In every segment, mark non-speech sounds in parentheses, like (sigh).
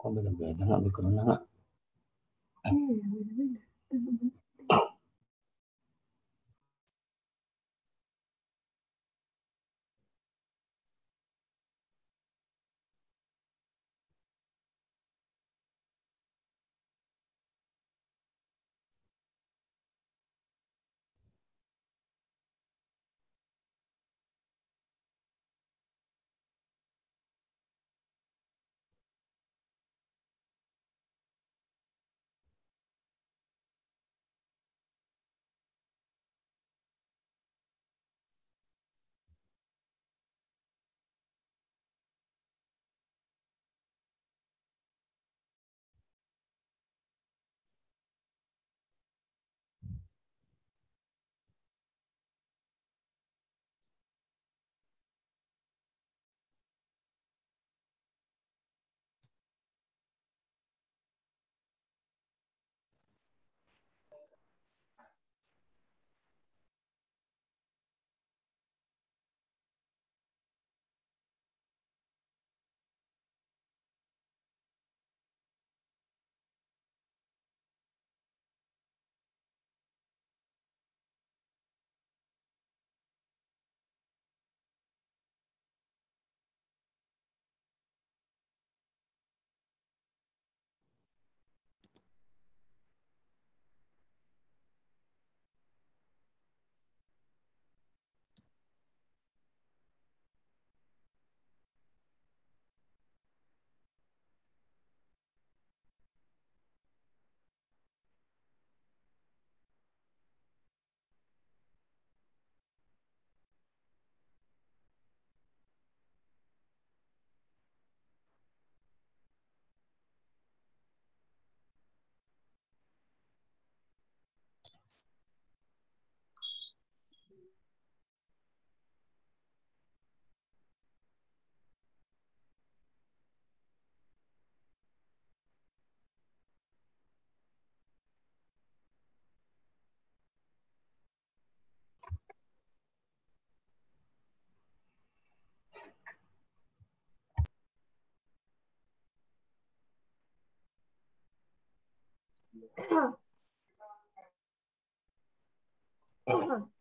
kok beda-beda nggak bikin bikinnya nggak? Eh. Iya, beda-beda. 嗯。(clears throat)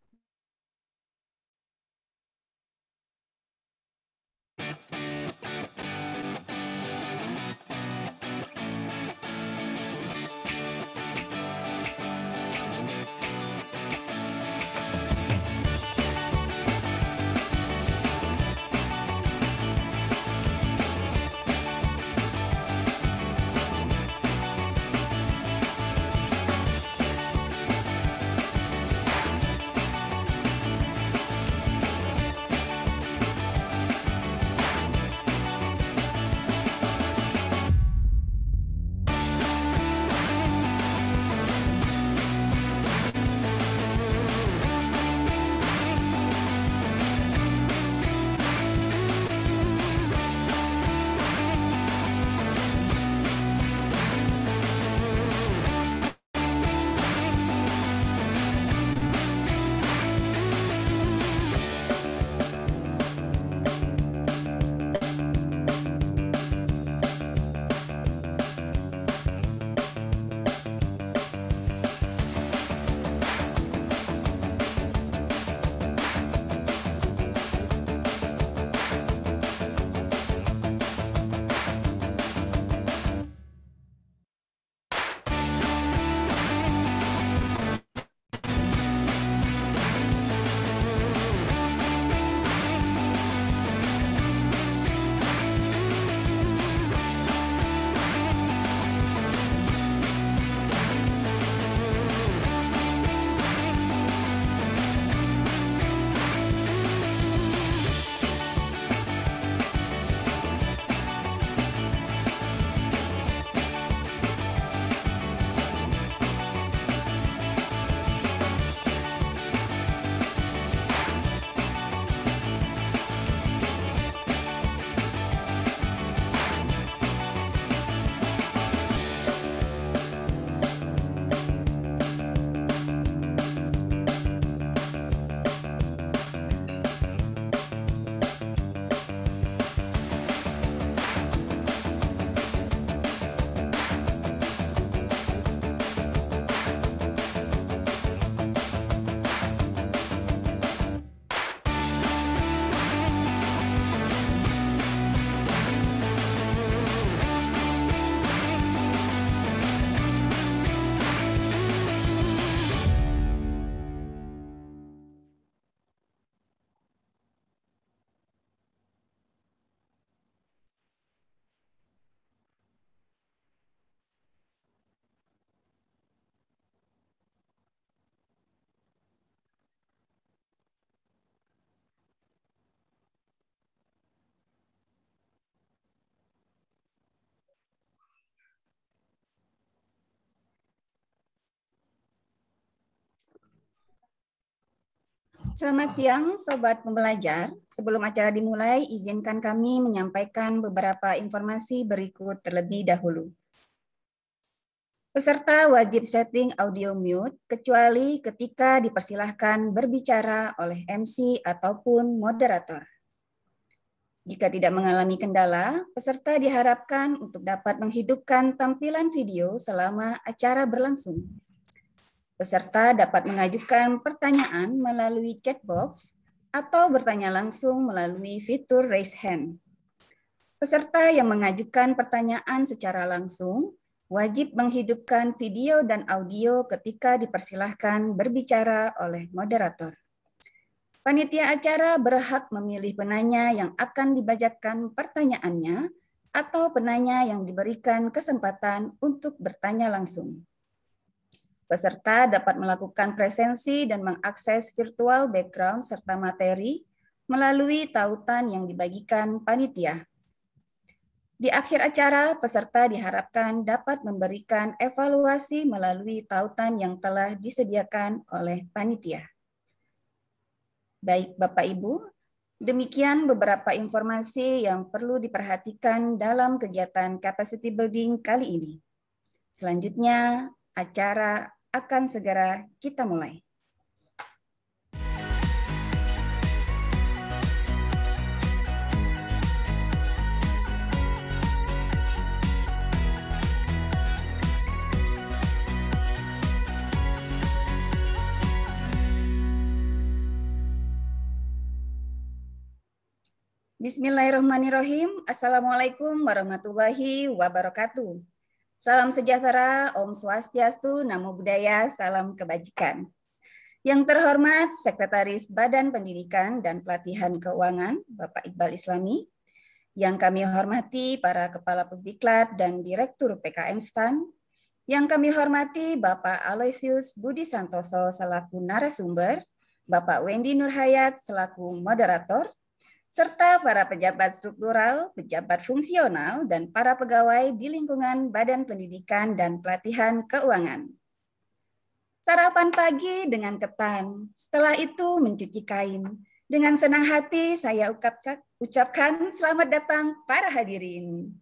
Selamat siang Sobat Pembelajar. Sebelum acara dimulai, izinkan kami menyampaikan beberapa informasi berikut terlebih dahulu. Peserta wajib setting audio mute kecuali ketika dipersilahkan berbicara oleh MC ataupun moderator. Jika tidak mengalami kendala, peserta diharapkan untuk dapat menghidupkan tampilan video selama acara berlangsung. Peserta dapat mengajukan pertanyaan melalui chat box atau bertanya langsung melalui fitur raise hand. Peserta yang mengajukan pertanyaan secara langsung wajib menghidupkan video dan audio ketika dipersilahkan berbicara oleh moderator. Panitia acara berhak memilih penanya yang akan dibacakan pertanyaannya atau penanya yang diberikan kesempatan untuk bertanya langsung. Peserta dapat melakukan presensi dan mengakses virtual background serta materi melalui tautan yang dibagikan panitia. Di akhir acara, peserta diharapkan dapat memberikan evaluasi melalui tautan yang telah disediakan oleh panitia. Baik Bapak Ibu, demikian beberapa informasi yang perlu diperhatikan dalam kegiatan capacity building kali ini. Selanjutnya, acara akan segera kita mulai. Bismillahirrahmanirrahim. Assalamualaikum warahmatullahi wabarakatuh. Salam sejahtera, Om Swastiastu, Namo Buddhaya, salam kebajikan. Yang terhormat Sekretaris Badan Pendidikan dan Pelatihan Keuangan, Bapak Iqbal Islami, yang kami hormati para Kepala Pusdiklat dan Direktur PKN STAN, yang kami hormati Bapak Aloysius Budi Santoso selaku narasumber, Bapak Wendy Nurhayat selaku moderator, serta para pejabat struktural, pejabat fungsional, dan para pegawai di lingkungan Badan Pendidikan dan Pelatihan Keuangan. Sarapan pagi dengan ketan, setelah itu mencuci kain. Dengan senang hati saya ucapkan selamat datang para hadirin.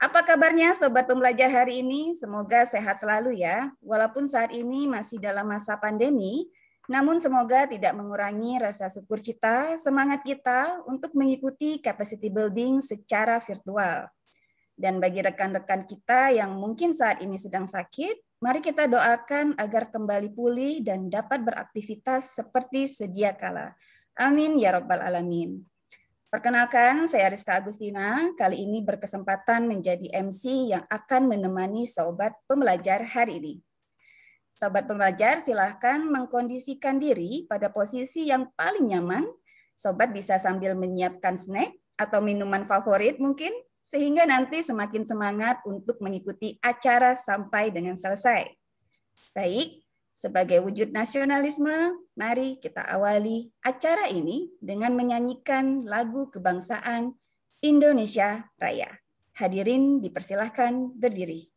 Apa kabarnya Sobat Pembelajar hari ini? Semoga sehat selalu ya. Walaupun saat ini masih dalam masa pandemi, namun semoga tidak mengurangi rasa syukur kita, semangat kita untuk mengikuti capacity building secara virtual. Dan bagi rekan-rekan kita yang mungkin saat ini sedang sakit, mari kita doakan agar kembali pulih dan dapat beraktivitas seperti sedia kala. Amin ya Rabbal 'Alamin. Perkenalkan, saya Rizka Agustina. Kali ini berkesempatan menjadi MC yang akan menemani sobat pembelajar hari ini. Sobat pembelajar, silahkan mengkondisikan diri pada posisi yang paling nyaman. Sobat bisa sambil menyiapkan snack atau minuman favorit mungkin, sehingga nanti semakin semangat untuk mengikuti acara sampai dengan selesai. Baik, sebagai wujud nasionalisme, mari kita awali acara ini dengan menyanyikan lagu kebangsaan Indonesia Raya. Hadirin dipersilahkan berdiri.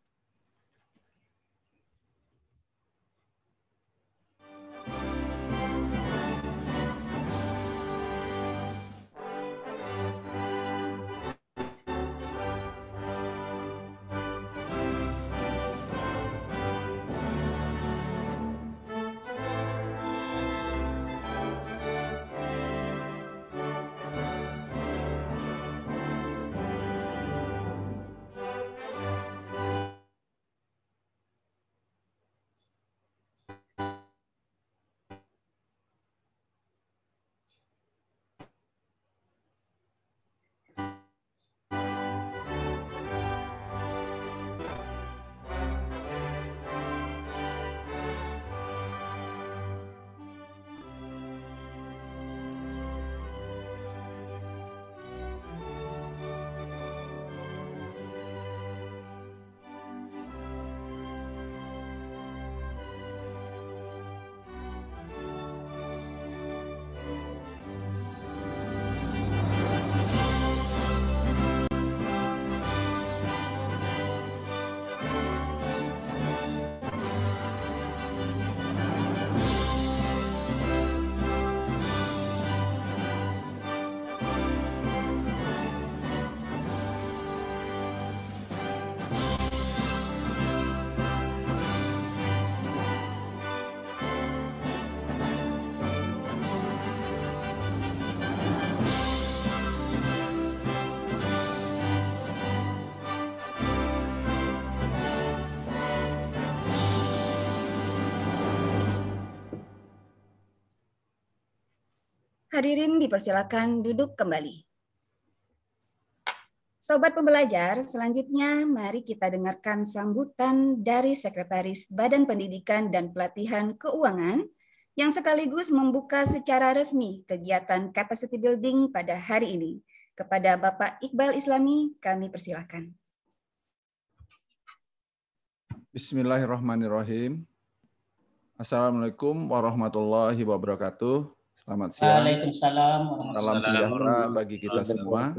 Hadirin dipersilakan duduk kembali. Sobat pembelajar, selanjutnya mari kita dengarkan sambutan dari Sekretaris Badan Pendidikan dan Pelatihan Keuangan yang sekaligus membuka secara resmi kegiatan capacity building pada hari ini. Kepada Bapak Iqbal Islami, kami persilakan. Bismillahirrahmanirrahim. Assalamualaikum warahmatullahi wabarakatuh. Selamat siang. Waalaikumsalam. Salam sejahtera bagi kita semua.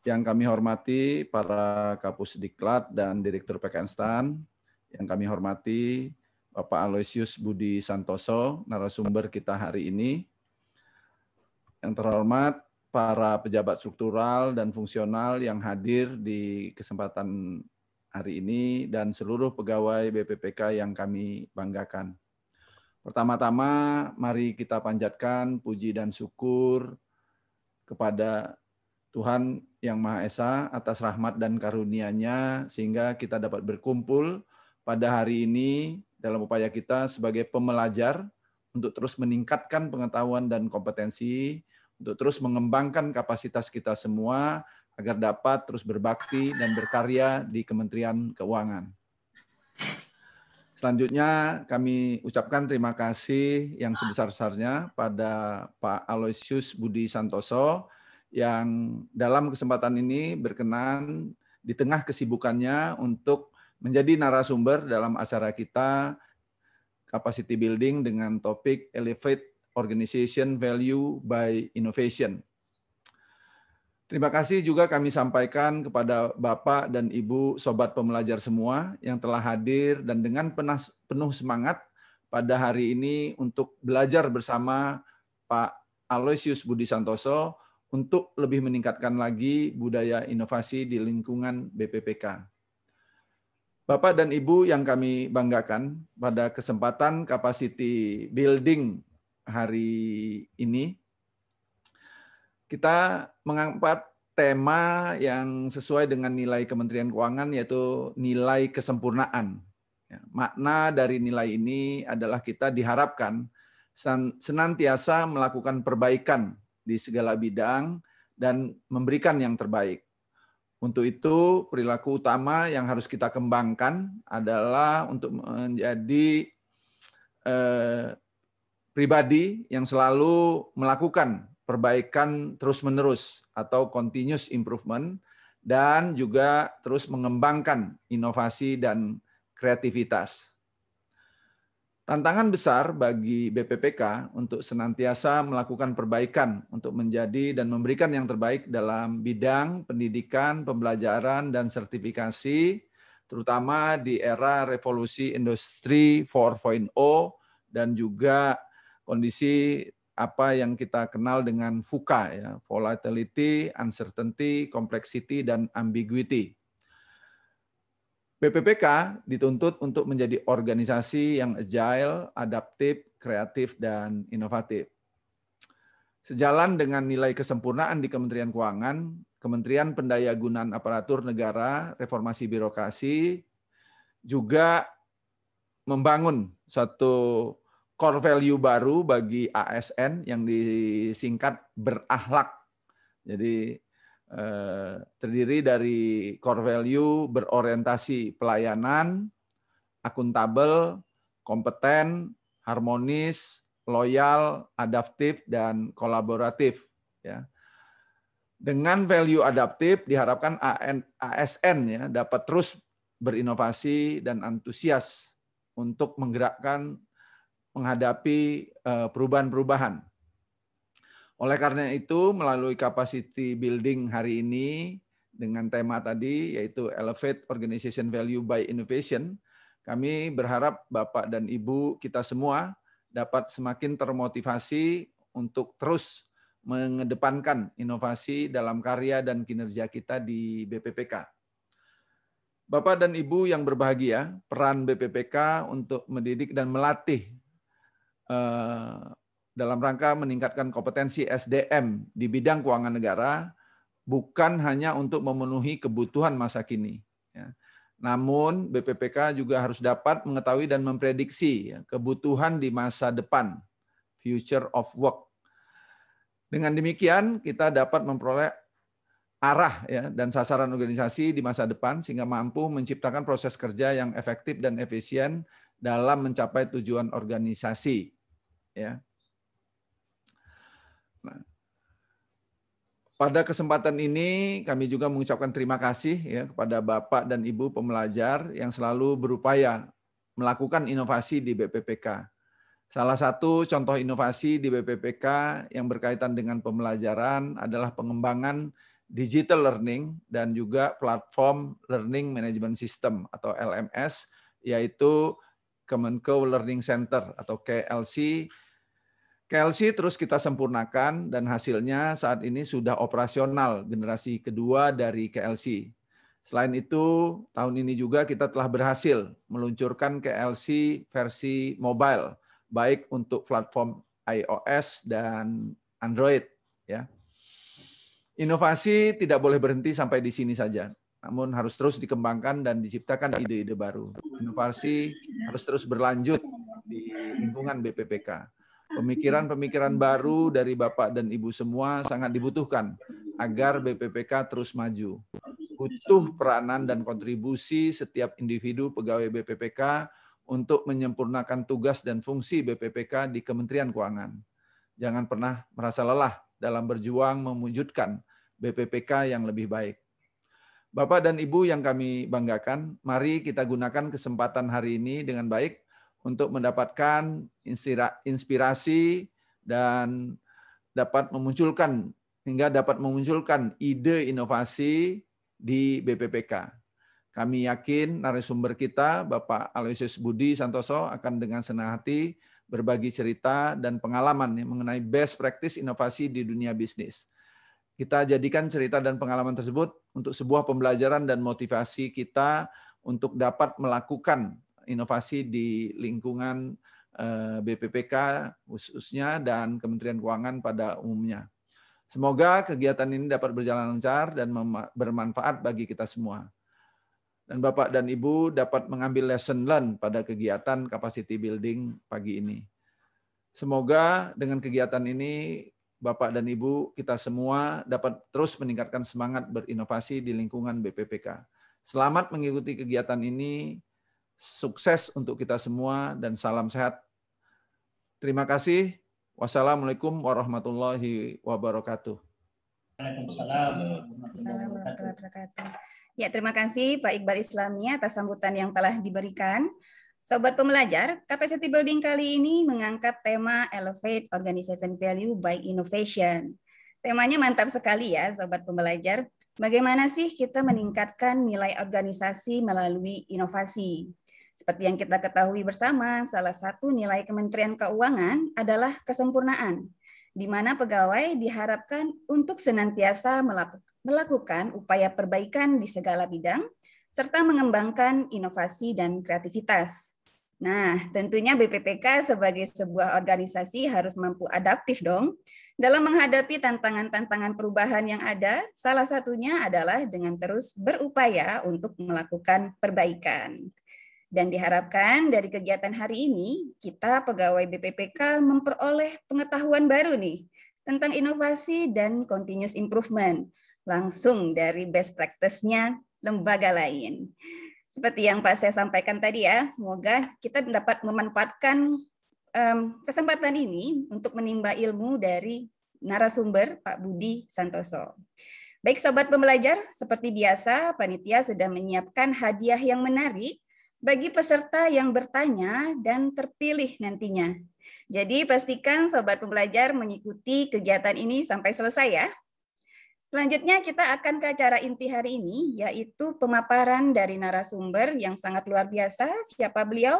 Yang kami hormati para Kapus Diklat dan Direktur PKN STAN. Yang kami hormati Bapak Aloysius Budi Santoso, narasumber kita hari ini. Yang terhormat para pejabat struktural dan fungsional yang hadir di kesempatan hari ini dan seluruh pegawai BPPK yang kami banggakan. Pertama-tama mari kita panjatkan puji dan syukur kepada Tuhan Yang Maha Esa atas rahmat dan karunia-Nya sehingga kita dapat berkumpul pada hari ini dalam upaya kita sebagai pemelajar untuk terus meningkatkan pengetahuan dan kompetensi, untuk terus mengembangkan kapasitas kita semua agar dapat terus berbakti dan berkarya di Kementerian Keuangan. Selanjutnya kami ucapkan terima kasih yang sebesar-besarnya pada Pak Aloysius Budi Santoso yang dalam kesempatan ini berkenan di tengah kesibukannya untuk menjadi narasumber dalam acara kita Capacity Building dengan topik Elevate Organization Value by Innovation. Terima kasih juga kami sampaikan kepada Bapak dan Ibu Sobat pemelajar semua yang telah hadir dan dengan penuh semangat pada hari ini untuk belajar bersama Pak Aloysius Budi Santoso untuk lebih meningkatkan lagi budaya inovasi di lingkungan BPPK. Bapak dan Ibu yang kami banggakan pada kesempatan capacity building hari ini, kita mengangkat tema yang sesuai dengan nilai Kementerian Keuangan yaitu nilai kesempurnaan. Ya, makna dari nilai ini adalah kita diharapkan senantiasa melakukan perbaikan di segala bidang dan memberikan yang terbaik. Untuk itu, perilaku utama yang harus kita kembangkan adalah untuk menjadi eh, pribadi yang selalu melakukan perbaikan terus-menerus atau continuous improvement dan juga terus mengembangkan inovasi dan kreativitas. Tantangan besar bagi BPPK untuk senantiasa melakukan perbaikan untuk menjadi dan memberikan yang terbaik dalam bidang pendidikan, pembelajaran, dan sertifikasi, terutama di era revolusi industri 4.0 dan juga kondisi apa yang kita kenal dengan VUCA ya, volatility, uncertainty, complexity dan ambiguity. BPPK dituntut untuk menjadi organisasi yang agile, adaptif, kreatif dan inovatif. Sejalan dengan nilai kesempurnaan di Kementerian Keuangan, Kementerian Pendayagunaan Aparatur Negara, reformasi birokrasi juga membangun suatu core value baru bagi ASN yang disingkat berakhlak. Jadi eh, terdiri dari core value berorientasi pelayanan, akuntabel, kompeten, harmonis, loyal, adaptif dan kolaboratif ya. Dengan value adaptif diharapkan ASN ya dapat terus berinovasi dan antusias untuk menggerakkan menghadapi eh, perubahan-perubahan. Oleh karena itu, melalui capacity building hari ini dengan tema tadi yaitu Elevate Organization Value by Innovation, kami berharap Bapak dan Ibu kita semua dapat semakin termotivasi untuk terus mengedepankan inovasi dalam karya dan kinerja kita di BPPK. Bapak dan Ibu yang berbahagia, peran BPPK untuk mendidik dan melatih Eh, dalam rangka meningkatkan kompetensi SDM di bidang keuangan negara bukan hanya untuk memenuhi kebutuhan masa kini. Ya. Namun BPPK juga harus dapat mengetahui dan memprediksi ya, kebutuhan di masa depan, future of work. Dengan demikian kita dapat memperoleh arah ya dan sasaran organisasi di masa depan sehingga mampu menciptakan proses kerja yang efektif dan efisien dalam mencapai tujuan organisasi ya. Nah, pada kesempatan ini kami juga mengucapkan terima kasih ya kepada Bapak dan Ibu pembelajar yang selalu berupaya melakukan inovasi di BPPK. Salah satu contoh inovasi di BPPK yang berkaitan dengan pembelajaran adalah pengembangan digital learning dan juga platform learning management system atau LMS yaitu Kemenko Learning Center atau KLC. KLC terus kita sempurnakan dan hasilnya saat ini sudah operasional generasi kedua dari KLC. Selain itu, tahun ini juga kita telah berhasil meluncurkan KLC versi mobile, baik untuk platform iOS dan Android. Ya. Inovasi tidak boleh berhenti sampai di sini saja namun harus terus dikembangkan dan diciptakan ide-ide baru. Inovasi harus terus berlanjut di lingkungan BPPK. Pemikiran-pemikiran baru dari Bapak dan Ibu semua sangat dibutuhkan agar BPPK terus maju. Butuh peranan dan kontribusi setiap individu pegawai BPPK untuk menyempurnakan tugas dan fungsi BPPK di Kementerian Keuangan. Jangan pernah merasa lelah dalam berjuang mewujudkan BPPK yang lebih baik. Bapak dan Ibu yang kami banggakan, mari kita gunakan kesempatan hari ini dengan baik untuk mendapatkan inspirasi dan dapat memunculkan hingga dapat memunculkan ide inovasi di BPPK. Kami yakin narasumber kita Bapak Aloysius Budi Santoso akan dengan senang hati berbagi cerita dan pengalaman mengenai best practice inovasi di dunia bisnis. Kita jadikan cerita dan pengalaman tersebut untuk sebuah pembelajaran dan motivasi kita untuk dapat melakukan inovasi di lingkungan eh, BPPK khususnya dan Kementerian Keuangan pada umumnya. Semoga kegiatan ini dapat berjalan lancar dan bermanfaat bagi kita semua. Dan Bapak dan Ibu dapat mengambil lesson learn pada kegiatan capacity building pagi ini. Semoga dengan kegiatan ini Bapak dan Ibu kita semua dapat terus meningkatkan semangat berinovasi di lingkungan BPPK. Selamat mengikuti kegiatan ini, sukses untuk kita semua, dan salam sehat. Terima kasih. Wassalamualaikum warahmatullahi wabarakatuh. Waalaikumsalam warahmatullahi wabarakatuh. Ya, terima kasih Pak Iqbal Islami atas sambutan yang telah diberikan. Sobat pembelajar, capacity building kali ini mengangkat tema Elevate Organization Value by Innovation. Temanya mantap sekali ya, sobat pembelajar. Bagaimana sih kita meningkatkan nilai organisasi melalui inovasi? Seperti yang kita ketahui bersama, salah satu nilai Kementerian Keuangan adalah kesempurnaan, di mana pegawai diharapkan untuk senantiasa melakukan upaya perbaikan di segala bidang, serta mengembangkan inovasi dan kreativitas. Nah, tentunya BPPK sebagai sebuah organisasi harus mampu adaptif dong dalam menghadapi tantangan-tantangan perubahan yang ada. Salah satunya adalah dengan terus berupaya untuk melakukan perbaikan. Dan diharapkan dari kegiatan hari ini, kita pegawai BPPK memperoleh pengetahuan baru nih tentang inovasi dan continuous improvement langsung dari best practice-nya lembaga lain. Seperti yang Pak saya sampaikan tadi ya, semoga kita dapat memanfaatkan um, kesempatan ini untuk menimba ilmu dari narasumber Pak Budi Santoso. Baik sobat pembelajar, seperti biasa panitia sudah menyiapkan hadiah yang menarik bagi peserta yang bertanya dan terpilih nantinya. Jadi pastikan sobat pembelajar mengikuti kegiatan ini sampai selesai ya. Selanjutnya kita akan ke acara inti hari ini, yaitu pemaparan dari narasumber yang sangat luar biasa. Siapa beliau?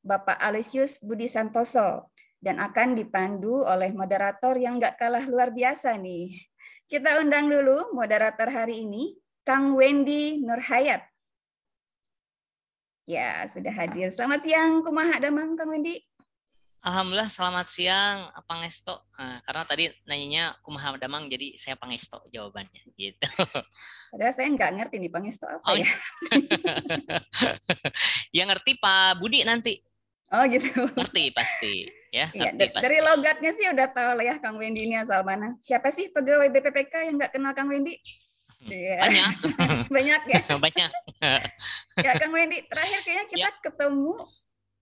Bapak Alisius Budi Santoso. Dan akan dipandu oleh moderator yang nggak kalah luar biasa nih. Kita undang dulu moderator hari ini, Kang Wendy Nurhayat. Ya, sudah hadir. Selamat siang, kumaha damang Kang Wendy. Alhamdulillah selamat siang Pangesto. Nah, karena tadi nanyanya kumaha damang jadi saya Pangesto jawabannya gitu. Padahal saya nggak ngerti nih Pangesto apa oh, ya. (laughs) ya ngerti Pak Budi nanti. Oh gitu. Ngerti pasti ya. Iya, ngerti, pasti. Dari logatnya sih udah tahu lah ya Kang Wendy ini asal mana. Siapa sih pegawai BPPK yang nggak kenal Kang Wendy? Hmm, yeah. Banyak. (laughs) Banyak ya. (laughs) Banyak. ya Kang Wendy, terakhir kayaknya kita ya. ketemu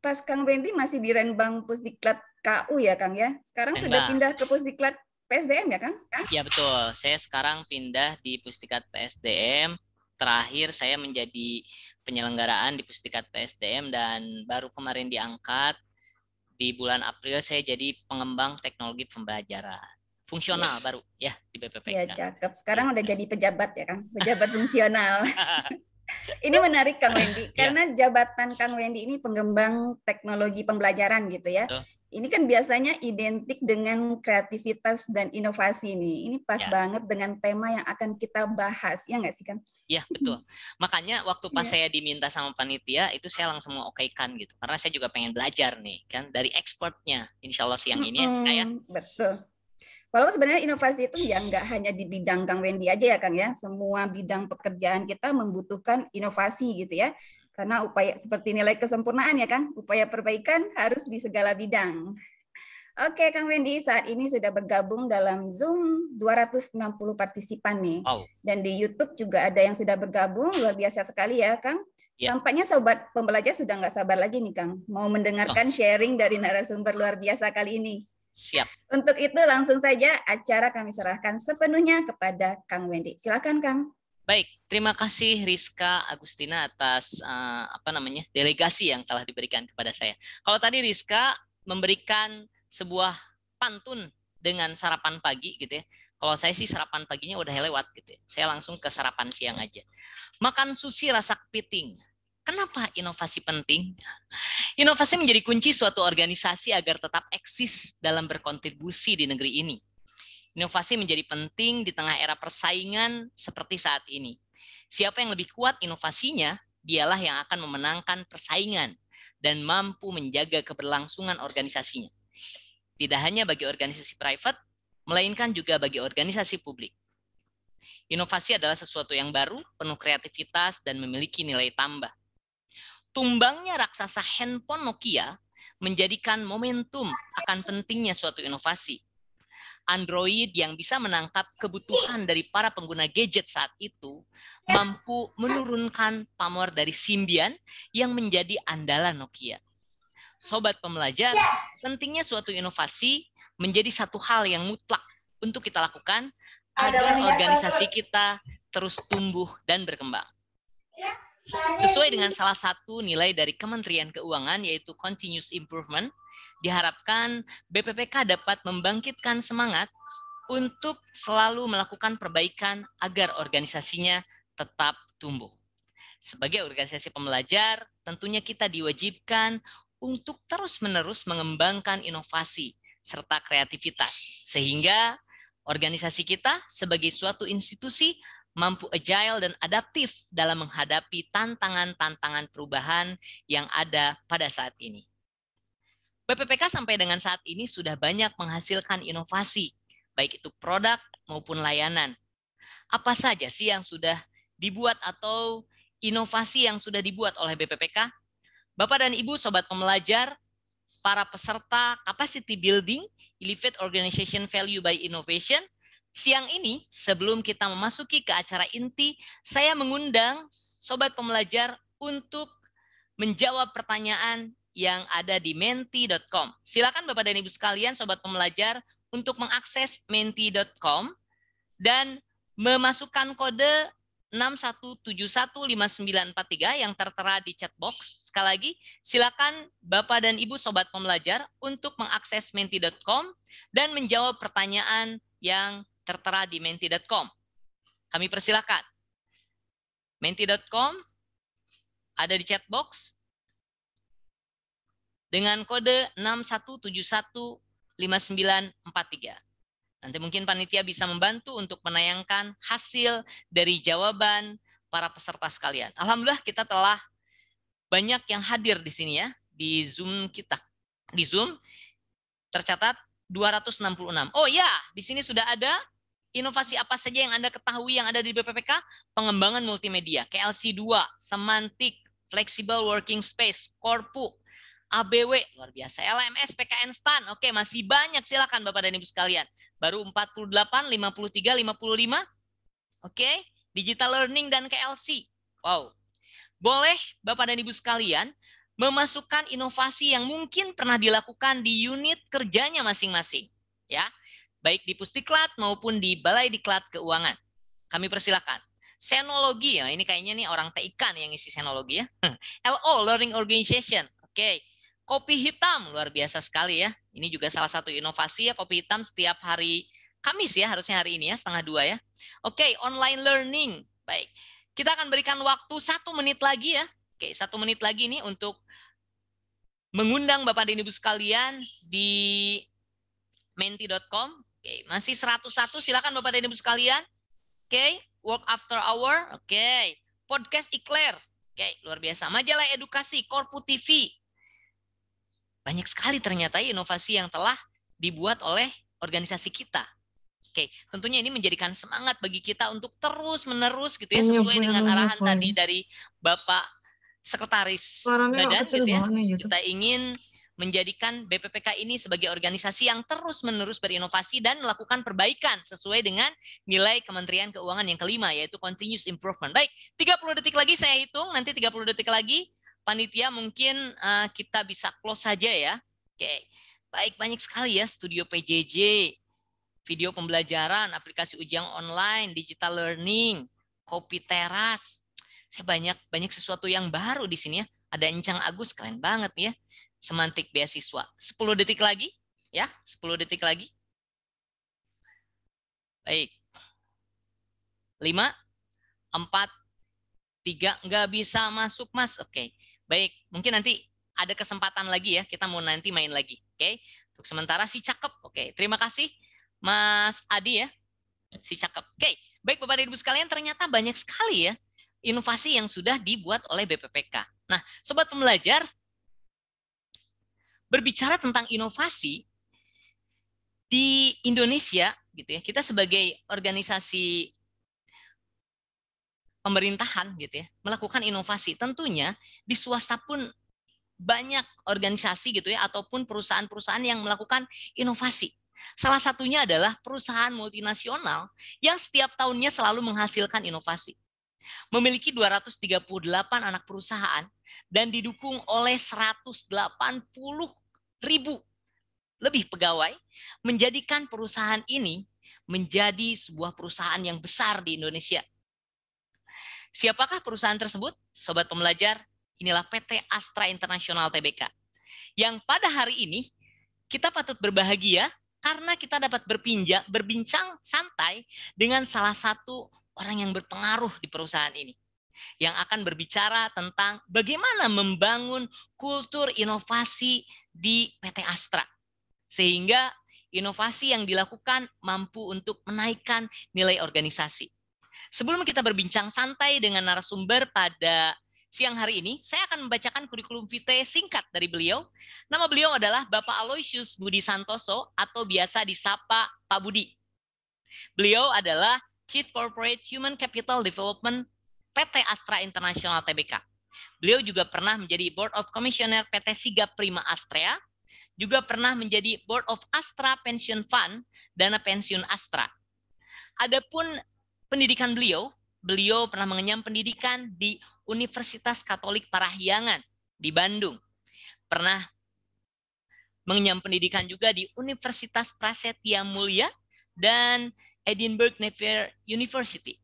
pas Kang Wendy masih di Renbang Pusdiklat KU ya Kang ya. Sekarang Renbang. sudah pindah ke Pusdiklat PSDM ya Kang? Iya betul. Saya sekarang pindah di Pusdiklat PSDM. Terakhir saya menjadi penyelenggaraan di Pusdiklat PSDM dan baru kemarin diangkat di bulan April saya jadi pengembang teknologi pembelajaran fungsional ya. baru ya di BPPK. Ya cakep. Sekarang ya. udah jadi pejabat ya Kang, pejabat fungsional. (laughs) ini menarik Kang Wendy iya. karena jabatan Kang Wendy ini pengembang teknologi pembelajaran gitu ya. Uh. Ini kan biasanya identik dengan kreativitas dan inovasi nih. Ini pas yeah. banget dengan tema yang akan kita bahas, ya nggak sih Kang? Iya yeah, betul. Makanya waktu pas iya. saya diminta sama panitia itu saya langsung mau okekan gitu, karena saya juga pengen belajar nih kan dari expertnya. Insya Allah siang mm -hmm. ini ya. Betul Walaupun sebenarnya inovasi itu ya hmm. nggak hanya di bidang Kang Wendy aja ya Kang ya, semua bidang pekerjaan kita membutuhkan inovasi gitu ya. Karena upaya seperti nilai kesempurnaan ya Kang, upaya perbaikan harus di segala bidang. Oke Kang Wendy, saat ini sudah bergabung dalam Zoom 260 partisipan nih. Wow. Dan di YouTube juga ada yang sudah bergabung, luar biasa sekali ya Kang. Ya. Tampaknya sobat pembelajar sudah nggak sabar lagi nih Kang, mau mendengarkan oh. sharing dari narasumber luar biasa kali ini. Siap. Untuk itu langsung saja acara kami serahkan sepenuhnya kepada Kang Wendy. Silakan Kang. Baik, terima kasih Rizka Agustina atas uh, apa namanya delegasi yang telah diberikan kepada saya. Kalau tadi Rizka memberikan sebuah pantun dengan sarapan pagi gitu ya. Kalau saya sih sarapan paginya udah lewat gitu ya. Saya langsung ke sarapan siang aja. Makan sushi rasa piting Kenapa inovasi penting? Inovasi menjadi kunci suatu organisasi agar tetap eksis dalam berkontribusi di negeri ini. Inovasi menjadi penting di tengah era persaingan seperti saat ini. Siapa yang lebih kuat inovasinya, dialah yang akan memenangkan persaingan dan mampu menjaga keberlangsungan organisasinya. Tidak hanya bagi organisasi private, melainkan juga bagi organisasi publik. Inovasi adalah sesuatu yang baru, penuh kreativitas, dan memiliki nilai tambah Tumbangnya raksasa handphone Nokia menjadikan momentum akan pentingnya suatu inovasi. Android yang bisa menangkap kebutuhan dari para pengguna gadget saat itu mampu menurunkan pamor dari Symbian yang menjadi andalan Nokia. Sobat pembelajar, pentingnya suatu inovasi menjadi satu hal yang mutlak untuk kita lakukan agar organisasi kita terus tumbuh dan berkembang. Ya. Sesuai dengan salah satu nilai dari Kementerian Keuangan yaitu continuous improvement, diharapkan BPPK dapat membangkitkan semangat untuk selalu melakukan perbaikan agar organisasinya tetap tumbuh. Sebagai organisasi pembelajar, tentunya kita diwajibkan untuk terus-menerus mengembangkan inovasi serta kreativitas, sehingga organisasi kita sebagai suatu institusi mampu agile dan adaptif dalam menghadapi tantangan-tantangan perubahan yang ada pada saat ini. BPPK sampai dengan saat ini sudah banyak menghasilkan inovasi, baik itu produk maupun layanan. Apa saja sih yang sudah dibuat atau inovasi yang sudah dibuat oleh BPPK? Bapak dan Ibu Sobat Pemelajar, para peserta Capacity Building, Elevate Organization Value by Innovation, Siang ini, sebelum kita memasuki ke acara inti, saya mengundang Sobat Pembelajar untuk menjawab pertanyaan yang ada di menti.com. Silakan Bapak dan Ibu sekalian, Sobat Pembelajar, untuk mengakses menti.com dan memasukkan kode 61715943 yang tertera di chat box. Sekali lagi, silakan Bapak dan Ibu Sobat Pembelajar untuk mengakses menti.com dan menjawab pertanyaan yang tertera di menti.com. Kami persilakan. menti.com ada di chat box dengan kode 61715943. Nanti mungkin panitia bisa membantu untuk menayangkan hasil dari jawaban para peserta sekalian. Alhamdulillah kita telah banyak yang hadir di sini ya, di Zoom kita. Di Zoom tercatat 266. Oh ya, di sini sudah ada inovasi apa saja yang Anda ketahui yang ada di BPPK? Pengembangan multimedia, KLC2, semantik, flexible working space, korpu, ABW, luar biasa, LMS, PKN STAN. Oke, masih banyak silakan Bapak dan Ibu sekalian. Baru 48, 53, 55. Oke, digital learning dan KLC. Wow. Boleh Bapak dan Ibu sekalian memasukkan inovasi yang mungkin pernah dilakukan di unit kerjanya masing-masing, ya baik di Pusdiklat maupun di Balai Diklat Keuangan. Kami persilakan. Senologi ya, ini kayaknya nih orang TIK yang isi senologi ya. Hmm. LO Learning Organization. Oke. Kopi hitam luar biasa sekali ya. Ini juga salah satu inovasi ya kopi hitam setiap hari Kamis ya, harusnya hari ini ya, setengah dua ya. Oke, online learning. Baik, kita akan berikan waktu satu menit lagi ya. Oke, satu menit lagi nih untuk mengundang Bapak dan Ibu sekalian di menti.com Oke, masih 101 silakan Bapak dan Ibu sekalian. Oke, work after hour. Oke, podcast Iklar. Oke, luar biasa. Majalah edukasi Korpu TV. Banyak sekali ternyata inovasi yang telah dibuat oleh organisasi kita. Oke, tentunya ini menjadikan semangat bagi kita untuk terus menerus gitu ya iya, sesuai dengan arahan tadi dari Bapak Sekretaris Badan gitu ya. Gitu. Kita ingin menjadikan BPPK ini sebagai organisasi yang terus-menerus berinovasi dan melakukan perbaikan sesuai dengan nilai Kementerian Keuangan yang kelima yaitu continuous improvement. Baik, 30 detik lagi saya hitung, nanti 30 detik lagi panitia mungkin uh, kita bisa close saja ya. Oke. Baik, banyak sekali ya studio PJJ, video pembelajaran, aplikasi ujian online, digital learning, kopi teras. Saya banyak banyak sesuatu yang baru di sini ya. Ada Encang Agus keren banget ya semantik beasiswa. 10 detik lagi ya, 10 detik lagi. Baik. 5 4 3 nggak bisa masuk Mas. Oke. Baik, mungkin nanti ada kesempatan lagi ya. Kita mau nanti main lagi. Oke. Untuk sementara si cakep. Oke, terima kasih Mas Adi ya. Si cakep. Oke. Baik Bapak dan Ibu sekalian, ternyata banyak sekali ya inovasi yang sudah dibuat oleh BPPK. Nah, sobat pembelajar, berbicara tentang inovasi di Indonesia gitu ya kita sebagai organisasi pemerintahan gitu ya melakukan inovasi tentunya di swasta pun banyak organisasi gitu ya ataupun perusahaan-perusahaan yang melakukan inovasi salah satunya adalah perusahaan multinasional yang setiap tahunnya selalu menghasilkan inovasi memiliki 238 anak perusahaan dan didukung oleh 180 ribu lebih pegawai, menjadikan perusahaan ini menjadi sebuah perusahaan yang besar di Indonesia. Siapakah perusahaan tersebut? Sobat pembelajar, inilah PT Astra Internasional Tbk. Yang pada hari ini kita patut berbahagia karena kita dapat berpinjak berbincang santai dengan salah satu orang yang berpengaruh di perusahaan ini yang akan berbicara tentang bagaimana membangun kultur inovasi di PT Astra sehingga inovasi yang dilakukan mampu untuk menaikkan nilai organisasi. Sebelum kita berbincang santai dengan narasumber pada siang hari ini, saya akan membacakan kurikulum vitae singkat dari beliau. Nama beliau adalah Bapak Aloysius Budi Santoso atau biasa disapa Pak Budi. Beliau adalah Chief Corporate Human Capital Development PT Astra International Tbk. Beliau juga pernah menjadi Board of Commissioner PT Siga Prima Astra, juga pernah menjadi Board of Astra Pension Fund, dana pensiun Astra. Adapun pendidikan beliau, beliau pernah mengenyam pendidikan di Universitas Katolik Parahyangan di Bandung. Pernah mengenyam pendidikan juga di Universitas Prasetya Mulia dan Edinburgh Napier University.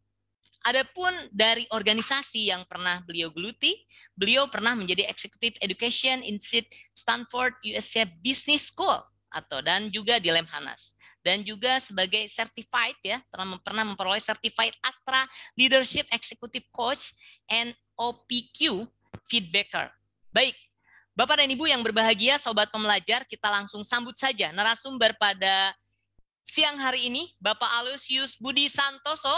Adapun dari organisasi yang pernah beliau geluti, beliau pernah menjadi Executive Education Institute Stanford USA Business School atau dan juga di Lemhanas dan juga sebagai certified ya pernah pernah memperoleh certified Astra Leadership Executive Coach and OPQ Feedbacker. Baik, Bapak dan Ibu yang berbahagia, sobat pembelajar, kita langsung sambut saja narasumber pada siang hari ini Bapak Alusius Budi Santoso.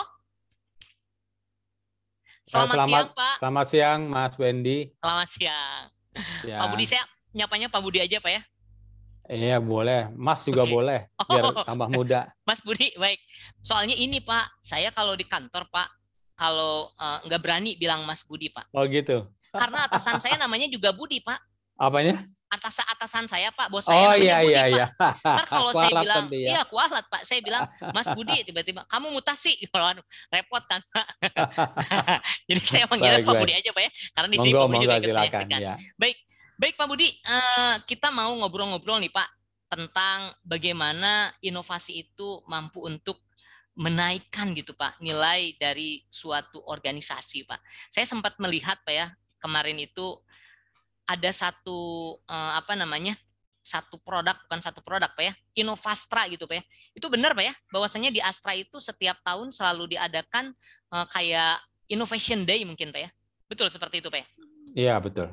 Selamat, selamat siang, Pak. Selamat siang, Mas Wendy. Selamat siang. Ya. Pak Budi, saya nyapanya Pak Budi aja, Pak ya. Iya boleh, Mas juga okay. boleh, biar oh. tambah muda. (laughs) Mas Budi, baik. Soalnya ini Pak, saya kalau di kantor Pak, kalau uh, nggak berani bilang Mas Budi Pak. Oh gitu. Karena atasan saya namanya juga Budi Pak. Apanya? atasan-atasan saya Pak, bos saya. Oh iya iya, iya iya. kalau (laughs) saya bilang, ya. iya kualat Pak. Saya bilang, Mas Budi tiba-tiba, kamu mutasi. Kalau (laughs) repot kan Pak. (laughs) Jadi saya manggil Pak Budi aja Pak ya, karena di sini Pak Budi juga Ya. Baik, baik Pak Budi, uh, kita mau ngobrol-ngobrol nih Pak tentang bagaimana inovasi itu mampu untuk menaikkan gitu Pak nilai dari suatu organisasi Pak. Saya sempat melihat Pak ya kemarin itu ada satu uh, apa namanya satu produk bukan satu produk pak ya Inovastra gitu pak ya itu benar pak ya bahwasanya di Astra itu setiap tahun selalu diadakan uh, kayak Innovation Day mungkin pak ya betul seperti itu pak ya iya betul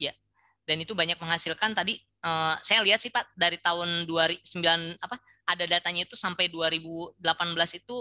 ya dan itu banyak menghasilkan tadi uh, saya lihat sih pak dari tahun 2009 apa ada datanya itu sampai 2018 itu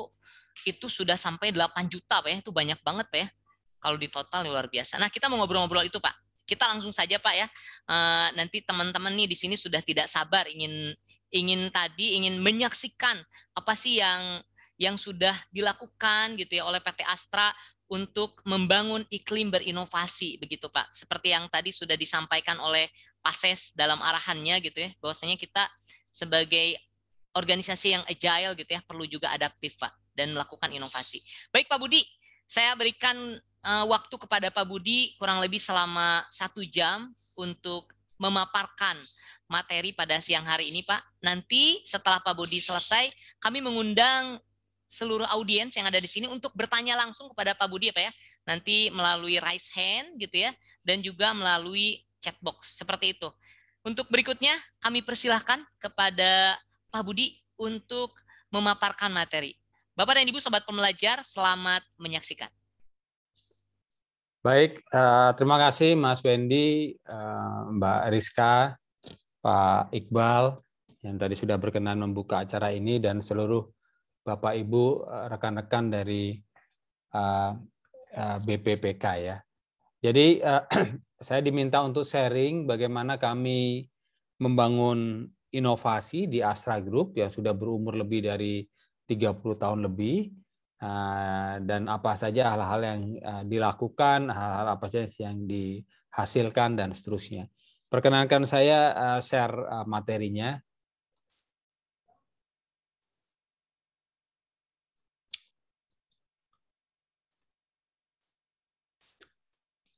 itu sudah sampai 8 juta pak ya itu banyak banget pak ya kalau di total luar biasa nah kita mau ngobrol-ngobrol itu pak kita langsung saja Pak ya. Eh, nanti teman-teman nih di sini sudah tidak sabar ingin ingin tadi ingin menyaksikan apa sih yang yang sudah dilakukan gitu ya oleh PT Astra untuk membangun iklim berinovasi begitu Pak. Seperti yang tadi sudah disampaikan oleh Pak Ses dalam arahannya gitu ya, bahwasanya kita sebagai organisasi yang agile gitu ya perlu juga adaptif Pak dan melakukan inovasi. Baik Pak Budi, saya berikan Eh, waktu kepada Pak Budi kurang lebih selama satu jam untuk memaparkan materi pada siang hari ini, Pak. Nanti setelah Pak Budi selesai, kami mengundang seluruh audiens yang ada di sini untuk bertanya langsung kepada Pak Budi, ya, Pak ya. Nanti melalui raise hand gitu ya, dan juga melalui chat box seperti itu. Untuk berikutnya, kami persilahkan kepada Pak Budi untuk memaparkan materi. Bapak dan Ibu Sobat Pemelajar, selamat menyaksikan. Baik, eh, terima kasih Mas Wendy, eh, Mbak Rizka, Pak Iqbal yang tadi sudah berkenan membuka acara ini dan seluruh Bapak Ibu eh, rekan-rekan dari BPPK ya. Jadi (clears throat) saya diminta untuk sharing bagaimana kami membangun inovasi di Astra Group yang sudah berumur lebih dari 30 tahun lebih Ah, dan apa saja hal-hal yang ah, dilakukan, hal-hal apa saja yang dihasilkan dan seterusnya. Perkenankan saya ah, share materinya.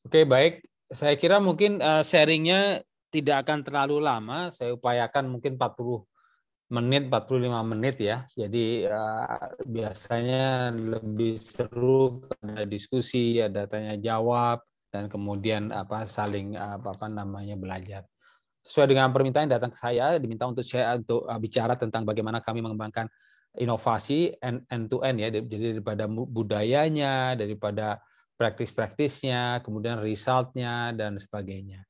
Oke, baik. Saya kira mungkin sharingnya tidak akan terlalu lama. Saya upayakan mungkin 40 menit 45 menit ya. Jadi uh, biasanya lebih seru ada diskusi, ada tanya jawab dan kemudian apa saling apa, apa namanya belajar. Sesuai dengan permintaan datang ke saya diminta untuk saya untuk uh, bicara tentang bagaimana kami mengembangkan inovasi end, end to end ya. Jadi daripada budayanya, daripada praktis-praktisnya, kemudian resultnya dan sebagainya.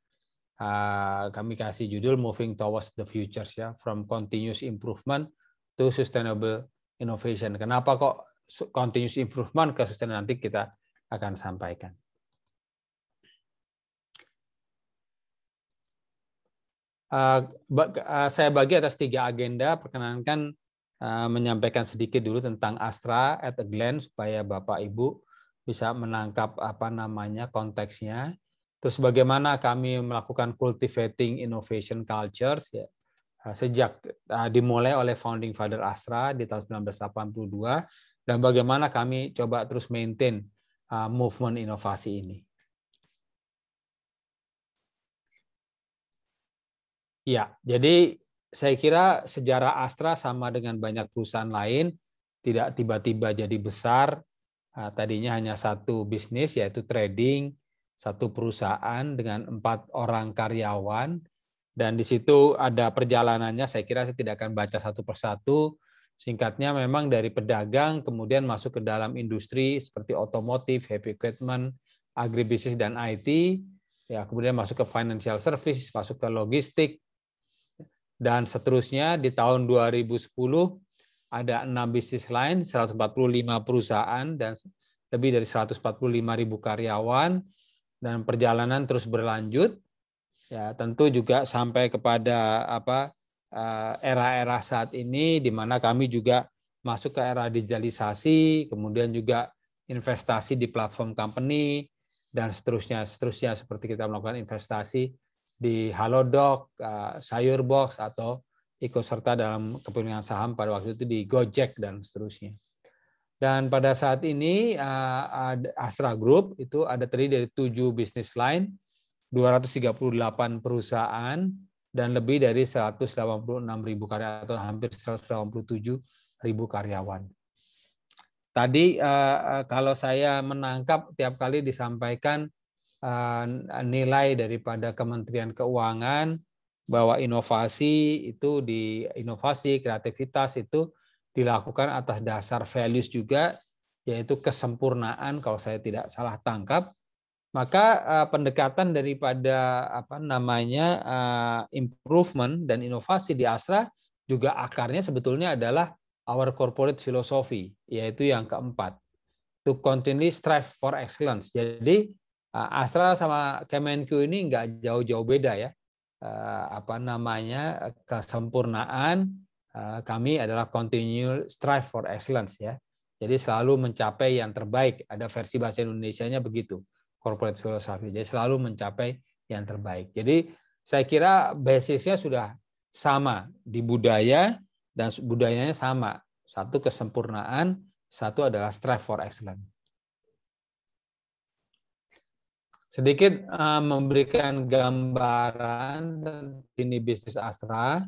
Ah, kami kasih judul Moving Towards the Futures ya, from continuous improvement to sustainable innovation. Kenapa kok continuous improvement ke sustainable nanti kita akan sampaikan. Ah, ah, saya bagi atas tiga agenda, perkenankan menyampaikan sedikit dulu tentang Astra at a glance supaya Bapak Ibu bisa menangkap apa namanya konteksnya. Terus bagaimana kami melakukan cultivating innovation cultures ya nah, sejak ah, dimulai oleh founding father Astra di tahun 1982 dan bagaimana kami coba terus maintain ah, movement inovasi ini. Ya, jadi saya kira sejarah Astra sama dengan banyak perusahaan lain tidak tiba-tiba jadi besar. Ah, tadinya hanya satu bisnis yaitu trading, satu perusahaan dengan empat orang karyawan dan di situ ada perjalanannya saya kira saya tidak akan baca satu persatu singkatnya memang dari pedagang kemudian masuk ke dalam industri seperti otomotif, heavy equipment, agribisnis dan IT ya kemudian masuk ke financial service, masuk ke logistik dan seterusnya di tahun 2010 ada enam bisnis lain 145 perusahaan dan lebih dari 145 ribu karyawan dan perjalanan terus berlanjut ya tentu juga sampai kepada apa eh, era-era saat ini di mana kami juga masuk ke era digitalisasi kemudian juga investasi di platform company dan seterusnya seterusnya seperti kita melakukan investasi di Halodoc, eh, Sayurbox atau ikut serta dalam kepemilikan saham pada waktu itu di Gojek dan seterusnya. Dan pada saat ini eh, Astra Group itu ada terdiri dari tujuh bisnis line, 238 perusahaan, dan lebih dari 186 ribu karyawan atau hampir 187 ribu karyawan. Tadi eh, eh, kalau saya menangkap tiap kali disampaikan nilai daripada Kementerian Keuangan bahwa inovasi itu di inovasi kreativitas itu dilakukan atas dasar values juga yaitu kesempurnaan kalau saya tidak salah tangkap maka eh, pendekatan daripada apa namanya eh, improvement dan inovasi di Astra juga akarnya sebetulnya adalah our corporate philosophy yaitu yang keempat to continually strive for excellence. Jadi eh, Astra sama Kemenku ini nggak jauh-jauh beda ya apa namanya kesempurnaan Eh, kami adalah continual strive for excellence ya. Jadi selalu mencapai yang terbaik. Ada versi bahasa Indonesia-nya begitu. Corporate philosophy. Jadi selalu mencapai yang terbaik. Jadi saya kira basisnya sudah sama di budaya dan budayanya sama. Satu kesempurnaan, satu adalah strive for excellence. Sedikit eh, memberikan gambaran ini bisnis Astra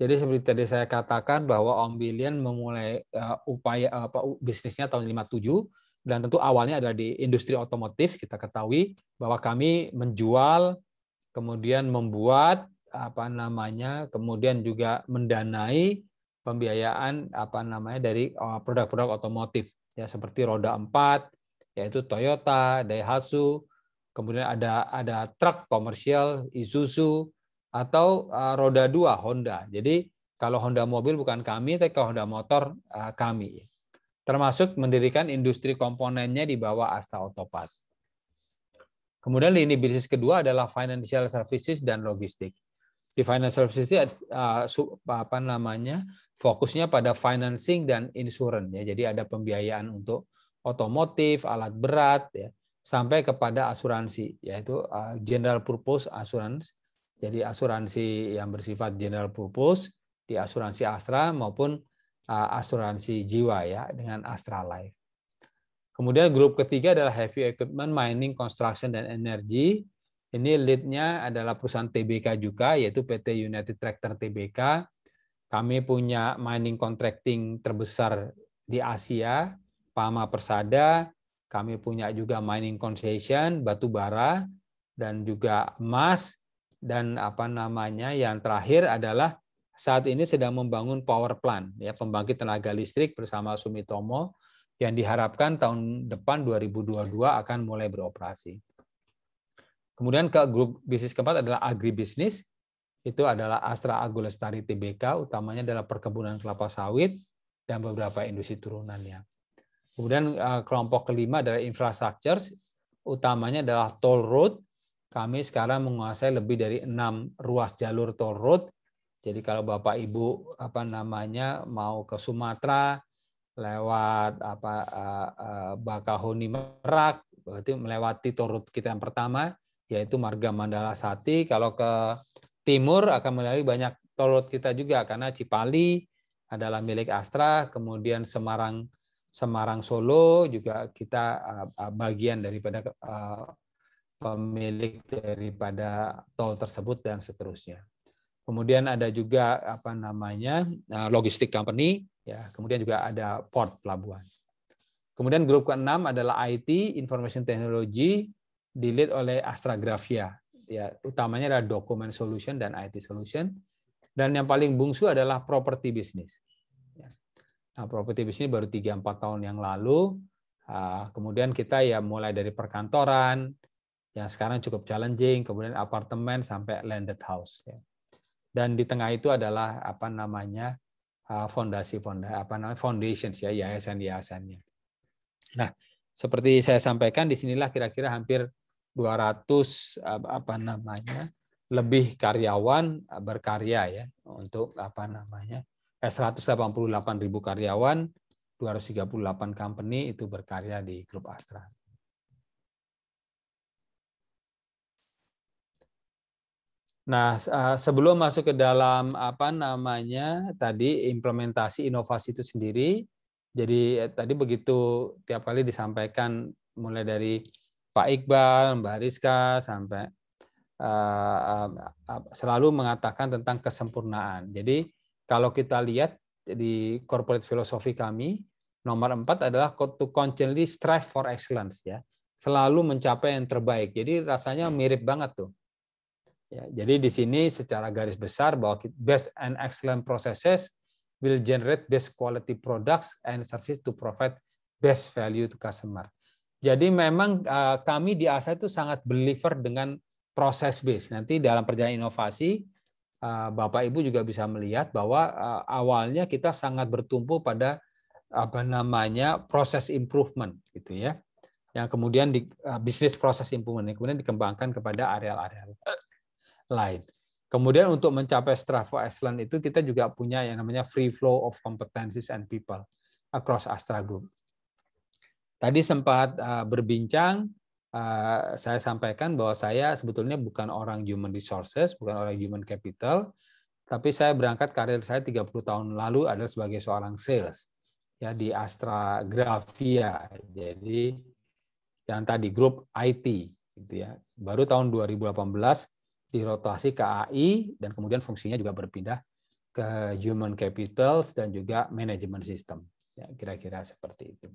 jadi seperti tadi saya katakan bahwa Om Billion memulai uh, upaya apa uh, bisnisnya tahun 57 dan tentu awalnya adalah di industri otomotif kita ketahui bahwa kami menjual kemudian membuat apa namanya kemudian juga mendanai pembiayaan apa namanya dari eh, produk-produk otomotif ya seperti roda 4 yaitu Toyota, Daihatsu, kemudian ada ada truk komersial Isuzu atau uh, roda dua Honda. Jadi kalau Honda mobil bukan kami, tapi kalau Honda motor uh, kami. Termasuk mendirikan industri komponennya di bawah Asta Otopat. Kemudian lini bisnis kedua adalah financial services dan logistik. Di financial services uh, apa namanya fokusnya pada financing dan insurance ya. Jadi ada pembiayaan untuk otomotif, alat berat ya, sampai kepada asuransi yaitu uh, general purpose asuransi jadi asuransi yang bersifat general purpose di asuransi Astra maupun uh, asuransi jiwa ya dengan Astra Life. Kemudian grup ketiga adalah heavy equipment, mining, construction, dan energy. Ini leadnya adalah perusahaan TBK juga, yaitu PT United Tractor TBK. Kami punya mining contracting terbesar di Asia, Pama Persada. Kami punya juga mining concession, batu bara, dan juga emas dan apa namanya yang terakhir adalah saat ini sedang membangun power plant ya pembangkit tenaga listrik bersama Sumitomo yang diharapkan tahun depan 2022 akan mulai beroperasi. Kemudian ke grup bisnis keempat adalah agribisnis. Itu adalah Astra Agulestari Tbk, utamanya adalah perkebunan kelapa sawit dan beberapa industri turunannya. Kemudian eh, kelompok kelima adalah infrastruktur utamanya adalah toll road, kami sekarang menguasai lebih dari enam ruas jalur tol road. Jadi kalau Bapak Ibu apa namanya mau ke Sumatera lewat apa Bakahoni Merak berarti melewati tol road kita yang pertama yaitu Marga Mandala Sati. Kalau ke timur akan melalui banyak tol road kita juga karena Cipali adalah milik Astra, kemudian Semarang Semarang Solo juga kita bagian daripada pemilik daripada tol tersebut dan seterusnya. Kemudian ada juga apa namanya eh, logistik company, ya. Kemudian juga ada port pelabuhan. Kemudian grup keenam adalah IT Information Technology dilihat oleh Astragrafia. Ya, utamanya adalah Document Solution dan IT Solution. Dan yang paling bungsu adalah Property Business. Ya. Nah, Property Business baru 3-4 tahun yang lalu. Ah, kemudian kita ya mulai dari perkantoran, yang sekarang cukup challenging, kemudian apartemen sampai landed house. Ya. Dan di tengah itu adalah apa namanya uh, fondasi fondasi apa namanya foundations ya yayasan yayasannya. Nah seperti saya sampaikan di sinilah kira-kira hampir 200 apa namanya lebih karyawan berkarya ya untuk apa namanya eh, 188 ribu karyawan 238 company itu berkarya di grup Astra. Nah, eh, sebelum masuk ke dalam apa namanya tadi implementasi inovasi itu sendiri, jadi eh, tadi begitu tiap kali disampaikan mulai dari Pak Iqbal, Mbak Rizka sampai eh, selalu mengatakan tentang kesempurnaan. Jadi kalau kita lihat di corporate filosofi kami nomor empat adalah to constantly strive for excellence ya, selalu mencapai yang terbaik. Jadi rasanya mirip banget tuh Ya, jadi di sini secara garis besar bahwa best and excellent processes will generate best quality products and service to provide best value to customer. Jadi memang eh, kami di ASA itu sangat believer dengan proses base. Nanti dalam perjalanan inovasi eh, Bapak Ibu juga bisa melihat bahwa eh, awalnya kita sangat bertumpu pada apa namanya proses improvement gitu ya. Yang kemudian di bisnis proses improvement kemudian dikembangkan kepada areal-areal lain. Kemudian untuk mencapai Strava Excellence itu kita juga punya yang namanya free flow of competencies and people across Astra Group. Tadi sempat eh, berbincang, eh, saya sampaikan bahwa saya sebetulnya bukan orang human resources, bukan orang human capital, tapi saya berangkat karir saya 30 tahun lalu adalah sebagai seorang sales ya di Astra Grafia. Jadi yang tadi grup IT gitu ya. Baru tahun 2018 dirotasi ke AI dan kemudian fungsinya juga berpindah ke human capital dan juga manajemen sistem. Ya, kira-kira seperti itu.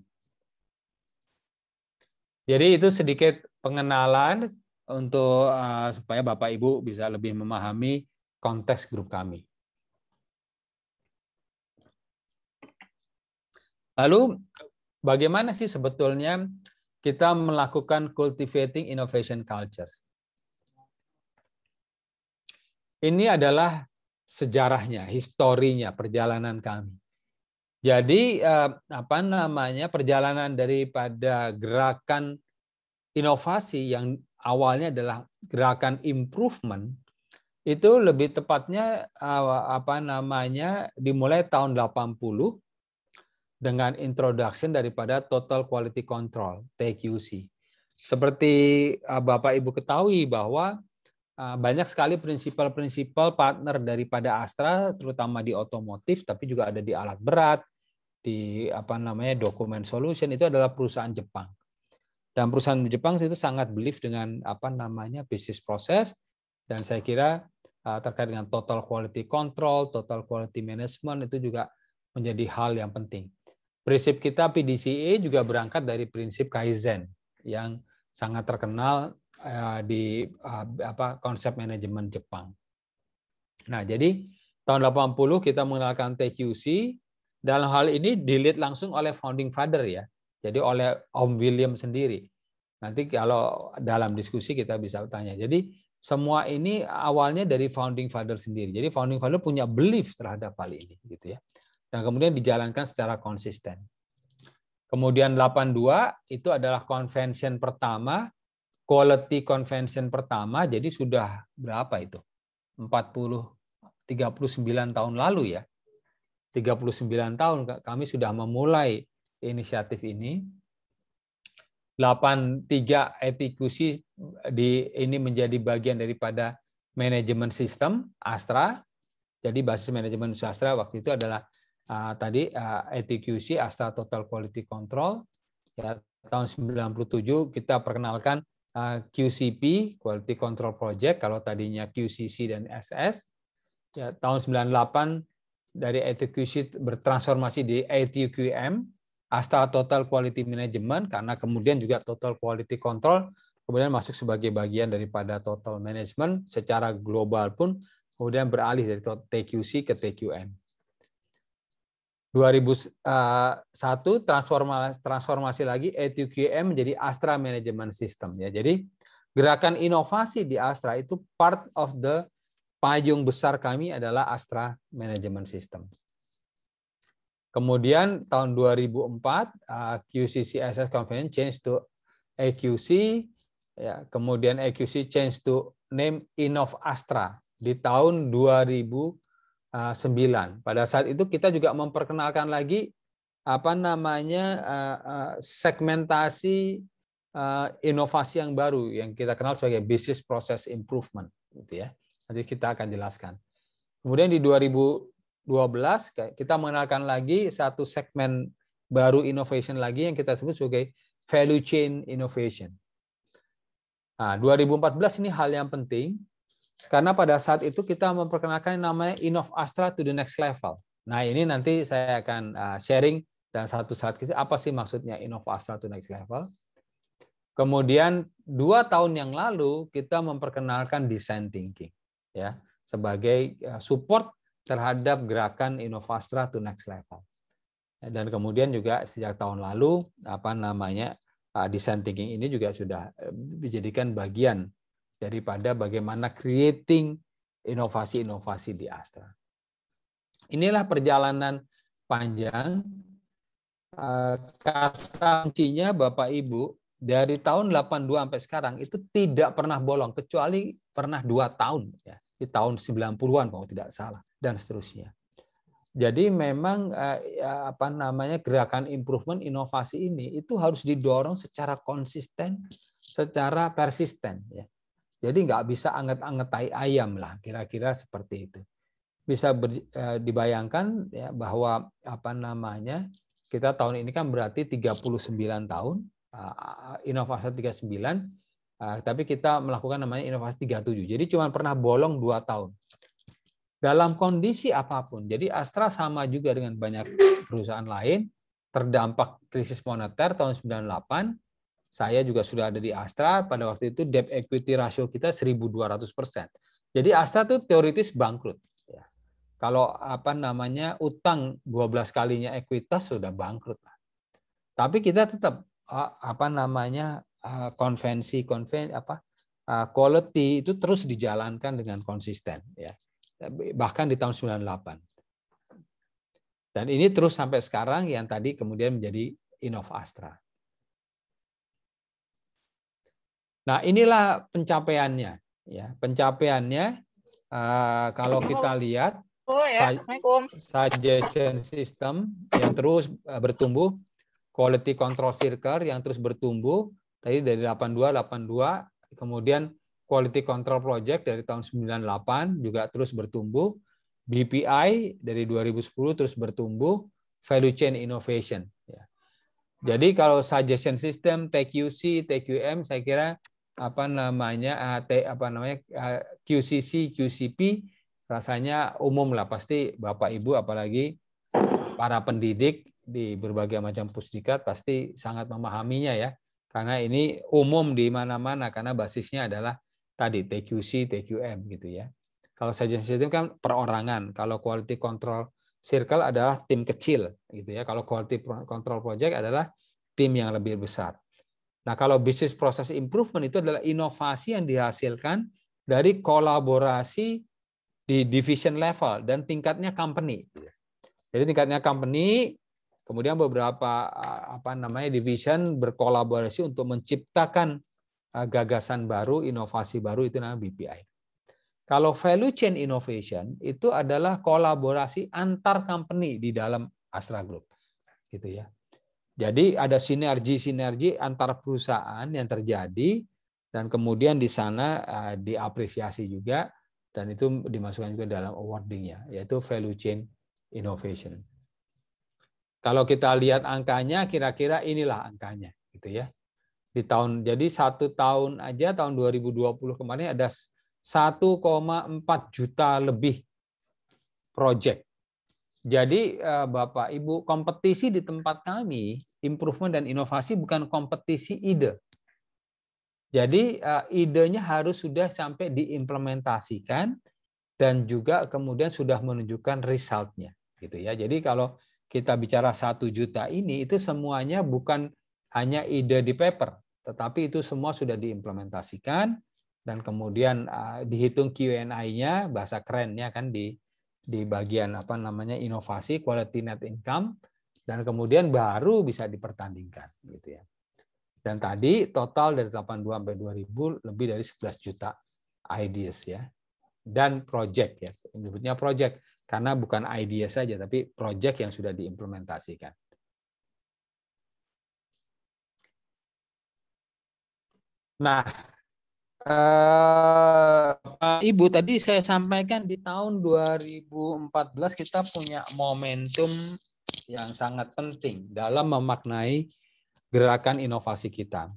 Jadi itu sedikit pengenalan untuk uh, supaya Bapak Ibu bisa lebih memahami konteks grup kami. Lalu bagaimana sih sebetulnya kita melakukan cultivating innovation cultures? Ini adalah sejarahnya, historinya, perjalanan kami. Jadi eh, apa namanya perjalanan daripada gerakan inovasi yang awalnya adalah gerakan improvement itu lebih tepatnya eh, apa namanya dimulai tahun 80 dengan introduction daripada total quality control TQC. Seperti eh, Bapak Ibu ketahui bahwa Ah, banyak sekali prinsipal-prinsipal partner daripada Astra terutama di otomotif tapi juga ada di alat berat di apa namanya dokumen solution itu adalah perusahaan Jepang dan perusahaan Jepang itu sangat belief dengan apa namanya bisnis proses dan saya kira ah, terkait dengan total quality control total quality management itu juga menjadi hal yang penting prinsip kita PDCA e juga berangkat dari prinsip Kaizen yang sangat terkenal Eh, di eh, apa konsep manajemen Jepang. Nah, jadi tahun 80 kita mengenalkan TQC. Dalam hal ini dilihat langsung oleh founding father ya. Jadi oleh Om William sendiri. Nanti kalau dalam diskusi kita bisa tanya. Jadi semua ini awalnya dari founding father sendiri. Jadi founding father punya belief terhadap hal ini gitu ya. Dan kemudian dijalankan secara konsisten. Kemudian 82 itu adalah convention pertama quality convention pertama jadi sudah berapa itu? 40 39 tahun lalu ya. 39 tahun kami sudah memulai inisiatif ini. 83 etikusi di ini menjadi bagian daripada manajemen sistem Astra. Jadi basis manajemen Astra waktu itu adalah uh, tadi uh, Astra Total Quality Control. Ya, tahun 97 kita perkenalkan Eh, QCP Quality Control Project kalau tadinya QCC dan SS ya tahun 98 dari ATQC bertransformasi di ATQM Asta Total Quality Management karena kemudian juga Total Quality Control kemudian masuk sebagai bagian daripada Total Management secara global pun kemudian beralih dari TQC ke TQM. 2001 eh, transformasi, transformasi lagi ETQM menjadi Astra Management System ya. Jadi gerakan inovasi di Astra itu part of the payung besar kami adalah Astra Management System. Kemudian tahun 2004 QCCSS Convention change to AQC ya, kemudian AQC change to name Innov Astra di tahun 2000 9. Eh, Pada saat itu kita juga memperkenalkan lagi apa namanya eh, eh, segmentasi inovasi yang baru yang kita kenal sebagai business process improvement gitu ya. Nanti kita akan jelaskan. Kemudian di 2012 kita mengenalkan lagi satu segmen baru innovation lagi yang kita sebut sebagai value chain innovation. Nah, 2014 ini hal yang penting karena pada saat itu kita memperkenalkan yang namanya Innov Astra to the next level. Nah, ini nanti saya akan uh, sharing dan satu saat kita apa sih maksudnya Innov Astra to next level. Kemudian dua tahun yang lalu kita memperkenalkan design thinking ya sebagai uh, support terhadap gerakan Innovastra to the next level. Dan kemudian juga sejak tahun lalu apa namanya uh, design thinking ini juga sudah dijadikan bagian daripada bagaimana creating inovasi-inovasi di Astra. Inilah perjalanan panjang. Eh, kata kuncinya Bapak Ibu, dari tahun 82 sampai sekarang itu tidak pernah bolong, kecuali pernah dua tahun. ya Di tahun 90-an kalau tidak salah, dan seterusnya. Jadi memang eh, ya, apa namanya gerakan improvement inovasi ini itu harus didorong secara konsisten, secara persisten ya. Jadi nggak bisa anget-anget tai ayam lah, kira-kira seperti itu. Bisa ber, e, dibayangkan ya, bahwa apa namanya kita tahun ini kan berarti 39 tahun eh, inovasi 39 eh, tapi kita melakukan namanya inovasi 37. Jadi cuma pernah bolong dua tahun. Dalam kondisi apapun. Jadi Astra sama juga dengan banyak perusahaan lain terdampak krisis moneter tahun 98 saya juga sudah ada di Astra, pada waktu itu debt equity ratio kita 1200%. Jadi Astra tuh teoritis bangkrut. Ya. Kalau apa namanya utang 12 kalinya ekuitas sudah bangkrut. Tapi kita tetap apa namanya konvensi konven apa quality itu terus dijalankan dengan konsisten ya. Bahkan di tahun 98. Dan ini terus sampai sekarang yang tadi kemudian menjadi Inov Astra. Nah, inilah pencapaiannya ya, pencapaiannya uh, kalau kita lihat oh, ya. suggestion system yang terus eh, bertumbuh, quality control circle yang terus bertumbuh tadi dari 82 82 kemudian quality control project dari tahun 98 juga terus bertumbuh, BPI dari 2010 terus bertumbuh, value chain innovation ya. Jadi kalau suggestion system, TQC, TQM saya kira apa namanya AT eh, apa namanya eh, QCC QCP rasanya umum lah pasti bapak ibu apalagi para pendidik di berbagai macam pusdikat pasti sangat memahaminya ya karena ini umum di mana-mana karena basisnya adalah tadi TQC TQM gitu ya kalau saja sistem kan perorangan kalau quality control circle adalah tim kecil gitu ya kalau quality control project adalah tim yang lebih besar Nah, kalau bisnis proses improvement itu adalah inovasi yang dihasilkan dari kolaborasi di division level dan tingkatnya company. Iya. Jadi tingkatnya company, kemudian beberapa eh, apa namanya division berkolaborasi untuk menciptakan eh, gagasan baru, inovasi baru itu namanya BPI. Kalau value chain innovation itu adalah kolaborasi antar company di dalam Astra Group. Gitu ya. Jadi ada sinergi-sinergi antar perusahaan yang terjadi dan kemudian di sana eh, diapresiasi juga dan itu dimasukkan juga dalam awardingnya yaitu value chain innovation. Kalau kita lihat angkanya kira-kira inilah angkanya gitu ya. Di tahun jadi satu tahun aja tahun 2020 kemarin ada 1,4 juta lebih project jadi eh, Bapak Ibu, kompetisi di tempat kami, improvement dan inovasi bukan kompetisi ide. Jadi eh, idenya harus sudah sampai diimplementasikan dan juga kemudian sudah menunjukkan resultnya, gitu ya. Jadi kalau kita bicara satu juta ini itu semuanya bukan hanya ide di paper, tetapi itu semua sudah diimplementasikan dan kemudian eh, dihitung Q&A-nya bahasa kerennya kan di di bagian apa namanya inovasi quality net income dan kemudian baru bisa dipertandingkan gitu ya. Dan tadi total dari 82 sampai 2000 lebih dari 11 juta ideas ya. Dan project ya, menyebutnya project karena bukan idea saja tapi project yang sudah diimplementasikan. Nah, Uh, Ibu tadi saya sampaikan di tahun 2014 kita punya momentum yang sangat penting dalam memaknai gerakan inovasi kita.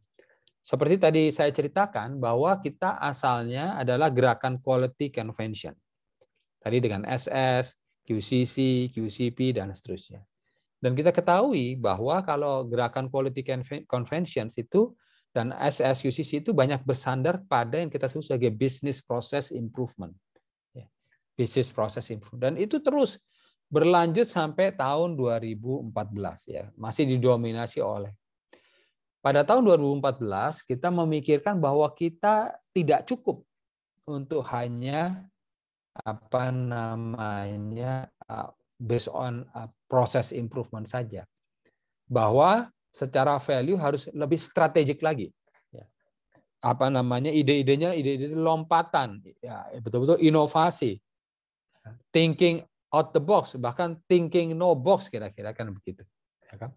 Seperti tadi saya ceritakan bahwa kita asalnya adalah gerakan quality convention. Tadi dengan SS, QCC, QCP, dan seterusnya. Dan kita ketahui bahwa kalau gerakan quality convention itu dan SSUCC itu banyak bersandar pada yang kita sebut sebagai business process improvement. Ya, business process improvement. Dan itu terus berlanjut sampai tahun 2014 ya, masih didominasi oleh. Pada tahun 2014 kita memikirkan bahwa kita tidak cukup untuk hanya apa namanya uh, based on uh, process improvement saja. Bahwa secara value harus lebih strategik lagi. Ya. Apa namanya ide-idenya ide-ide lompatan, ya betul-betul inovasi, thinking out the box, bahkan thinking no box kira-kira kan begitu. Ya kan?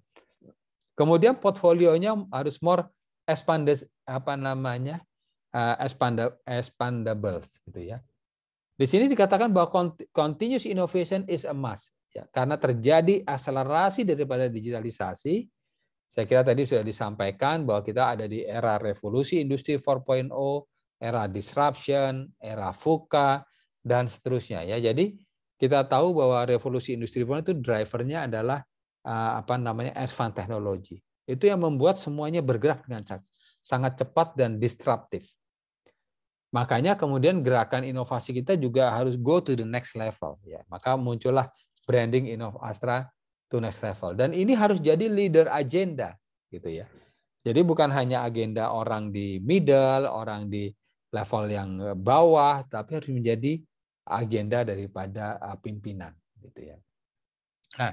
Kemudian portfolionya harus more expanded apa namanya eh, expandable, gitu ya. Di sini dikatakan bahwa continuous innovation is a must ya, karena terjadi akselerasi daripada digitalisasi saya kira tadi sudah disampaikan bahwa kita ada di era revolusi industri 4.0, era disruption, era VUCA, dan seterusnya ya. Jadi kita tahu bahwa revolusi industri 4.0 itu drivernya adalah eh, apa namanya advance technology. Itu yang membuat semuanya bergerak dengan sangat cepat dan disruptif. Makanya kemudian gerakan inovasi kita juga harus go to the next level ya. Maka muncullah branding Innov Astra to next level. Dan ini harus jadi leader agenda gitu ya. Jadi bukan hanya agenda orang di middle, orang di level yang eh, bawah, tapi harus menjadi agenda daripada eh, pimpinan gitu ya. Nah,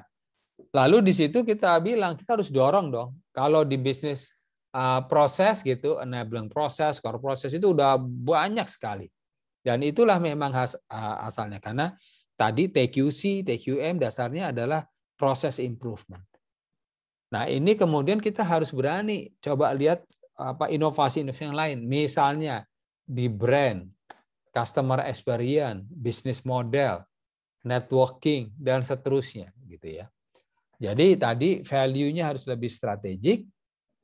lalu di situ kita bilang kita harus dorong dong. Kalau di bisnis uh, proses gitu, enabling proses, core proses itu udah banyak sekali. Dan itulah memang has, uh, asalnya karena tadi TQC, TQM dasarnya adalah proses improvement. Nah, ini kemudian kita harus berani coba lihat apa inovasi-inovasi yang lain. Misalnya di brand, customer experience, bisnis model, networking dan seterusnya gitu ya. Jadi tadi value-nya harus lebih strategik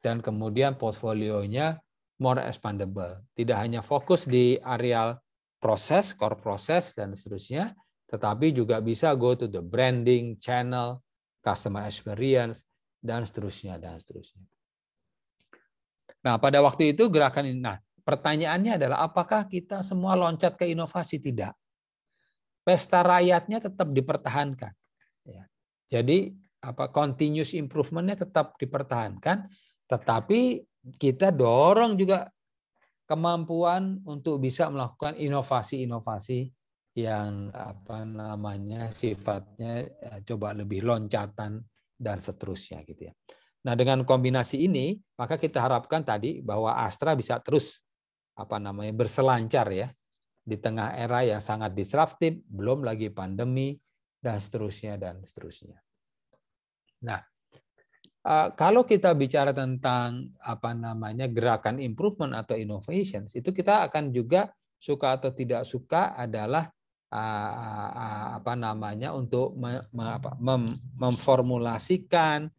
dan kemudian portfolionya more expandable. Tidak hanya fokus di areal proses, core proses dan seterusnya, tetapi juga bisa go to the branding, channel, customer experience, dan seterusnya dan seterusnya. Nah, pada waktu itu gerakan ini nah, pertanyaannya adalah apakah kita semua loncat ke inovasi tidak? Pesta rakyatnya tetap dipertahankan. Ya. Jadi apa continuous improvementnya tetap dipertahankan, tetapi kita dorong juga kemampuan untuk bisa melakukan inovasi-inovasi yang apa namanya sifatnya eh, coba lebih loncatan dan seterusnya gitu ya. Nah, dengan kombinasi ini maka kita harapkan tadi bahwa Astra bisa terus apa namanya berselancar ya di tengah era yang sangat disruptif, belum lagi pandemi dan seterusnya dan seterusnya. Nah, eh, kalau kita bicara tentang apa namanya gerakan improvement atau innovations itu kita akan juga suka atau tidak suka adalah apa namanya untuk memformulasikan,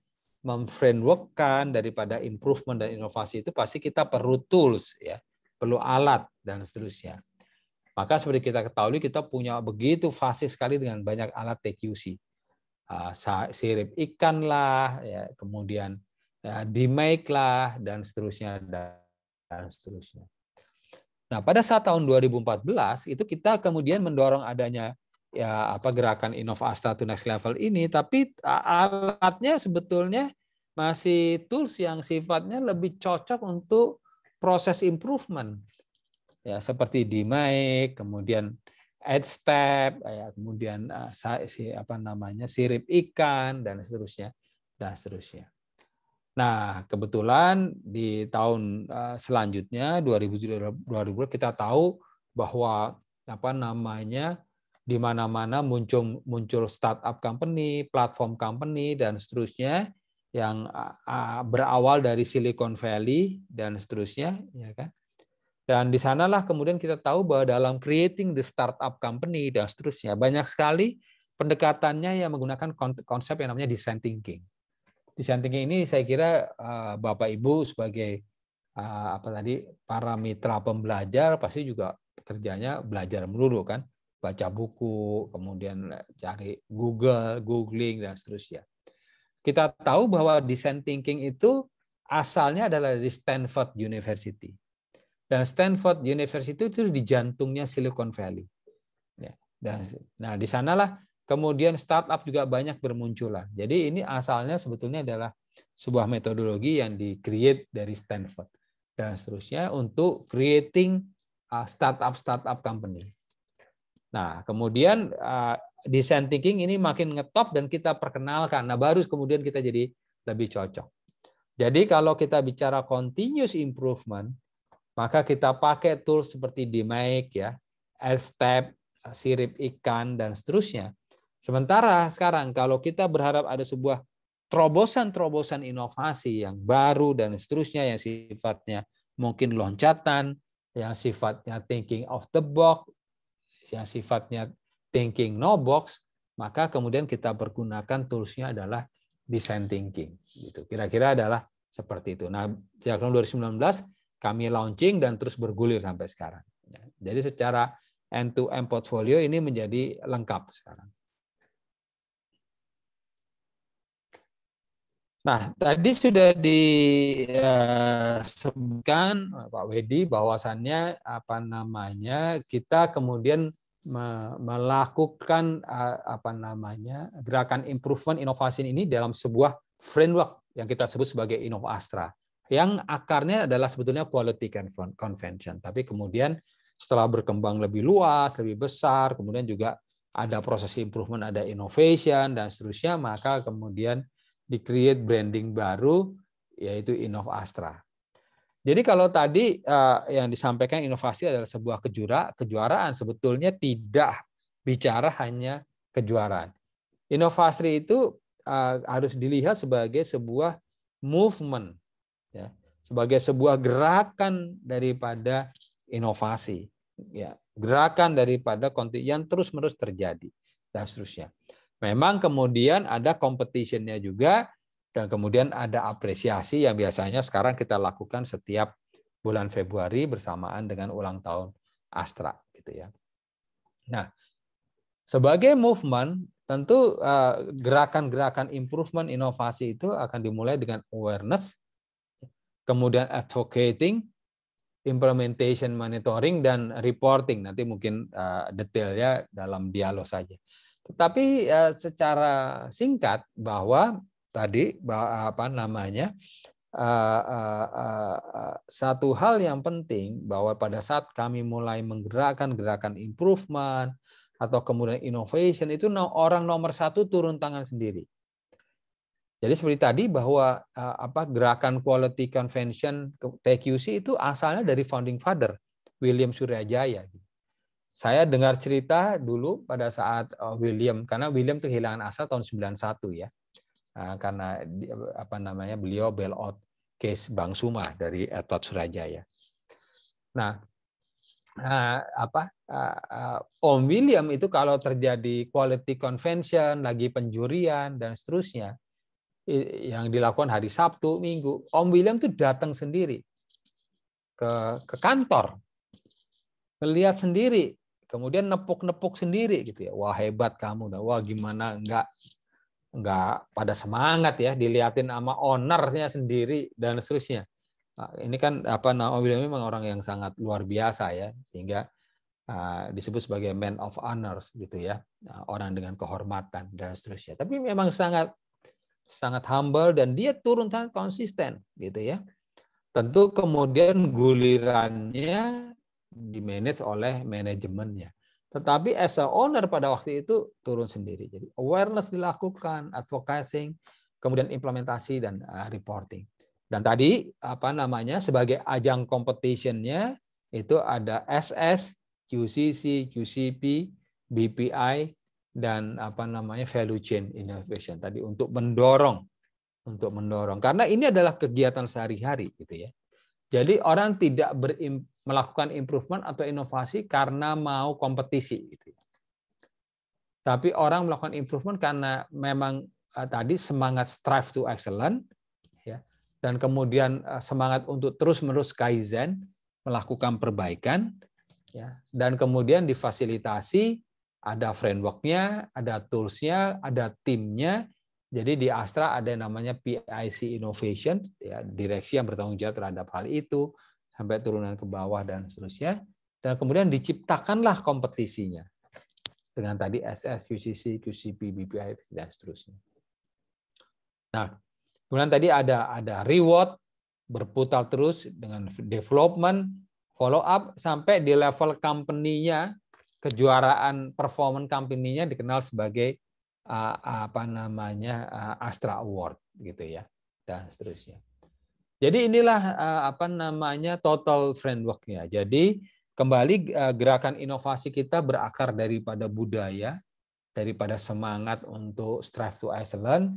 memframeworkkan daripada improvement dan inovasi itu pasti kita perlu tools ya, perlu alat dan seterusnya. Maka seperti kita ketahui kita punya begitu fasih sekali dengan banyak alat TQC. Sirip ikan lah, ya, kemudian ya, make lah dan seterusnya dan seterusnya. Nah, pada saat tahun 2014 itu kita kemudian mendorong adanya ya apa gerakan inovasi to Next Level ini, tapi alatnya sebetulnya masih tools yang sifatnya lebih cocok untuk proses improvement. Ya, seperti di DMAIC, kemudian step, ya, kemudian eh, si apa namanya sirip ikan dan seterusnya dan seterusnya. Nah, kebetulan di tahun eh, selanjutnya 2020 kita tahu bahwa apa namanya di mana-mana muncul muncul startup company, platform company dan seterusnya yang berawal dari Silicon Valley dan seterusnya, ya kan? Dan di sanalah kemudian kita tahu bahwa dalam creating the startup company dan seterusnya banyak sekali pendekatannya yang menggunakan konsep yang namanya design thinking disenting ini saya kira eh, Bapak Ibu sebagai eh, apa tadi para mitra pembelajar pasti juga kerjanya belajar melulu kan baca buku, kemudian cari Google, googling dan seterusnya. Kita tahu bahwa design thinking itu asalnya adalah di Stanford University. Dan Stanford University itu di jantungnya Silicon Valley. Ya, dan, nah, di sanalah Kemudian startup juga banyak bermunculan. Jadi ini asalnya sebetulnya adalah sebuah metodologi yang di-create dari Stanford dan seterusnya untuk creating startup-startup uh, company. Nah, kemudian uh, design thinking ini makin ngetop dan kita perkenalkan. Nah, baru kemudian kita jadi lebih cocok. Jadi kalau kita bicara continuous improvement, maka kita pakai tools seperti DMAIC ya, S-Step, sirip ikan dan seterusnya Sementara sekarang kalau kita berharap ada sebuah terobosan-terobosan inovasi yang baru dan seterusnya yang sifatnya mungkin loncatan, yang sifatnya thinking of the box, yang sifatnya thinking no box, maka kemudian kita pergunakan toolsnya adalah design thinking. Gitu. Kira-kira adalah seperti itu. Nah, sejak tahun 2019 kami launching dan terus bergulir sampai sekarang. Jadi secara end-to-end portfolio ini menjadi lengkap sekarang. Nah, tadi sudah disebutkan eh, eh, Pak Wedi bahwasannya apa namanya kita kemudian melakukan eh, apa namanya gerakan improvement inovasi ini dalam sebuah framework yang kita sebut sebagai InnovAstra yang akarnya adalah sebetulnya quality convention tapi kemudian setelah berkembang lebih luas, lebih besar, kemudian juga ada proses improvement, ada innovation dan seterusnya, maka kemudian di create branding baru yaitu Innov Astra. Jadi kalau tadi eh, yang disampaikan inovasi adalah sebuah kejura, kejuaraan sebetulnya tidak bicara hanya kejuaraan. Inovasi itu eh, harus dilihat sebagai sebuah movement, ya, sebagai sebuah gerakan daripada inovasi, ya, gerakan daripada konti yang terus-menerus terjadi dan seterusnya. Memang kemudian ada kompetisinya juga dan kemudian ada apresiasi yang biasanya sekarang kita lakukan setiap bulan Februari bersamaan dengan ulang tahun Astra gitu ya. Nah, sebagai movement tentu eh, gerakan-gerakan improvement inovasi itu akan dimulai dengan awareness, kemudian advocating, implementation monitoring dan reporting. Nanti mungkin eh, detailnya dalam dialog saja. Tetapi eh, secara singkat bahwa tadi apa namanya eh, eh, satu hal yang penting bahwa pada saat kami mulai menggerakkan gerakan improvement atau kemudian innovation itu orang nomor satu turun tangan sendiri. Jadi seperti tadi bahwa apa gerakan quality convention TQC itu asalnya dari founding father William Suryajaya. Saya dengar cerita dulu pada saat eh, William karena William kehilangan asa tahun 91 ya. Eh, karena apa namanya beliau bail case Bang Suma dari Edward Surajaya. Nah, eh, apa Om William itu kalau terjadi quality convention, lagi penjurian dan seterusnya yang dilakukan hari Sabtu, Minggu, Om William tuh datang sendiri ke ke kantor melihat sendiri kemudian nepuk-nepuk sendiri gitu ya. Wah hebat kamu, wah gimana nggak nggak pada semangat ya diliatin sama ownernya sendiri dan seterusnya. Nah, ini kan apa Naomi memang orang yang sangat luar biasa ya sehingga uh, disebut sebagai man of honors gitu ya ah, orang dengan kehormatan dan seterusnya. Tapi memang sangat sangat humble dan dia turun tangan konsisten gitu ya. Tentu kemudian gulirannya dimanage oleh manajemennya. Tetapi as a owner pada waktu itu turun sendiri. Jadi awareness dilakukan, advocating, kemudian implementasi dan uh, reporting. Dan tadi apa namanya sebagai ajang competitionnya itu ada SS, QCC, QCP, BPI dan apa namanya value chain innovation tadi untuk mendorong untuk mendorong karena ini adalah kegiatan sehari-hari gitu ya jadi orang tidak melakukan improvement atau inovasi karena mau kompetisi. Gitu ya. Tapi orang melakukan improvement karena memang eh, tadi semangat strive to excellent, ya, dan kemudian eh, semangat untuk terus-menerus kaizen, melakukan perbaikan, ya, dan kemudian difasilitasi, ada frameworknya, ada toolsnya, ada timnya, jadi di Astra ada yang namanya PIC Innovation, ya, direksi yang bertanggung jawab terhadap hal itu, sampai turunan ke bawah dan seterusnya. Dan kemudian diciptakanlah kompetisinya dengan tadi SS, QCC, QCP, BPI dan seterusnya. Nah, kemudian tadi ada ada reward berputar terus dengan development, follow up sampai di level company-nya, kejuaraan performance company-nya dikenal sebagai apa namanya Astra Award gitu ya dan seterusnya. Jadi inilah apa namanya total frameworknya. Jadi kembali gerakan inovasi kita berakar daripada budaya, daripada semangat untuk strive to excellence,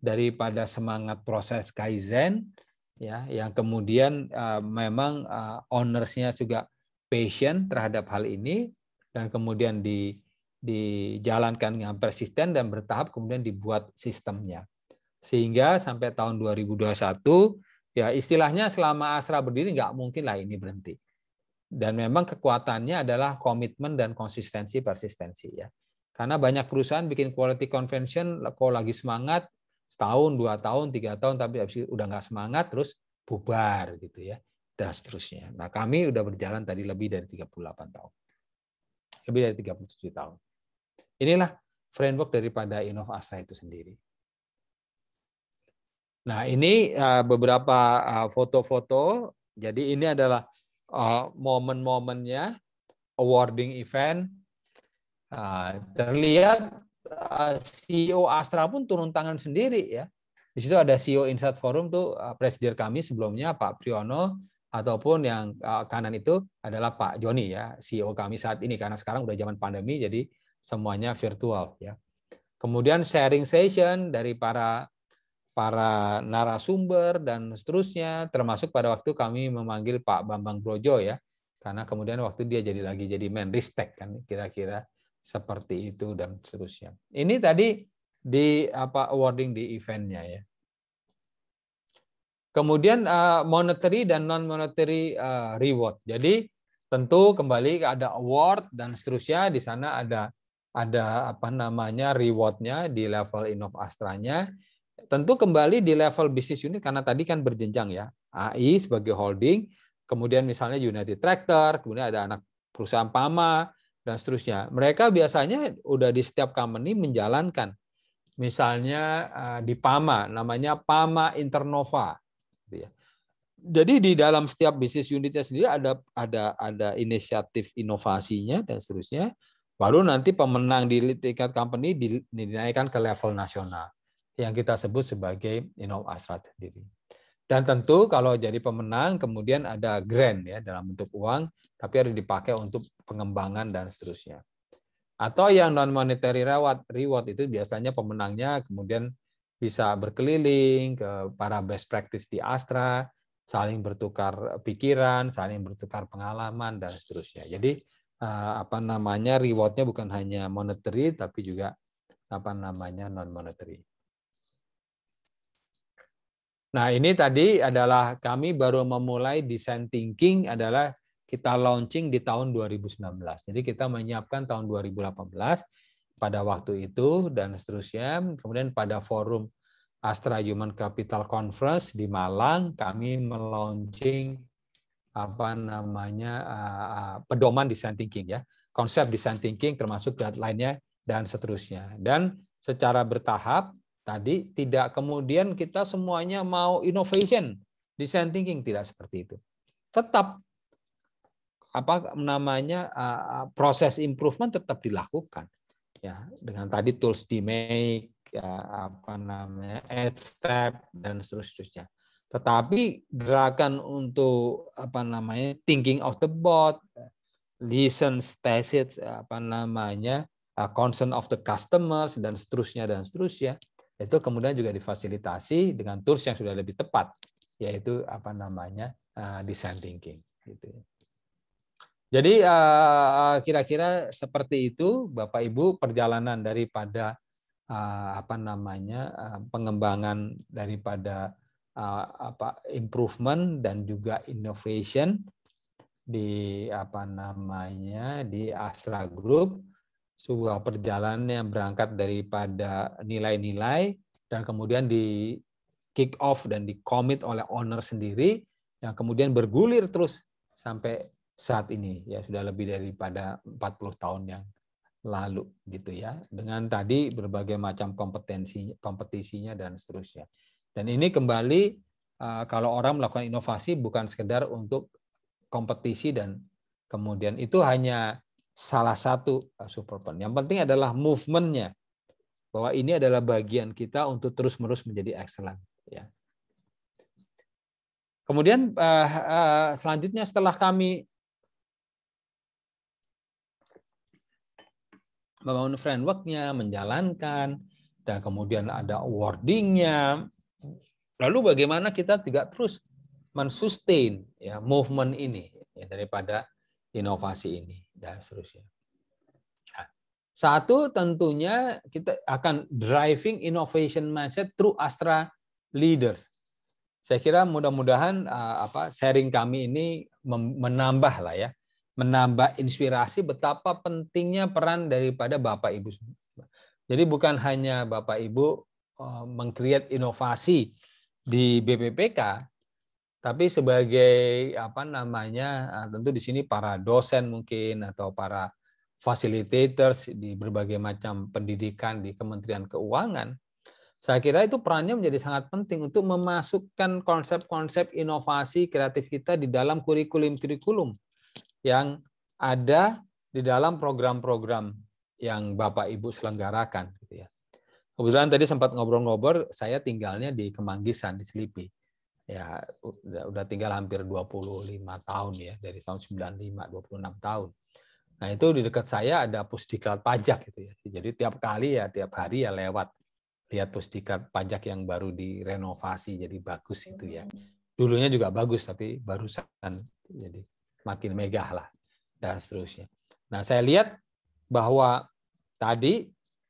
daripada semangat proses kaizen, ya, yang kemudian memang ownersnya juga patient terhadap hal ini dan kemudian di dijalankan dengan persisten dan bertahap kemudian dibuat sistemnya. Sehingga sampai tahun 2021 ya istilahnya selama Asra berdiri nggak mungkin lah ini berhenti. Dan memang kekuatannya adalah komitmen dan konsistensi persistensi ya. Karena banyak perusahaan bikin quality convention kalau lagi semangat setahun, dua tahun, tiga tahun tapi habis udah nggak semangat terus bubar gitu ya dan seterusnya. Nah kami udah berjalan tadi lebih dari 38 tahun lebih dari 37 tahun. Inilah framework daripada Innov Astra itu sendiri. Nah, ini eh, beberapa eh, foto-foto. Jadi ini adalah eh, momen-momennya awarding event. Nah, terlihat CEO Astra pun turun tangan sendiri ya. Di situ ada CEO Insight Forum tuh presiden kami sebelumnya Pak Priyono ataupun yang kanan itu adalah Pak Joni ya CEO kami saat ini karena sekarang udah zaman pandemi jadi semuanya virtual ya. Kemudian sharing session dari para para narasumber dan seterusnya termasuk pada waktu kami memanggil Pak Bambang Brojo ya karena kemudian waktu dia jadi lagi jadi Menristek kan kira-kira seperti itu dan seterusnya. Ini tadi di apa awarding di eventnya ya. Kemudian uh, monetary dan non monetary uh, eh, reward. Jadi tentu kembali ada award dan seterusnya di sana ada ada apa namanya rewardnya di level Innov Astranya. Tentu kembali di level bisnis unit karena tadi kan berjenjang ya. AI sebagai holding, kemudian misalnya United Tractor, kemudian ada anak perusahaan Pama dan seterusnya. Mereka biasanya udah di setiap company menjalankan. Misalnya eh, di Pama, namanya Pama Internova. Gitu ya. Jadi di dalam setiap bisnis unitnya sendiri ada ada ada inisiatif inovasinya dan seterusnya Baru nanti pemenang di tingkat company dinaikkan ke level nasional yang kita sebut sebagai Innov Astra sendiri. Dan tentu kalau jadi pemenang kemudian ada grant ya dalam bentuk uang tapi harus dipakai untuk pengembangan dan seterusnya. Atau yang non monetary reward, reward itu biasanya pemenangnya kemudian bisa berkeliling ke para best practice di Astra, saling bertukar pikiran, saling bertukar pengalaman dan seterusnya. Jadi Eh, apa namanya rewardnya bukan hanya monetary tapi juga apa namanya non monetary. Nah ini tadi adalah kami baru memulai design thinking adalah kita launching di tahun 2019. Jadi kita menyiapkan tahun 2018 pada waktu itu dan seterusnya. Kemudian pada forum Astra Human Capital Conference di Malang kami meluncing apa namanya uh, pedoman desain thinking ya, konsep desain thinking termasuk guideline-nya dan seterusnya. Dan secara bertahap tadi tidak kemudian kita semuanya mau innovation, desain thinking tidak seperti itu. Tetap apa namanya uh, proses improvement tetap dilakukan ya dengan tadi tools di make ya, apa namanya add step dan seterusnya tetapi gerakan untuk apa namanya thinking of the bot, listen stasis apa namanya uh, concern of the customers dan seterusnya dan seterusnya itu kemudian juga difasilitasi dengan tools yang sudah lebih tepat yaitu apa namanya uh, design thinking. Gitu. Ya. Jadi uh, kira-kira seperti itu Bapak Ibu perjalanan daripada apa namanya pengembangan daripada Eh, apa improvement dan juga innovation di apa namanya di Astra Group sebuah perjalanan yang berangkat daripada nilai-nilai dan kemudian di kick off dan di commit oleh owner sendiri yang kemudian bergulir terus sampai saat ini ya sudah lebih daripada 40 tahun yang lalu gitu ya dengan tadi berbagai macam kompetensi kompetisinya dan seterusnya. Dan ini kembali eh, kalau orang melakukan inovasi bukan sekedar untuk kompetisi dan kemudian itu hanya salah satu eh, superpower. Yang penting adalah movementnya bahwa ini adalah bagian kita untuk terus-menerus menjadi excellent. Ya. Kemudian eh, selanjutnya setelah kami membangun frameworknya, menjalankan, dan kemudian ada awardingnya, Lalu bagaimana kita tidak terus mensustain ya movement ini ya, daripada inovasi ini dan seterusnya. Nah, satu tentunya kita akan driving innovation mindset through Astra leaders. Saya kira mudah-mudahan eh, apa sharing kami ini menambah lah ya, menambah inspirasi betapa pentingnya peran daripada Bapak Ibu. Jadi bukan hanya Bapak Ibu eh, mengkreat inovasi di BPPK, tapi sebagai apa namanya eh, tentu di sini para dosen mungkin atau para facilitators di berbagai macam pendidikan di Kementerian Keuangan, saya kira itu perannya menjadi sangat penting untuk memasukkan konsep-konsep inovasi kreatif kita di dalam kurikulum-kurikulum yang ada di dalam program-program yang Bapak Ibu selenggarakan. Kebetulan tadi sempat ngobrol-ngobrol, saya tinggalnya di Kemanggisan, di Selipi. Ya, udah, udah tinggal hampir 25 tahun ya, dari tahun 95, 26 tahun. Nah, itu di dekat saya ada pusdiklat pajak gitu ya. Jadi tiap kali ya, tiap hari ya lewat lihat pusdiklat pajak yang baru direnovasi jadi bagus itu ya. Dulunya juga bagus tapi barusan jadi makin megah lah dan seterusnya. Nah, saya lihat bahwa tadi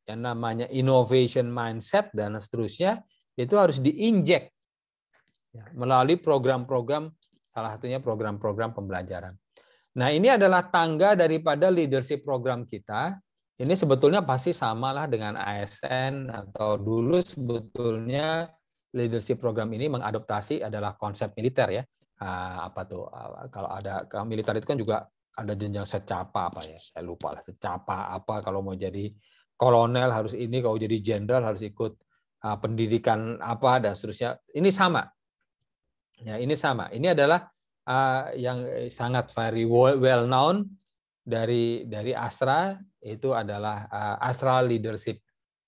yang namanya innovation mindset dan seterusnya itu harus diinjek ya, melalui program-program salah satunya program-program pembelajaran. Nah ini adalah tangga daripada leadership program kita. Ini sebetulnya pasti samalah dengan ASN atau dulu sebetulnya leadership program ini mengadaptasi adalah konsep militer ya. Ah, apa tuh ah, kalau ada kalau militer itu kan juga ada jenjang secapa apa ya saya lupa lah secapa apa kalau mau jadi kolonel harus ini, kalau jadi jenderal harus ikut ah, pendidikan apa dan seterusnya. Ini sama. Ya, ini sama. Ini adalah ah, yang sangat very well known dari dari Astra itu adalah ah, Astra Leadership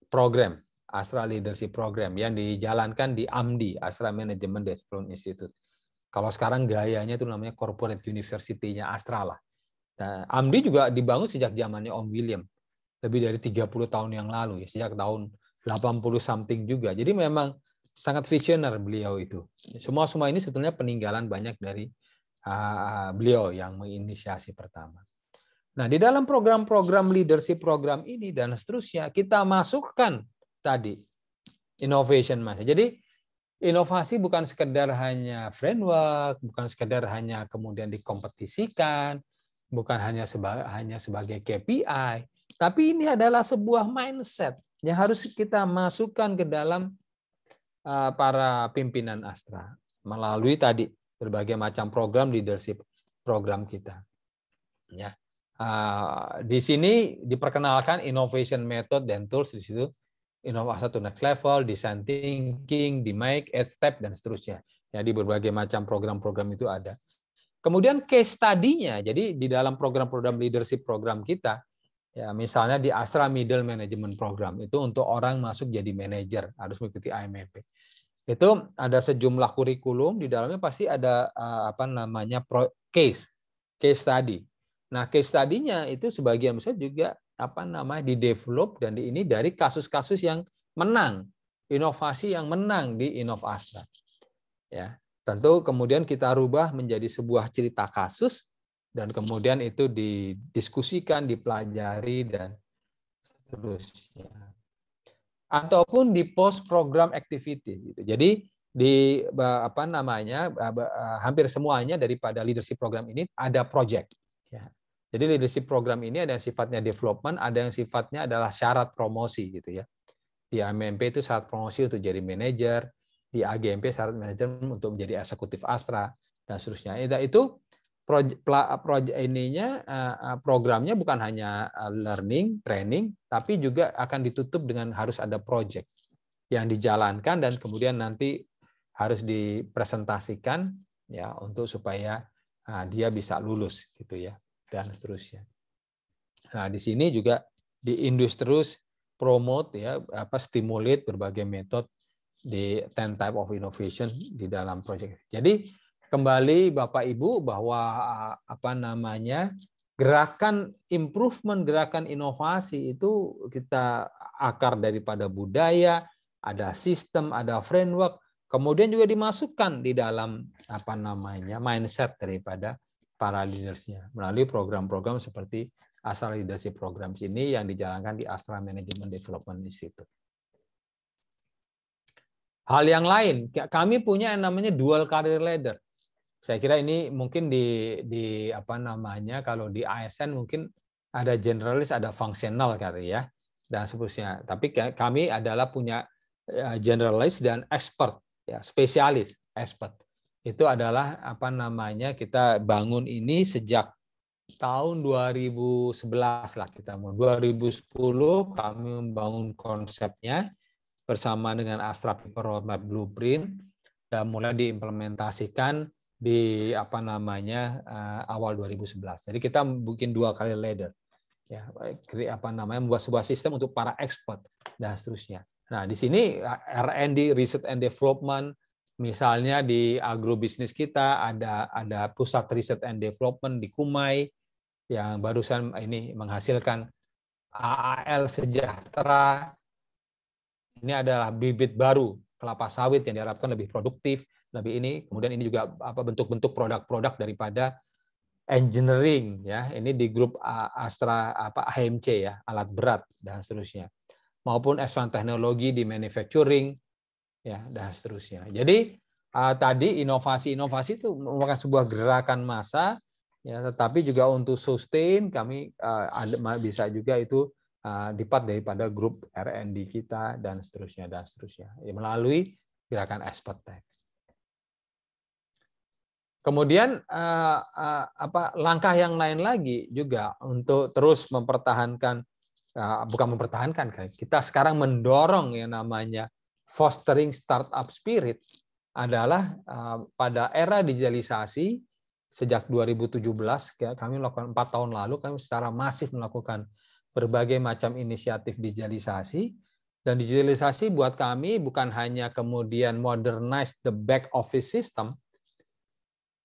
Program. Astra Leadership Program yang dijalankan di AMDI, Astra Management Development Institute. Kalau sekarang gayanya itu namanya corporate university-nya Astra lah. Nah, AMDI juga dibangun sejak zamannya Om William lebih dari 30 tahun yang lalu ya sejak tahun 80 something juga. Jadi memang sangat visioner beliau itu. Semua semua ini sebetulnya peninggalan banyak dari ah, ah, beliau yang menginisiasi pertama. Nah, di dalam program-program leadership program ini dan seterusnya kita masukkan tadi innovation mas. Jadi inovasi bukan sekedar hanya framework, bukan sekedar hanya kemudian dikompetisikan, bukan hanya seba hanya sebagai KPI, tapi ini adalah sebuah mindset yang harus kita masukkan ke dalam uh, para pimpinan Astra melalui tadi berbagai macam program leadership program kita. Ya. Uh, di sini diperkenalkan innovation method dan tools di situ inovasi to next level, design thinking, di make, add step dan seterusnya. Jadi ya, berbagai macam program-program itu ada. Kemudian case study-nya, jadi di dalam program-program leadership program kita, Ya, misalnya di Astra Middle Management Program itu untuk orang masuk jadi manajer harus mengikuti IMP. Itu ada sejumlah kurikulum di dalamnya pasti ada eh, apa namanya case case study. Nah, case study itu sebagian besar juga apa namanya di develop dan di ini dari kasus-kasus yang menang, inovasi yang menang di Inov Astra. Ya, tentu kemudian kita rubah menjadi sebuah cerita kasus dan kemudian itu didiskusikan, dipelajari dan seterusnya. Ataupun di post program activity gitu. Jadi di apa namanya hampir semuanya daripada leadership program ini ada project ya. Jadi leadership program ini ada yang sifatnya development, ada yang sifatnya adalah syarat promosi gitu ya. Di AMMP itu syarat promosi untuk jadi manager di AGMP syarat manajer untuk menjadi eksekutif Astra dan seterusnya. Nah, itu proyek proje, ininya eh, eh, programnya bukan hanya eh, learning, training, tapi juga akan ditutup dengan harus ada proyek yang dijalankan dan kemudian nanti harus dipresentasikan ya untuk supaya dia bisa lulus gitu ya dan seterusnya. Nah, di sini juga di industri terus promote ya apa stimulate berbagai metode di 10 type of innovation di dalam project. Jadi kembali Bapak Ibu bahwa eh, apa namanya gerakan improvement, gerakan inovasi itu kita akar daripada budaya, ada sistem, ada framework, kemudian juga dimasukkan di dalam apa namanya mindset daripada para leadersnya melalui program-program seperti asal Leadership program ini yang dijalankan di Astra Management Development Institute. Hal yang lain, kami punya yang namanya dual career ladder saya kira ini mungkin di di apa namanya kalau di ASN mungkin ada generalis ada fungsional kali ya dan seterusnya. Tapi kami adalah punya e, generalis dan expert ya spesialis expert itu adalah apa namanya kita bangun ini sejak tahun 2011 lah kita mau 2010 kami membangun konsepnya bersama dengan Astra Paper Roadmap Blueprint dan mulai diimplementasikan di apa namanya eh, awal 2011. Jadi kita bikin dua kali ladder ya apa namanya membuat sebuah sistem untuk para ekspor, dan seterusnya. Nah, di sini eh, R&D research and development misalnya di agrobisnis kita ada ada pusat research and development di Kumai yang barusan ini menghasilkan AAL sejahtera. Ini adalah bibit baru kelapa sawit yang diharapkan lebih produktif lebih ini. Kemudian ini juga apa bentuk-bentuk produk-produk daripada engineering ya. Ini di grup Astra apa AMC ya, alat berat dan seterusnya. Maupun S1 teknologi di manufacturing ya dan seterusnya. Jadi uh, tadi inovasi-inovasi itu merupakan sebuah gerakan massa ya tetapi juga untuk sustain kami uh, bisa juga itu uh, dipat daripada grup R&D kita dan seterusnya dan seterusnya ya, melalui gerakan expert tech Kemudian eh, eh, apa langkah yang lain lagi juga untuk terus mempertahankan eh, bukan mempertahankan kan, kita sekarang mendorong yang namanya fostering startup spirit adalah eh, pada era digitalisasi sejak 2017 ya, kami melakukan empat tahun lalu kami secara masif melakukan berbagai macam inisiatif digitalisasi dan digitalisasi buat kami bukan hanya kemudian modernize the back office system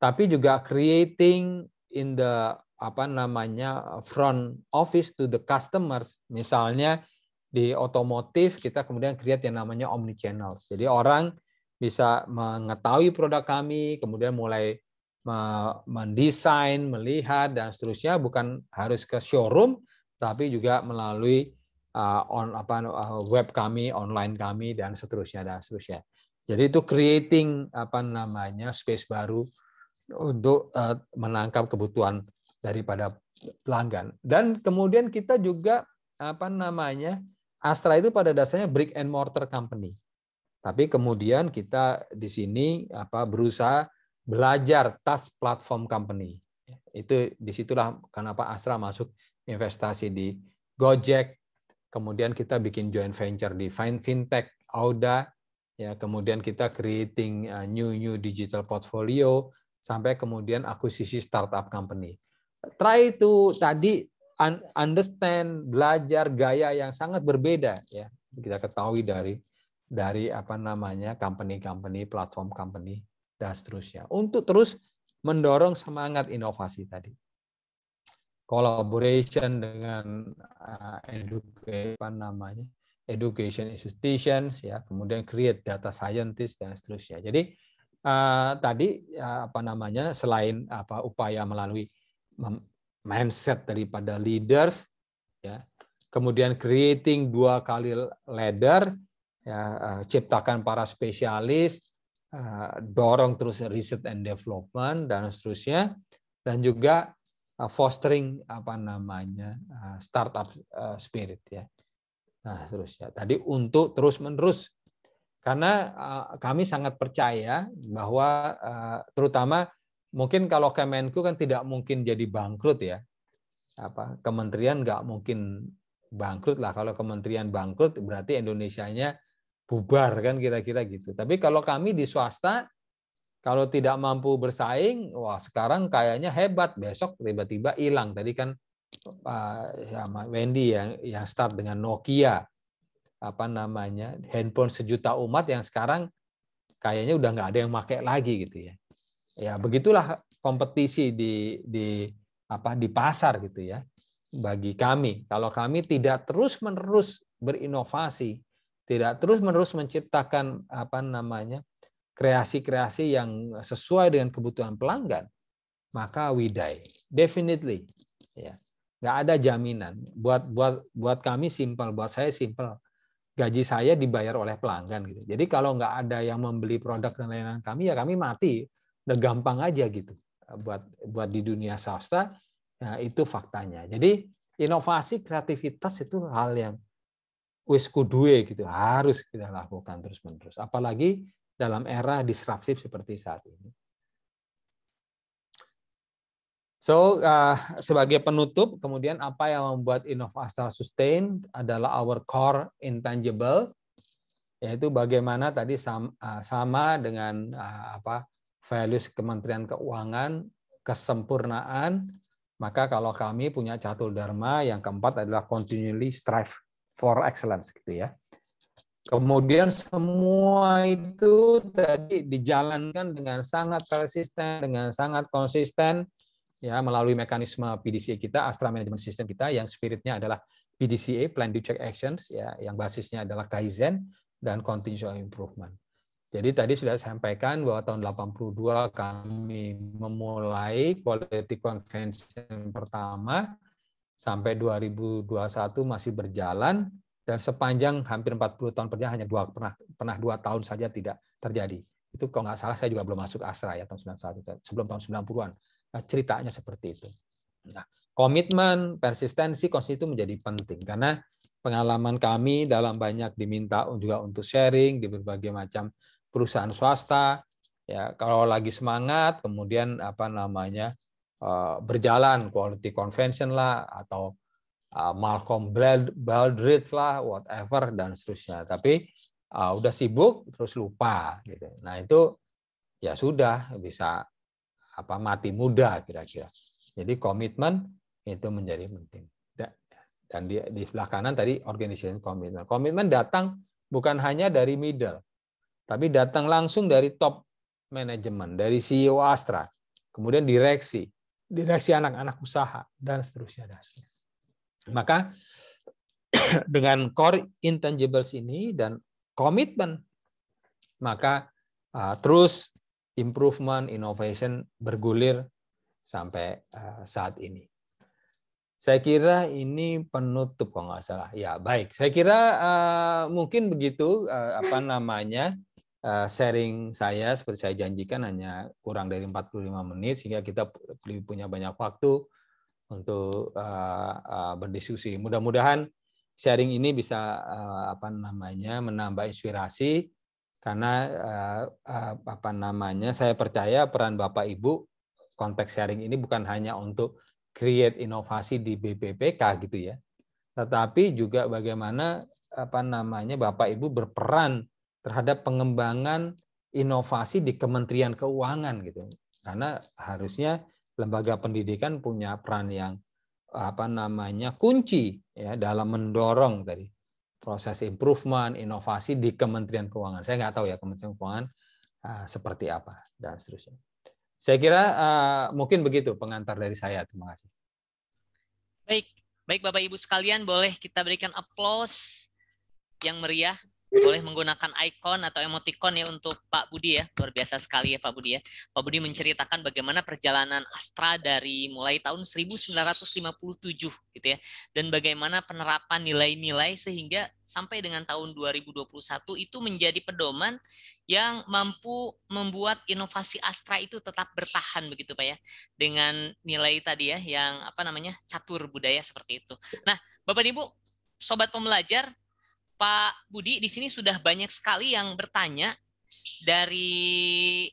tapi juga creating in the apa namanya front office to the customers misalnya di otomotif kita kemudian create yang namanya omni channel jadi orang bisa mengetahui produk kami kemudian mulai mendesain melihat dan seterusnya bukan harus ke showroom tapi juga melalui uh, on apa uh, web kami online kami dan seterusnya dan seterusnya jadi itu creating apa namanya space baru untuk eh, menangkap kebutuhan daripada pelanggan. Dan kemudian kita juga apa namanya Astra itu pada dasarnya brick and mortar company. Tapi kemudian kita di sini apa berusaha belajar tas platform company. Itu disitulah kenapa Astra masuk investasi di Gojek, kemudian kita bikin joint venture di Fine Fintech, Auda, ya kemudian kita creating eh, new new digital portfolio, sampai kemudian akuisisi startup company. Try itu tadi understand, belajar gaya yang sangat berbeda ya. Kita ketahui dari dari apa namanya company-company, platform company dan seterusnya. Untuk terus mendorong semangat inovasi tadi. Collaboration dengan eh, apa namanya? education institutions ya, kemudian create data scientist dan seterusnya. Jadi Eh, tadi ya, apa namanya selain apa upaya melalui mindset daripada leaders ya kemudian creating dua kali ladder ya eh, ciptakan para spesialis eh, dorong terus riset and development dan seterusnya dan juga fostering apa namanya startup spirit ya nah seterusnya tadi untuk terus menerus karena eh, kami sangat percaya bahwa eh, terutama mungkin kalau Kemenku kan tidak mungkin jadi bangkrut ya. Apa kementerian nggak mungkin bangkrut lah. Kalau kementerian bangkrut berarti Indonesianya bubar kan kira-kira gitu. Tapi kalau kami di swasta kalau tidak mampu bersaing, wah sekarang kayaknya hebat. Besok tiba-tiba hilang. Tadi kan eh, sama Wendy yang yang start dengan Nokia apa namanya handphone sejuta umat yang sekarang kayaknya udah nggak ada yang pakai lagi gitu ya. Ya begitulah kompetisi di di apa di pasar gitu ya bagi kami. Kalau kami tidak terus-menerus berinovasi, tidak terus-menerus menciptakan apa namanya kreasi-kreasi yang sesuai dengan kebutuhan pelanggan, maka we die. Definitely. Ya. Nggak ada jaminan. Buat buat buat kami simpel, buat saya simpel gaji saya dibayar oleh pelanggan gitu. Jadi kalau nggak ada yang membeli produk dan layanan kami ya kami mati. Udah gampang aja gitu. Eh, buat buat di dunia sastra ya itu faktanya. Jadi inovasi kreativitas itu hal yang wis kudue gitu harus kita lakukan terus menerus apalagi dalam era disruptif seperti saat ini So, uh, sebagai penutup, kemudian apa yang membuat Innovastar sustain adalah our core intangible, yaitu bagaimana tadi sama, uh, sama dengan uh, apa values Kementerian Keuangan, kesempurnaan, maka kalau kami punya catur dharma, yang keempat adalah continually strive for excellence, gitu ya. Kemudian semua itu tadi dijalankan dengan sangat persisten, dengan sangat konsisten, ya melalui mekanisme PDCA kita, Astra Management System kita yang spiritnya adalah PDCA (Plan Do Check Actions) ya yang basisnya adalah Kaizen dan Continuous Improvement. Jadi tadi sudah saya sampaikan bahwa tahun 82 kami memulai quality convention pertama sampai 2021 masih berjalan dan sepanjang hampir 40 tahun perjalanan hanya dua pernah pernah dua tahun saja tidak terjadi. Itu kalau nggak salah saya juga belum masuk Astra ya tahun 91 sebelum tahun 90-an Nah, ceritanya seperti itu. Nah, komitmen, persistensi, konsisten itu menjadi penting karena pengalaman kami dalam banyak diminta juga untuk sharing di berbagai macam perusahaan swasta. Ya, kalau lagi semangat, kemudian apa namanya eh, berjalan quality convention lah atau eh, Malcolm Baldrige lah, whatever dan seterusnya. Tapi uh, udah sibuk terus lupa gitu. Nah itu ya sudah bisa apa mati muda kira-kira. Jadi komitmen itu menjadi penting. Dan di, di sebelah kanan tadi organization komitmen. Komitmen datang bukan hanya dari middle, tapi datang langsung dari top manajemen, dari CEO Astra, kemudian direksi, direksi anak-anak usaha dan seterusnya dan seterusnya. Maka (clears throat) dengan core intangibles ini dan komitmen maka uh, terus improvement, innovation bergulir sampai eh, saat ini. Saya kira ini penutup kalau nggak salah. Ya baik. Saya kira uh, mungkin begitu uh, apa namanya uh, sharing saya seperti saya janjikan hanya kurang dari 45 menit sehingga kita punya banyak waktu untuk uh, uh, berdiskusi. Mudah-mudahan sharing ini bisa uh, apa namanya menambah inspirasi karena eh, eh, apa namanya saya percaya peran Bapak Ibu konteks sharing ini bukan hanya untuk create inovasi di BPPK gitu ya tetapi juga bagaimana apa namanya Bapak Ibu berperan terhadap pengembangan inovasi di Kementerian Keuangan gitu karena harusnya lembaga pendidikan punya peran yang apa namanya kunci ya dalam mendorong tadi proses improvement, inovasi di Kementerian Keuangan. Saya nggak tahu ya Kementerian Keuangan uh, seperti apa dan seterusnya. Saya kira uh, mungkin begitu pengantar dari saya. Terima kasih. Baik, baik Bapak Ibu sekalian, boleh kita berikan aplaus yang meriah boleh menggunakan ikon atau emoticon ya untuk Pak Budi ya. Luar biasa sekali ya Pak Budi ya. Pak Budi menceritakan bagaimana perjalanan Astra dari mulai tahun 1957 gitu ya. Dan bagaimana penerapan nilai-nilai sehingga sampai dengan tahun 2021 itu menjadi pedoman yang mampu membuat inovasi Astra itu tetap bertahan begitu Pak ya. Dengan nilai tadi ya yang apa namanya catur budaya seperti itu. Nah, Bapak Ibu, sobat pembelajar Pak Budi, di sini sudah banyak sekali yang bertanya dari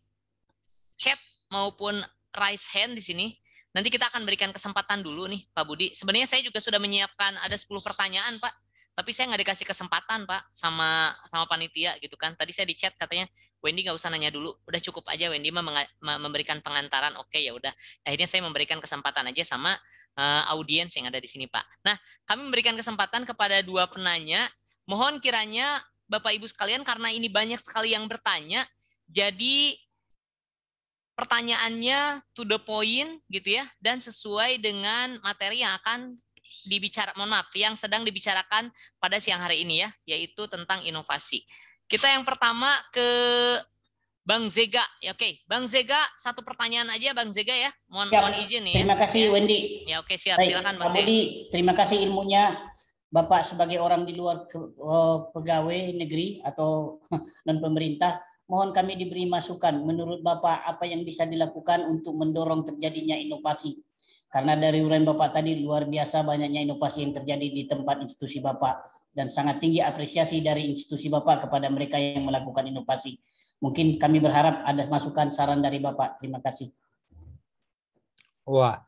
chat maupun raise hand di sini. Nanti kita akan berikan kesempatan dulu nih Pak Budi. Sebenarnya saya juga sudah menyiapkan ada 10 pertanyaan Pak. Tapi saya nggak dikasih kesempatan Pak sama sama panitia gitu kan. Tadi saya di chat katanya Wendy nggak usah nanya dulu, udah cukup aja Wendy memberikan pengantaran. Oke ya udah. Akhirnya saya memberikan kesempatan aja sama uh, audiens yang ada di sini Pak. Nah kami memberikan kesempatan kepada dua penanya Mohon kiranya Bapak Ibu sekalian karena ini banyak sekali yang bertanya, jadi pertanyaannya to the point gitu ya dan sesuai dengan materi yang akan dibicara mohon maaf yang sedang dibicarakan pada siang hari ini ya yaitu tentang inovasi. Kita yang pertama ke Bang Zega. Ya, oke, okay. Bang Zega satu pertanyaan aja Bang Zega ya. Mohon, ya, mohon izin ya. Terima kasih ya. Wendy. Ya oke siap, Baik. silakan Bang Budi, Terima kasih ilmunya Bapak sebagai orang di luar eh, pegawai negeri atau (laughs) non pemerintah, mohon kami diberi masukan menurut Bapak apa yang bisa dilakukan untuk mendorong terjadinya inovasi. Karena dari uraian Bapak tadi luar biasa banyaknya inovasi yang terjadi di tempat institusi Bapak dan sangat tinggi apresiasi dari institusi Bapak kepada mereka yang melakukan inovasi. Mungkin kami berharap ada masukan saran dari Bapak. Terima kasih. Wah,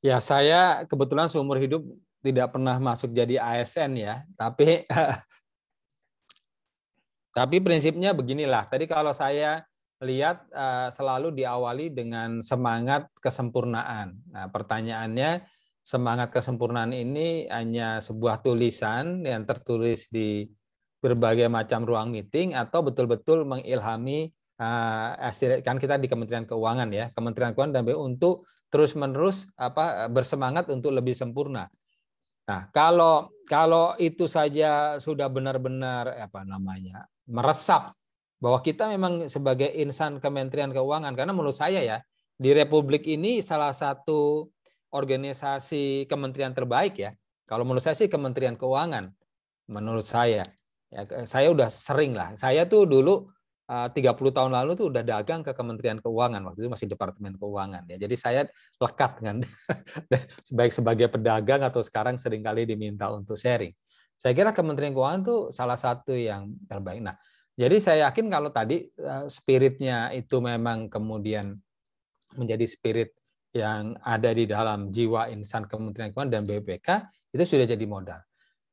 ya saya kebetulan seumur hidup tidak pernah masuk jadi ASN ya, tapi (laughs) tapi prinsipnya beginilah. Tadi kalau saya lihat eh, selalu diawali dengan semangat kesempurnaan. Nah, pertanyaannya semangat kesempurnaan ini hanya sebuah tulisan yang tertulis di berbagai macam ruang meeting atau betul-betul mengilhami eh, kan kita di Kementerian Keuangan ya, Kementerian Keuangan dan BU untuk terus-menerus apa bersemangat untuk lebih sempurna. Nah, kalau kalau itu saja sudah benar-benar eh, apa namanya meresap bahwa kita memang sebagai insan Kementerian Keuangan karena menurut saya ya di Republik ini salah satu organisasi kementerian terbaik ya. Kalau menurut saya sih Kementerian Keuangan menurut saya. Ya, saya udah sering lah. Saya tuh dulu 30 eh, tahun lalu tuh udah dagang ke Kementerian Keuangan waktu itu masih Departemen Keuangan ya. Jadi saya lekat dengan sebaik (laughs) sebagai pedagang atau sekarang seringkali diminta untuk sharing. Saya kira Kementerian Keuangan tuh salah satu yang terbaik. Nah, jadi saya yakin kalau tadi eh, spiritnya itu memang kemudian menjadi spirit yang ada di dalam jiwa insan Kementerian Keuangan dan BPK itu sudah jadi modal.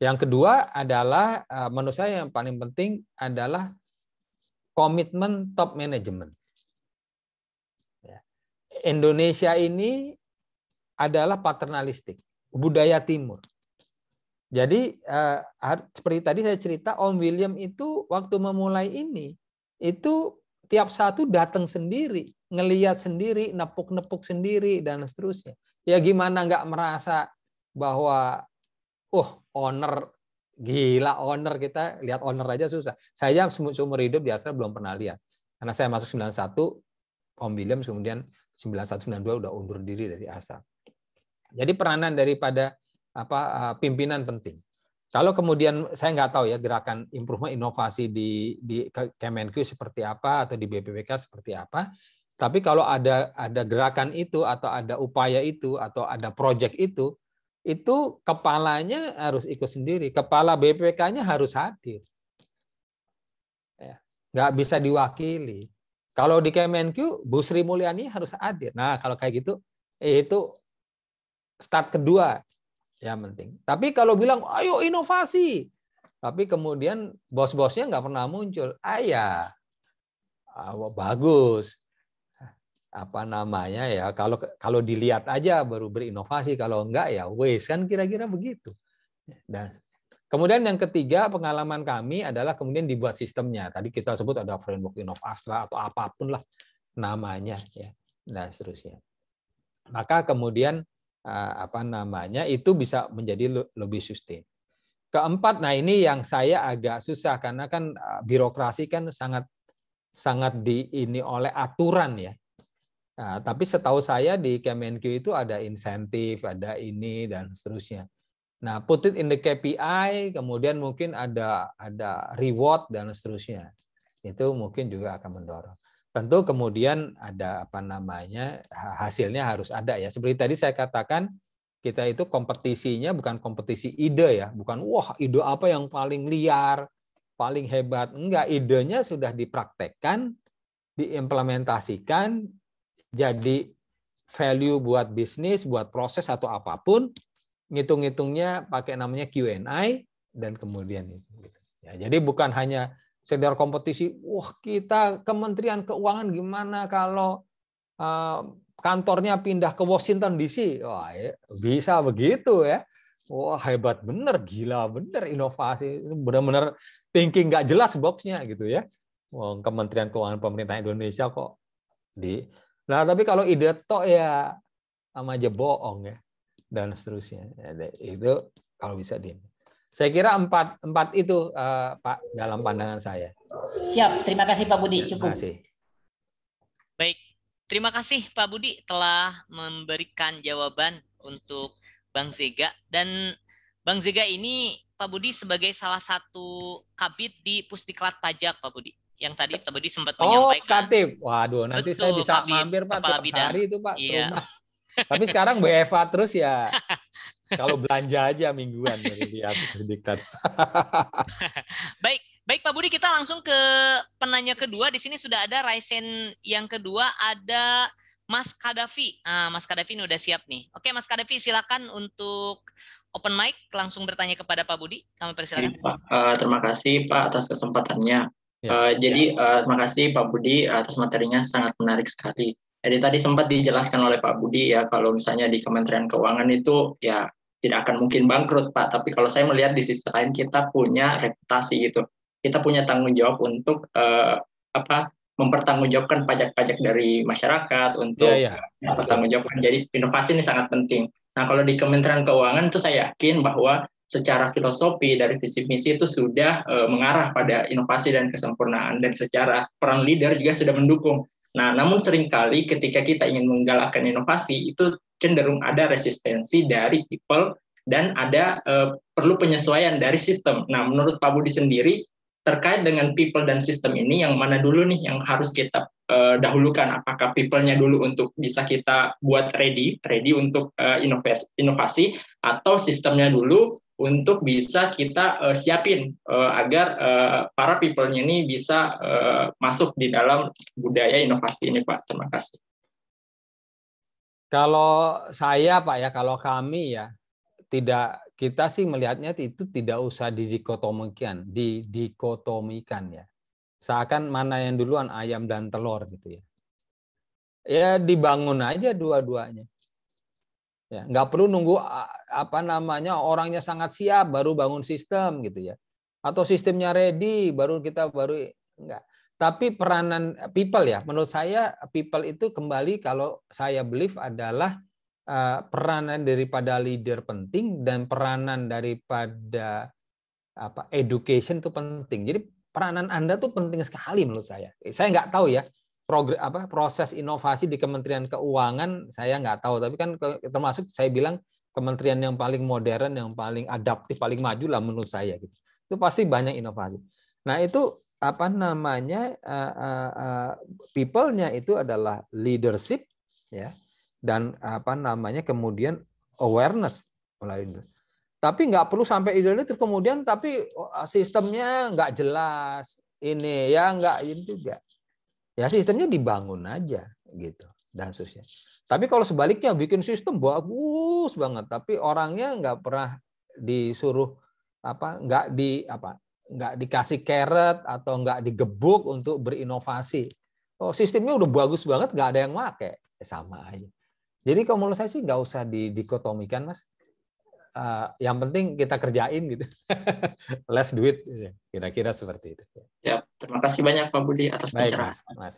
Yang kedua adalah eh, menurut saya yang paling penting adalah komitmen top management. Ya. Indonesia ini adalah paternalistik, budaya timur. Jadi eh, seperti tadi saya cerita Om William itu waktu memulai ini itu tiap satu datang sendiri, ngeliat sendiri, nepuk-nepuk sendiri dan seterusnya. Ya gimana nggak merasa bahwa oh owner Gila owner kita, lihat owner aja susah. Saya seumur hidup di belum pernah lihat. Karena saya masuk 91, Om William kemudian 9192 udah undur diri dari Astra. Jadi peranan daripada apa eh, pimpinan penting. Kalau kemudian saya nggak tahu ya gerakan improvement inovasi di di Kemenku seperti apa atau di BPPK seperti apa, tapi kalau ada ada gerakan itu atau ada upaya itu atau ada proyek itu, itu kepalanya harus ikut sendiri, kepala BPK-nya harus hadir. Ya, nggak bisa diwakili. Kalau di Kemenq, Bu Sri Mulyani harus hadir. Nah, kalau kayak gitu, eh, itu start kedua ya penting. Tapi kalau bilang, ayo inovasi, tapi kemudian bos-bosnya nggak pernah muncul. Ayah, ah, iya. ah bagus apa namanya ya kalau kalau dilihat aja baru berinovasi kalau enggak ya waste kan kira-kira begitu dan kemudian yang ketiga pengalaman kami adalah kemudian dibuat sistemnya tadi kita sebut ada framework Innov atau apapun lah namanya ya dan seterusnya maka kemudian eh, apa namanya itu bisa menjadi lebih sustain keempat nah ini yang saya agak susah karena kan eh, birokrasi kan sangat sangat di ini oleh aturan ya Nah, tapi setahu saya di Kemenq itu ada insentif, ada ini dan seterusnya. Nah, put it in the KPI, kemudian mungkin ada ada reward dan seterusnya. Itu mungkin juga akan mendorong. Tentu kemudian ada apa namanya hasilnya harus ada ya. Seperti tadi saya katakan kita itu kompetisinya bukan kompetisi ide ya, bukan wah ide apa yang paling liar, paling hebat. Enggak, idenya sudah dipraktekkan, diimplementasikan, jadi value buat bisnis, buat proses atau apapun, ngitung-ngitungnya pakai namanya Q&I dan kemudian itu. Gitu. Ya, jadi bukan hanya sekedar kompetisi, wah kita Kementerian Keuangan gimana kalau uh, kantornya pindah ke Washington DC? Wah, ya, bisa begitu ya. Wah hebat bener, gila bener inovasi, bener-bener thinking nggak jelas boxnya gitu ya. Wah, Kementerian Keuangan Pemerintah Indonesia kok di Nah, tapi kalau ide tok ya sama aja bohong ya dan seterusnya. Ya, itu kalau bisa diem. Saya kira empat empat itu uh, Pak dalam pandangan saya. Siap, terima kasih Pak Budi. Cukup. Terima kasih. Baik, terima kasih Pak Budi telah memberikan jawaban untuk Bang Zega dan Bang Zega ini Pak Budi sebagai salah satu kabit di Pusdiklat Pajak Pak Budi yang tadi Pak Budi sempat oh, menyampaikan. Oh, Katip. Waduh, nanti Betul, saya bisa Pak mampir Pak Kepala bidang. hari itu Pak. Iya. Tapi sekarang BFA terus ya. (laughs) Kalau belanja aja mingguan dari ya diktat. (laughs) Baik, Baik Pak Budi, kita langsung ke penanya kedua. Di sini sudah ada Raisen yang kedua, ada Mas Kadafi. Ah, Mas Kadafi ini udah siap nih. Oke, Mas Kadafi silakan untuk open mic langsung bertanya kepada Pak Budi. Kami persilakan. Iya, Pak. Ah, terima kasih Pak atas kesempatannya. Ya. Uh, jadi uh, terima kasih Pak Budi atas materinya sangat menarik sekali. Jadi tadi sempat dijelaskan oleh Pak Budi ya kalau misalnya di Kementerian Keuangan itu ya tidak akan mungkin bangkrut Pak. Tapi kalau saya melihat di sisi lain kita punya reputasi gitu, kita punya tanggung jawab untuk uh, apa mempertanggungjawabkan pajak-pajak dari masyarakat untuk ya, ya. pertanggungjawabkan. Jadi inovasi ini sangat penting. Nah kalau di Kementerian Keuangan itu saya yakin bahwa secara filosofi dari visi misi itu sudah e, mengarah pada inovasi dan kesempurnaan dan secara peran leader juga sudah mendukung. Nah, namun seringkali ketika kita ingin menggalakkan inovasi itu cenderung ada resistensi dari people dan ada e, perlu penyesuaian dari sistem. Nah, menurut Pak Budi sendiri terkait dengan people dan sistem ini yang mana dulu nih yang harus kita uh, dahulukan apakah people-nya dulu untuk bisa kita buat ready ready untuk uh, inovasi atau sistemnya dulu untuk bisa kita uh, siapin uh, agar uh, para people-nya ini bisa uh, masuk di dalam budaya inovasi ini, Pak. Terima kasih. Kalau saya, Pak ya, kalau kami ya, tidak kita sih melihatnya itu tidak usah dikotomikan, dikotomikan ya. Seakan mana yang duluan ayam dan telur gitu ya. Ya dibangun aja dua-duanya. Ya, nggak perlu nunggu apa namanya orangnya sangat siap baru bangun sistem gitu ya. Atau sistemnya ready baru kita baru enggak. Tapi peranan people ya, menurut saya people itu kembali kalau saya believe adalah peranan daripada leader penting dan peranan daripada apa education itu penting. Jadi peranan Anda tuh penting sekali menurut saya. Saya nggak tahu ya progres apa proses inovasi di Kementerian Keuangan saya nggak tahu tapi kan termasuk saya bilang kementerian yang paling modern yang paling adaptif paling maju lah menurut saya gitu itu pasti banyak inovasi nah itu apa namanya uh, uh, people-nya itu adalah leadership ya dan apa namanya kemudian awareness melalui tapi nggak perlu sampai itu kemudian tapi oh, sistemnya nggak jelas ini ya nggak ini juga Ya sistemnya dibangun aja gitu dan seterusnya. Tapi kalau sebaliknya bikin sistem bagus banget, tapi orangnya nggak pernah disuruh apa, nggak di apa, nggak dikasih carrot atau nggak digebuk untuk berinovasi. Oh sistemnya udah bagus banget, nggak ada yang make, ya, sama aja. Jadi kalau menurut saya sih nggak usah didikotomikan mas uh, yang penting kita kerjain gitu. (laughs) Less duit gitu. kira-kira seperti itu. Ya, terima kasih banyak Pak Budi atas Baik, pencerahan. Mas, mas.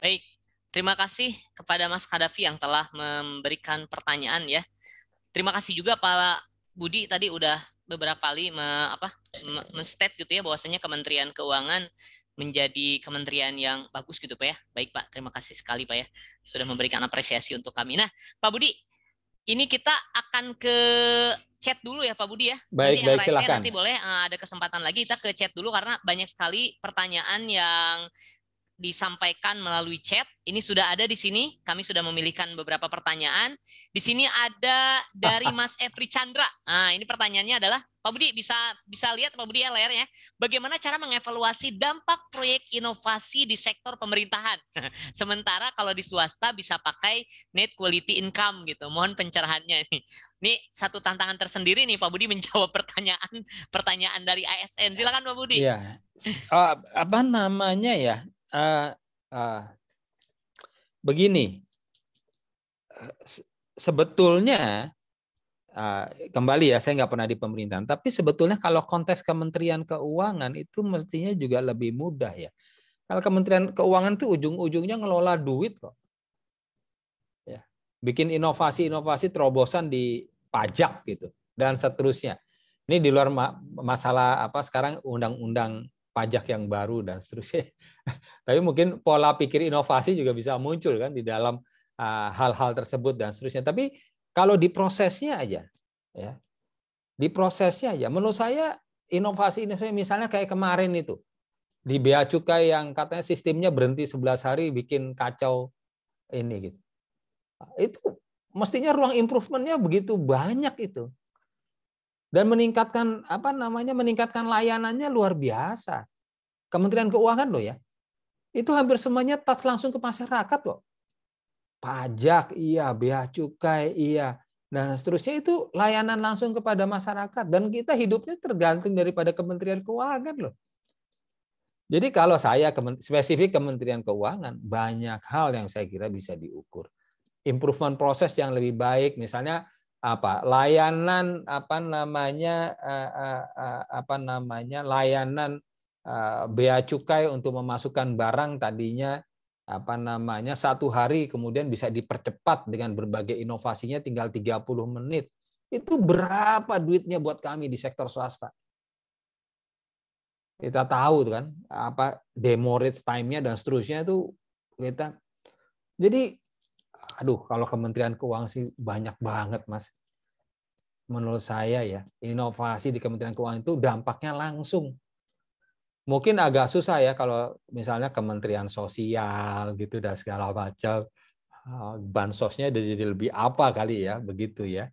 Baik, terima kasih kepada Mas Kadafi yang telah memberikan pertanyaan ya. Terima kasih juga Pak Budi tadi udah beberapa kali me, apa menstate gitu ya bahwasanya Kementerian Keuangan menjadi kementerian yang bagus gitu Pak ya. Baik Pak, terima kasih sekali Pak ya sudah memberikan apresiasi untuk kami. Nah, Pak Budi, ini kita akan ke chat dulu ya Pak Budi ya. Baik, nanti baik, silakan. Nanti boleh eh, ada kesempatan lagi kita ke chat dulu karena banyak sekali pertanyaan yang disampaikan melalui chat. Ini sudah ada di sini. Kami sudah memilihkan beberapa pertanyaan. Di sini ada dari (laughs) Mas Efri Chandra. Nah, ini pertanyaannya adalah Pak Budi bisa bisa lihat Pak Budi ya layarnya. Bagaimana cara mengevaluasi dampak proyek inovasi di sektor pemerintahan? (laughs) Sementara kalau di swasta bisa pakai net quality income gitu. Mohon pencerahannya ini. Ini satu tantangan tersendiri nih Pak Budi menjawab pertanyaan pertanyaan dari ASN. Silakan Pak Budi. Iya. Uh, apa namanya ya? uh, uh, begini, sebetulnya uh, kembali ya saya nggak pernah di pemerintahan, tapi sebetulnya kalau konteks Kementerian Keuangan itu mestinya juga lebih mudah ya. Kalau Kementerian Keuangan itu ujung-ujungnya ngelola duit kok. Ya, bikin inovasi-inovasi terobosan di pajak gitu dan seterusnya. Ini di luar masalah apa sekarang undang-undang pajak yang baru dan seterusnya. (laughs) Tapi mungkin pola pikir inovasi juga bisa muncul kan di dalam ah, hal-hal tersebut dan seterusnya. Tapi kalau di prosesnya aja, ya, di prosesnya aja. Menurut saya inovasi ini misalnya kayak kemarin itu di bea cukai yang katanya sistemnya berhenti 11 hari bikin kacau ini gitu. Itu mestinya ruang improvementnya begitu banyak itu dan meningkatkan apa namanya meningkatkan layanannya luar biasa. Kementerian Keuangan loh ya. Itu hampir semuanya tas langsung ke masyarakat loh. Pajak iya, bea cukai iya, dan nah, seterusnya itu layanan langsung kepada masyarakat dan kita hidupnya tergantung daripada Kementerian Keuangan loh. Jadi kalau saya spesifik Kementerian Keuangan banyak hal yang saya kira bisa diukur. Improvement proses yang lebih baik misalnya apa layanan apa namanya eh, eh, eh, apa namanya layanan bea cukai untuk memasukkan barang tadinya apa namanya satu hari kemudian bisa dipercepat dengan berbagai inovasinya tinggal 30 menit itu berapa duitnya buat kami di sektor swasta kita tahu kan apa demo time-nya dan seterusnya itu kita jadi aduh kalau Kementerian Keuangan sih banyak banget Mas. Menurut saya ya, inovasi di Kementerian Keuangan itu dampaknya langsung. Mungkin agak susah ya kalau misalnya Kementerian Sosial gitu dan segala macam eh, bansosnya jadi lebih apa kali ya, begitu ya.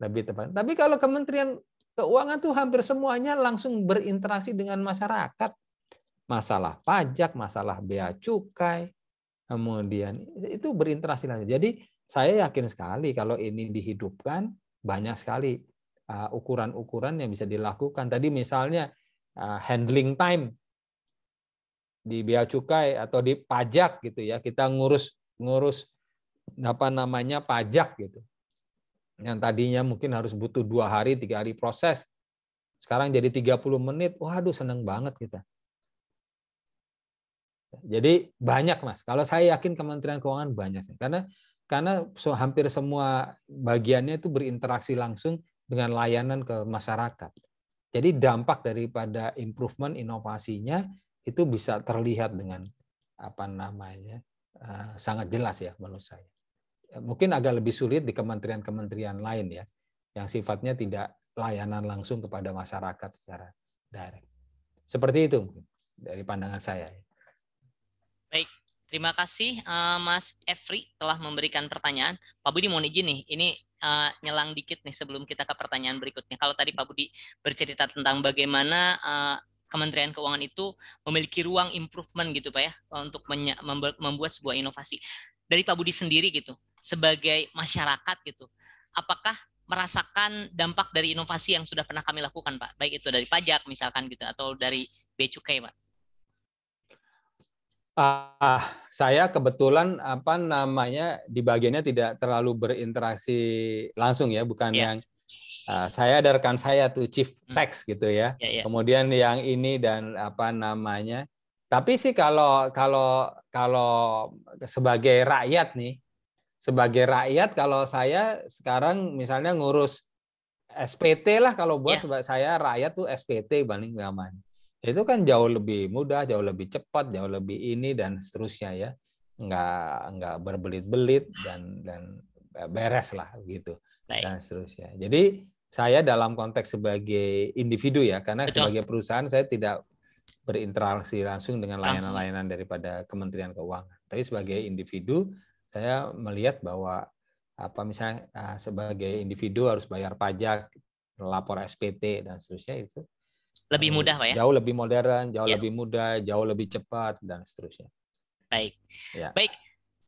Lebih tepat. Tapi kalau Kementerian Keuangan tuh hampir semuanya langsung berinteraksi dengan masyarakat. Masalah pajak, masalah bea cukai, kemudian itu berinteraksi lagi. Jadi saya yakin sekali kalau ini dihidupkan banyak sekali uh, ukuran-ukuran yang bisa dilakukan. Tadi misalnya uh, handling time di bea cukai atau di pajak gitu ya kita ngurus ngurus apa namanya pajak gitu yang tadinya mungkin harus butuh dua hari tiga hari proses sekarang jadi 30 menit waduh seneng banget kita jadi banyak mas. Kalau saya yakin Kementerian Keuangan banyak sih, karena karena hampir semua bagiannya itu berinteraksi langsung dengan layanan ke masyarakat. Jadi dampak daripada improvement inovasinya itu bisa terlihat dengan apa namanya eh, sangat jelas ya menurut saya. Mungkin agak lebih sulit di kementerian-kementerian lain ya, yang sifatnya tidak layanan langsung kepada masyarakat secara direct. Seperti itu mungkin dari pandangan saya. Terima kasih uh, Mas Efri telah memberikan pertanyaan. Pak Budi mohon izin nih, ini uh, nyelang dikit nih sebelum kita ke pertanyaan berikutnya. Kalau tadi Pak Budi bercerita tentang bagaimana uh, Kementerian Keuangan itu memiliki ruang improvement gitu Pak ya, untuk membuat sebuah inovasi. Dari Pak Budi sendiri gitu, sebagai masyarakat gitu, apakah merasakan dampak dari inovasi yang sudah pernah kami lakukan Pak? Baik itu dari pajak misalkan gitu, atau dari Becukai Pak? Ah, saya kebetulan apa namanya di bagiannya tidak terlalu berinteraksi langsung ya, bukan yeah. yang uh, saya ada rekan saya tuh chief hmm. tax gitu ya. Yeah, yeah. Kemudian yang ini dan apa namanya. Tapi sih kalau kalau kalau sebagai rakyat nih, sebagai rakyat kalau saya sekarang misalnya ngurus SPT lah kalau buat yeah. Iya. saya rakyat tuh SPT paling gampang itu kan jauh lebih mudah, jauh lebih cepat, jauh lebih ini dan seterusnya ya. Nggak nggak berbelit-belit dan dan beres lah gitu Baik. dan seterusnya. Jadi saya dalam konteks sebagai individu ya, karena Betul. sebagai perusahaan saya tidak berinteraksi langsung dengan layanan-layanan daripada Kementerian Keuangan. Tapi sebagai individu saya melihat bahwa apa misalnya ah, sebagai individu harus bayar pajak, lapor SPT dan seterusnya itu lebih hmm, mudah pak ya jauh lebih modern jauh ya. lebih mudah jauh lebih cepat dan seterusnya baik ya. baik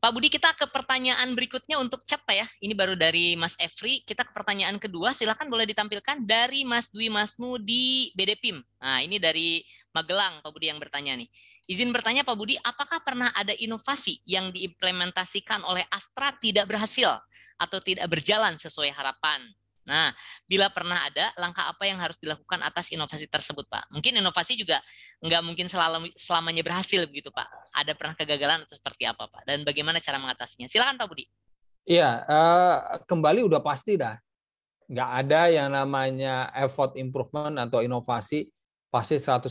Pak Budi kita ke pertanyaan berikutnya untuk chat pak ya ini baru dari Mas Efri kita ke pertanyaan kedua Silakan boleh ditampilkan dari Mas Dwi Masnu di BDPIM nah ini dari Magelang Pak Budi yang bertanya nih izin bertanya Pak Budi apakah pernah ada inovasi yang diimplementasikan oleh Astra tidak berhasil atau tidak berjalan sesuai harapan Nah, bila pernah ada, langkah apa yang harus dilakukan atas inovasi tersebut, Pak? Mungkin inovasi juga nggak mungkin selalu, selamanya berhasil begitu, Pak. Ada pernah kegagalan atau seperti apa, Pak? Dan bagaimana cara mengatasinya? Silakan, Pak Budi. Iya, uh, kembali udah pasti dah. Nggak ada yang namanya effort improvement atau inovasi pasti 100%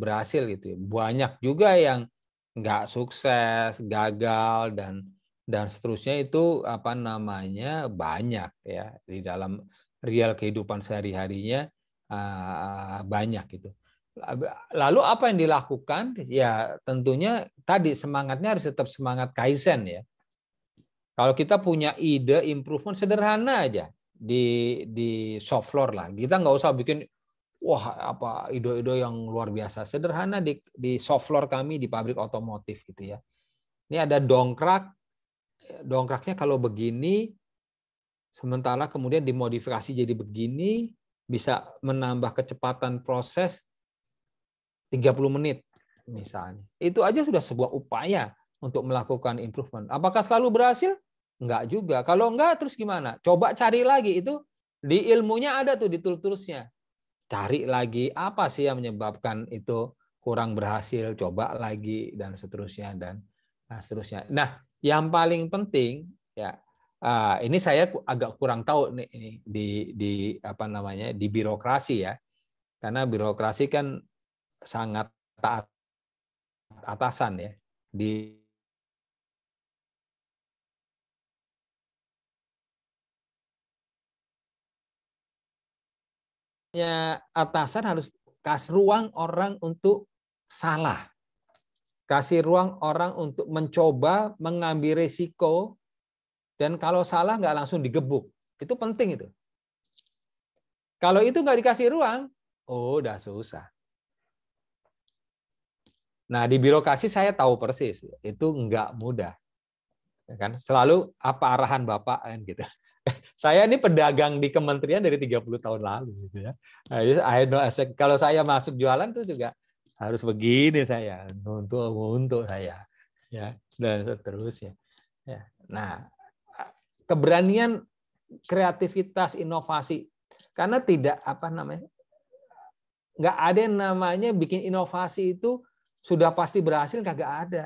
berhasil gitu. Ya. Banyak juga yang nggak sukses, gagal, dan dan seterusnya itu apa namanya banyak ya di dalam real kehidupan sehari-harinya eh, banyak gitu. Lalu apa yang dilakukan? Ya tentunya tadi semangatnya harus tetap semangat kaizen ya. Kalau kita punya ide improvement sederhana aja di di soft floor lah. Kita nggak usah bikin wah apa ide-ide yang luar biasa. Sederhana di di soft floor kami di pabrik otomotif gitu ya. Ini ada dongkrak dongkraknya kalau begini, sementara kemudian dimodifikasi jadi begini, bisa menambah kecepatan proses 30 menit misalnya. Itu aja sudah sebuah upaya untuk melakukan improvement. Apakah selalu berhasil? Enggak juga. Kalau enggak terus gimana? Coba cari lagi itu di ilmunya ada tuh di tool-toolsnya. Cari lagi apa sih yang menyebabkan itu kurang berhasil, coba lagi dan seterusnya dan nah, seterusnya. Nah, yang paling penting ya ah, ini saya agak kurang tahu nih ini, di di apa namanya di birokrasi ya. Karena birokrasi kan sangat taat atasan ya di ya atasan harus kasih ruang orang untuk salah Kasih ruang orang untuk mencoba mengambil resiko dan kalau salah nggak langsung digebuk. Itu penting itu. Kalau itu nggak dikasih ruang, oh udah susah. Nah di birokrasi saya tahu persis itu nggak mudah. Ya kan selalu apa arahan bapak kan gitu. (laughs) saya ini pedagang di kementerian dari 30 tahun lalu gitu ya. Nah, kalau saya masuk jualan tuh juga harus begini saya untuk untuk saya ya dan seterusnya ya nah keberanian kreativitas inovasi karena tidak apa namanya nggak ada yang namanya bikin inovasi itu sudah pasti berhasil kagak ada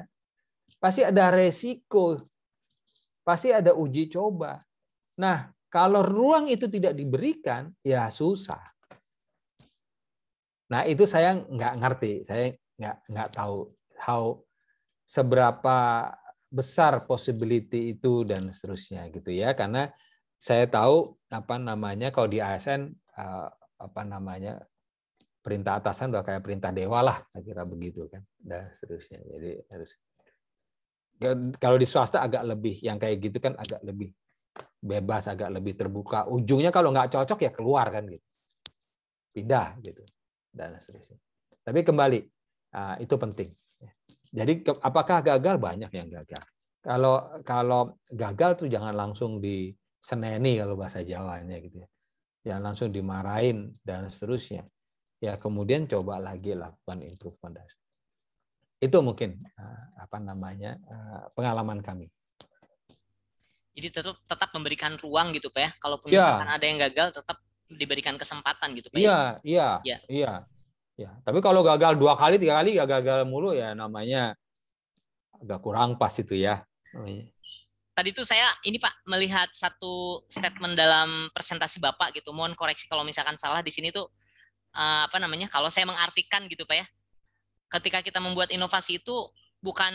pasti ada resiko pasti ada uji coba nah kalau ruang itu tidak diberikan ya susah Nah itu saya nggak ngerti, saya nggak nggak tahu how seberapa besar possibility itu dan seterusnya gitu ya karena saya tahu apa namanya kalau di ASN eh, apa namanya perintah atasan udah kayak perintah dewa lah saya kira begitu kan dan seterusnya jadi harus ya, kalau di swasta agak lebih yang kayak gitu kan agak lebih bebas agak lebih terbuka ujungnya kalau nggak cocok ya keluar kan gitu pindah gitu dan seterusnya. Tapi kembali ah, itu penting. Jadi apakah gagal banyak yang gagal. Kalau kalau gagal tuh jangan langsung diseneni kalau bahasa Jawanya gitu ya. Jangan langsung dimarahin dan seterusnya. Ya kemudian coba lagi lakukan improvement. Itu mungkin ah, apa namanya ah, pengalaman kami. Jadi tetap tetap memberikan ruang gitu pak ya. Kalau ya. misalkan ada yang gagal tetap diberikan kesempatan gitu Pak. Ya? Iya, iya. Iya. Iya. Ya, tapi kalau gagal dua kali, tiga kali ya gagal mulu ya namanya agak kurang pas itu ya. Tadi itu saya ini Pak melihat satu statement dalam presentasi Bapak gitu. Mohon koreksi kalau misalkan salah di sini tuh eh, apa namanya? Kalau saya mengartikan gitu Pak ya. Ketika kita membuat inovasi itu bukan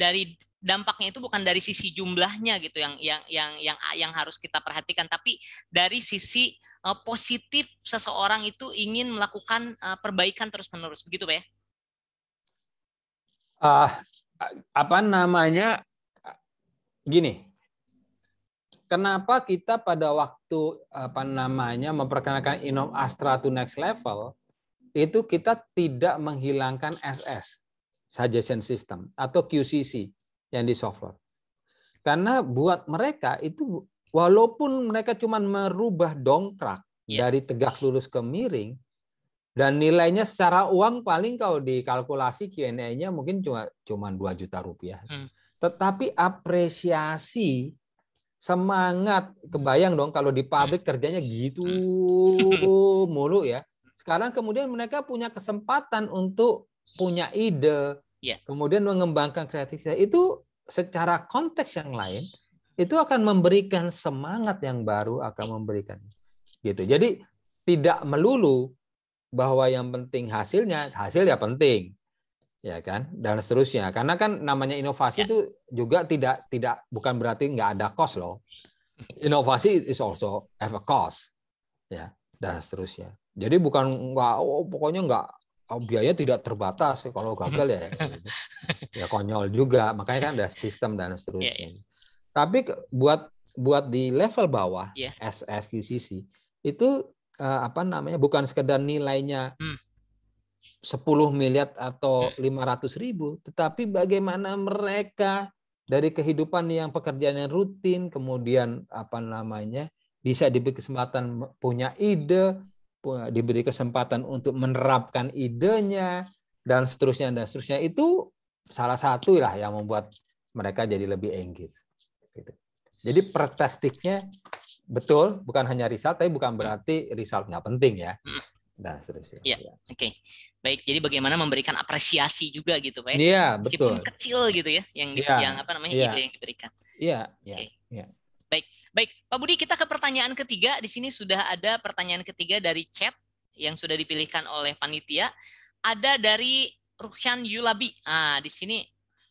dari dampaknya itu bukan dari sisi jumlahnya gitu yang yang yang yang yang harus kita perhatikan tapi dari sisi Eh, positif seseorang itu ingin melakukan eh, perbaikan terus-menerus, begitu Pak ya? Uh, apa namanya? Gini, kenapa kita pada waktu apa namanya memperkenalkan Inom Astra to next level itu kita tidak menghilangkan SS suggestion system atau QCC yang di software. Karena buat mereka itu walaupun mereka cuma merubah dongkrak yeah. dari tegak lurus ke miring dan nilainya secara uang paling kalau dikalkulasi Q&A-nya mungkin cuma cuma 2 juta rupiah. Hmm. Tetapi apresiasi semangat hmm. kebayang dong kalau di pabrik hmm. kerjanya gitu hmm. (laughs) (laughs) mulu ya. Sekarang kemudian mereka punya kesempatan untuk punya ide, yeah. kemudian mengembangkan kreativitas itu secara konteks yang lain itu akan memberikan semangat yang baru akan memberikan gitu. Jadi tidak melulu bahwa yang penting hasilnya, hasil ya penting. Ya kan? Dan seterusnya. Karena kan namanya inovasi ya. itu juga tidak tidak bukan berarti nggak ada cost loh. Inovasi is also have a cost. Ya, dan seterusnya. Jadi bukan nggak oh, pokoknya nggak oh, biaya tidak terbatas kalau gagal ya. (laughs) ya konyol juga. Makanya kan ada sistem dan seterusnya. Ya, ya. Tapi buat buat di level bawah yeah. SSQCC itu uh, apa namanya bukan sekedar nilainya hmm. 10 miliar atau hmm. lima ratus ribu, tetapi bagaimana mereka dari kehidupan yang pekerjaan yang rutin, kemudian apa namanya bisa diberi kesempatan punya ide, diberi kesempatan untuk menerapkan idenya dan seterusnya dan seterusnya itu salah satu lah yang membuat mereka jadi lebih engage. Jadi perspektifnya betul, bukan hanya result, tapi bukan berarti result nggak penting ya. dan hmm. nah, seterusnya. Iya, iya. oke. Okay. Baik, jadi bagaimana memberikan apresiasi juga gitu, Pak? Ya? Iya, betul. Meskipun kecil gitu ya, yang ya, yang apa namanya ya. ide yang diberikan. Iya, iya. Okay. Ya. Baik, baik, Pak Budi, kita ke pertanyaan ketiga. Di sini sudah ada pertanyaan ketiga dari chat yang sudah dipilihkan oleh panitia. Ada dari Ruhyan Yulabi. Ah, di sini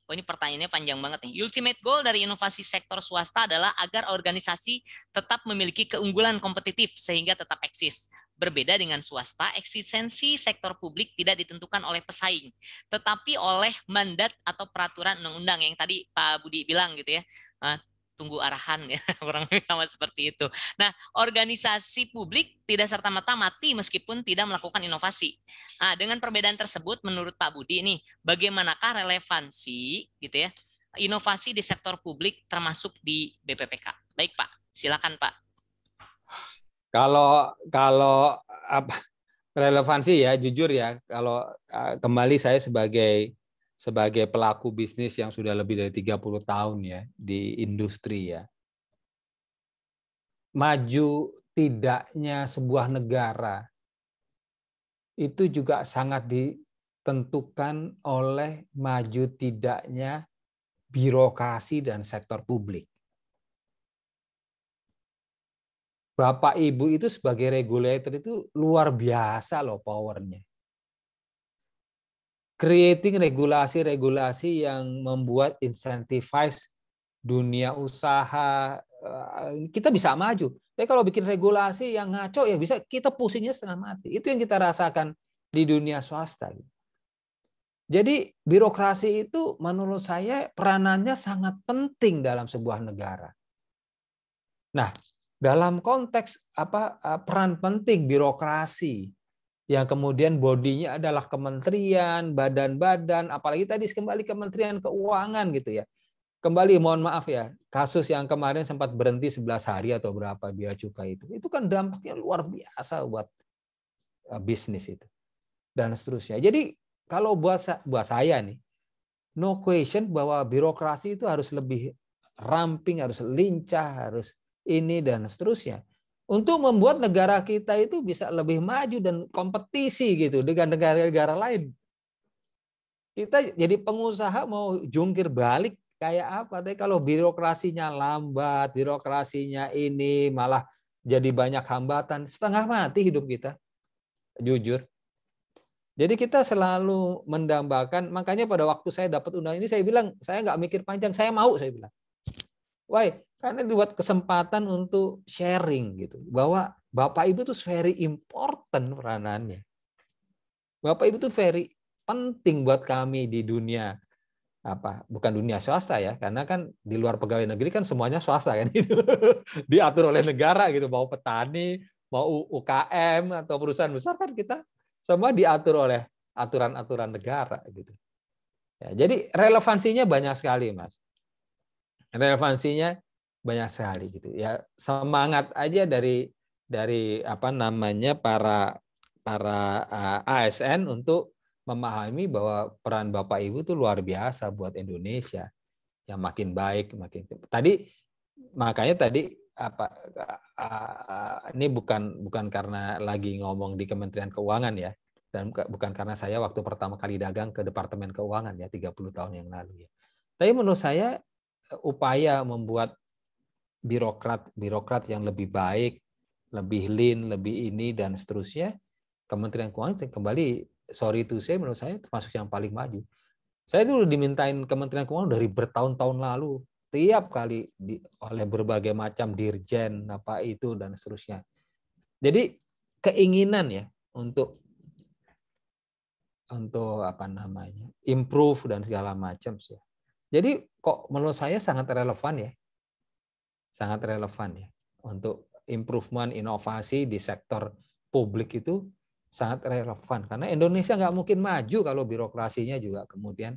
Oh, ini pertanyaannya panjang banget nih. Ultimate goal dari inovasi sektor swasta adalah agar organisasi tetap memiliki keunggulan kompetitif sehingga tetap eksis. Berbeda dengan swasta, eksistensi sektor publik tidak ditentukan oleh pesaing, tetapi oleh mandat atau peraturan undang-undang yang tadi Pak Budi bilang gitu ya. Nah, tunggu arahan ya (laughs) kurang lebih sama seperti itu. Nah organisasi publik tidak serta merta mati meskipun tidak melakukan inovasi. Nah, dengan perbedaan tersebut menurut Pak Budi ini bagaimanakah relevansi gitu ya inovasi di sektor publik termasuk di BPPK. Baik Pak, silakan Pak. Kalau kalau apa relevansi ya jujur ya kalau eh, kembali saya sebagai sebagai pelaku bisnis yang sudah lebih dari 30 tahun ya di industri ya. Maju tidaknya sebuah negara itu juga sangat ditentukan oleh maju tidaknya birokrasi dan sektor publik. Bapak Ibu itu sebagai regulator itu luar biasa loh powernya creating regulasi-regulasi yang membuat incentivize dunia usaha eh, kita bisa maju. Tapi kalau bikin regulasi yang ngaco ya bisa kita pusingnya setengah mati. Itu yang kita rasakan di dunia swasta. Jadi birokrasi itu menurut saya peranannya sangat penting dalam sebuah negara. Nah, dalam konteks apa eh, peran penting birokrasi yang kemudian bodinya adalah kementerian, badan-badan, apalagi tadi kembali kementerian keuangan gitu ya. Kembali mohon maaf ya, kasus yang kemarin sempat berhenti 11 hari atau berapa biaya cukai itu. Itu kan dampaknya luar biasa buat e, bisnis itu. Dan seterusnya. Jadi kalau buat buat saya nih, no question bahwa birokrasi itu harus lebih ramping, harus lincah, harus ini dan seterusnya untuk membuat negara kita itu bisa lebih maju dan kompetisi gitu dengan negara-negara lain. Kita jadi pengusaha mau jungkir balik kayak apa? Tapi kalau birokrasinya lambat, birokrasinya ini malah jadi banyak hambatan, setengah mati hidup kita. Jujur. Jadi kita selalu mendambakan, makanya pada waktu saya dapat undang ini saya bilang, saya nggak mikir panjang, saya mau, saya bilang. Why? Karena dibuat kesempatan untuk sharing gitu. Bahwa Bapak Ibu itu very important peranannya. Bapak Ibu tuh very penting buat kami di dunia apa bukan dunia swasta ya karena kan di luar pegawai negeri kan semuanya swasta kan itu (laughs) diatur oleh negara gitu mau petani mau UKM atau perusahaan besar kan kita semua diatur oleh aturan-aturan negara gitu ya, jadi relevansinya banyak sekali mas relevansinya banyak sekali gitu ya semangat aja dari dari apa namanya para para eh, ASN untuk memahami bahwa peran Bapak Ibu itu luar biasa buat Indonesia yang makin baik makin tadi makanya tadi apa eh, eh, ini bukan bukan karena lagi ngomong di Kementerian Keuangan ya dan bukan karena saya waktu pertama kali dagang ke Departemen Keuangan ya 30 tahun yang lalu ya. Tapi menurut saya upaya membuat birokrat birokrat yang lebih baik, lebih lean, lebih ini dan seterusnya, Kementerian Keuangan kembali sorry to say menurut saya termasuk yang paling maju. Saya itu dimintain Kementerian Keuangan dari bertahun-tahun lalu tiap kali di, oleh berbagai macam dirjen apa itu dan seterusnya. Jadi keinginan ya untuk untuk apa namanya improve dan segala macam sih. Jadi kok menurut saya sangat relevan ya. Sangat relevan ya untuk improvement inovasi di sektor publik itu sangat relevan karena Indonesia nggak mungkin maju kalau birokrasinya juga kemudian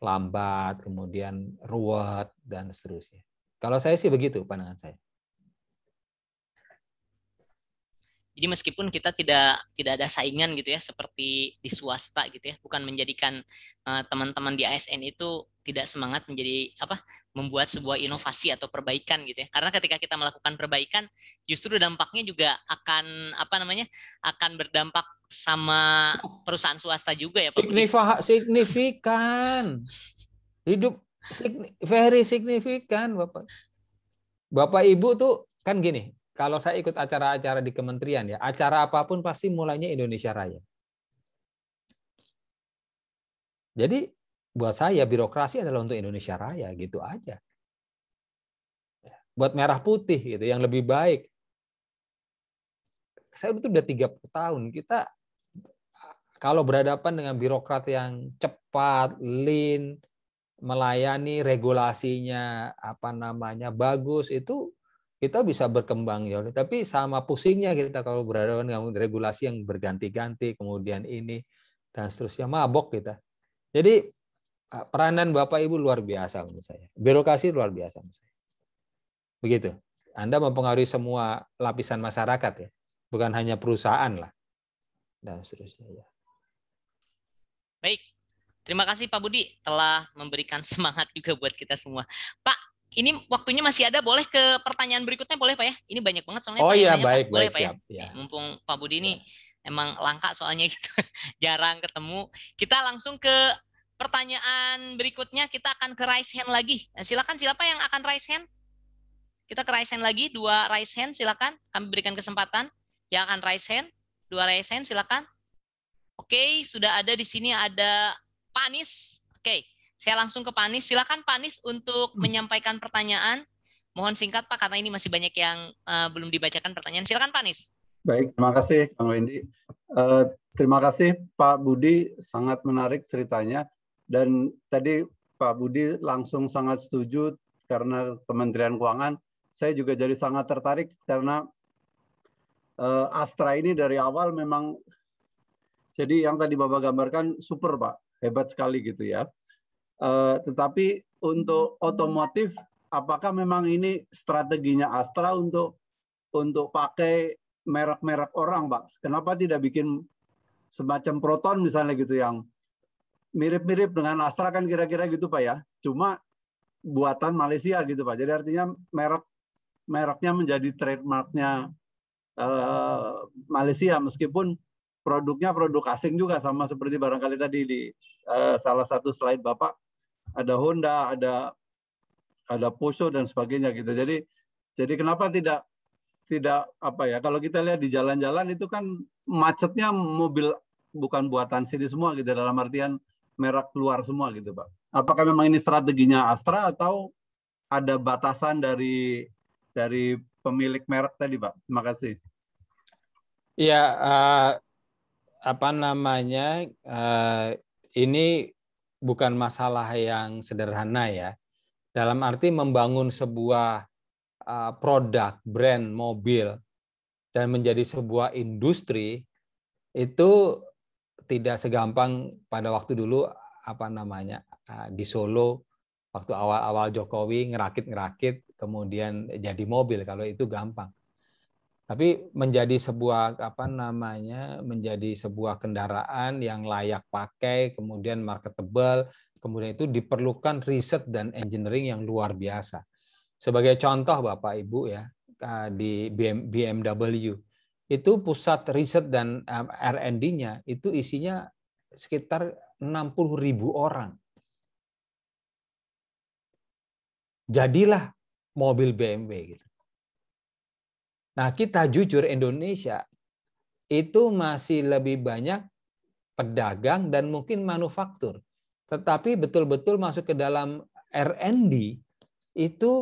lambat, kemudian ruwet dan seterusnya. Kalau saya sih begitu pandangan saya. Jadi meskipun kita tidak tidak ada saingan gitu ya seperti di swasta gitu ya, bukan menjadikan eh, teman-teman uh, di ASN itu tidak semangat menjadi apa membuat sebuah inovasi atau perbaikan gitu ya karena ketika kita melakukan perbaikan justru dampaknya juga akan apa namanya akan berdampak sama perusahaan swasta juga ya Pak signifikan hidup signi very signifikan Bapak Bapak Ibu tuh kan gini kalau saya ikut acara-acara di kementerian ya, acara apapun pasti mulainya Indonesia Raya. Jadi buat saya birokrasi adalah untuk Indonesia Raya gitu aja. Buat merah putih gitu yang lebih baik. Saya itu udah 30 tahun kita kalau berhadapan dengan birokrat yang cepat, lin melayani regulasinya apa namanya bagus itu kita bisa berkembang ya tapi sama pusingnya kita kalau berada dengan regulasi yang berganti-ganti kemudian ini dan seterusnya mabok kita jadi ah, peranan bapak ibu luar biasa menurut saya birokrasi luar biasa menurut saya begitu anda mempengaruhi semua lapisan masyarakat ya bukan hanya perusahaan lah dan seterusnya ya baik terima kasih pak Budi telah memberikan (laughs) semangat juga buat kita semua pak ini waktunya masih ada, boleh ke pertanyaan berikutnya boleh Pak ya? Ini banyak banget soalnya. Oh iya, baik, boleh, baik, Pak, ya? iya. eh, Mumpung Pak Budi iya. ini emang langka soalnya (laughs) gitu, jarang ketemu. Kita langsung ke pertanyaan berikutnya, kita akan ke raise hand lagi. Nah, silakan siapa yang akan raise hand? Kita ke raise hand lagi, dua raise hand silakan. Kami berikan kesempatan yang akan raise hand, dua raise hand silakan. Oke, sudah ada di sini ada Panis. Oke, saya langsung ke Panis. Silakan Panis untuk hmm. menyampaikan pertanyaan. Mohon singkat Pak karena ini masih banyak yang uh, belum dibacakan pertanyaan. Silakan Panis. Baik, terima kasih Bang Wendy. Uh, terima kasih Pak Budi, sangat menarik ceritanya. Dan tadi Pak Budi langsung sangat setuju karena Kementerian Keuangan. Saya juga jadi sangat tertarik karena uh, Astra ini dari awal memang jadi yang tadi Bapak gambarkan super Pak, hebat sekali gitu ya. Eh, tetapi untuk otomotif, apakah memang ini strateginya Astra untuk untuk pakai merek-merek orang, Pak? Kenapa tidak bikin semacam Proton misalnya gitu yang mirip-mirip dengan Astra kan kira-kira gitu Pak ya? Cuma buatan Malaysia gitu Pak. Jadi artinya merek mereknya menjadi trademarknya uh, Malaysia meskipun produknya produk asing juga sama seperti barangkali tadi di uh, salah satu slide Bapak ada Honda, ada ada Poso dan sebagainya gitu. Jadi jadi kenapa tidak tidak apa ya? Kalau kita lihat di jalan-jalan itu kan macetnya mobil bukan buatan sini semua gitu dalam artian merek luar semua gitu, Pak. Apakah memang ini strateginya Astra atau ada batasan dari dari pemilik merek tadi, Pak? Terima kasih. Iya, uh, apa namanya? Uh, ini bukan masalah yang sederhana ya. Dalam arti membangun sebuah eh, produk, brand, mobil, dan menjadi sebuah industri itu tidak segampang pada waktu dulu apa namanya eh, di Solo waktu awal-awal Jokowi ngerakit-ngerakit kemudian jadi mobil kalau itu gampang tapi menjadi sebuah apa namanya menjadi sebuah kendaraan yang layak pakai kemudian marketable kemudian itu diperlukan riset dan engineering yang luar biasa sebagai contoh Bapak Ibu ya di BMW itu pusat riset dan R&D-nya itu isinya sekitar 60 ribu orang. Jadilah mobil BMW gitu. Nah, kita jujur Indonesia itu masih lebih banyak pedagang dan mungkin manufaktur. Tetapi betul-betul masuk ke dalam R&D itu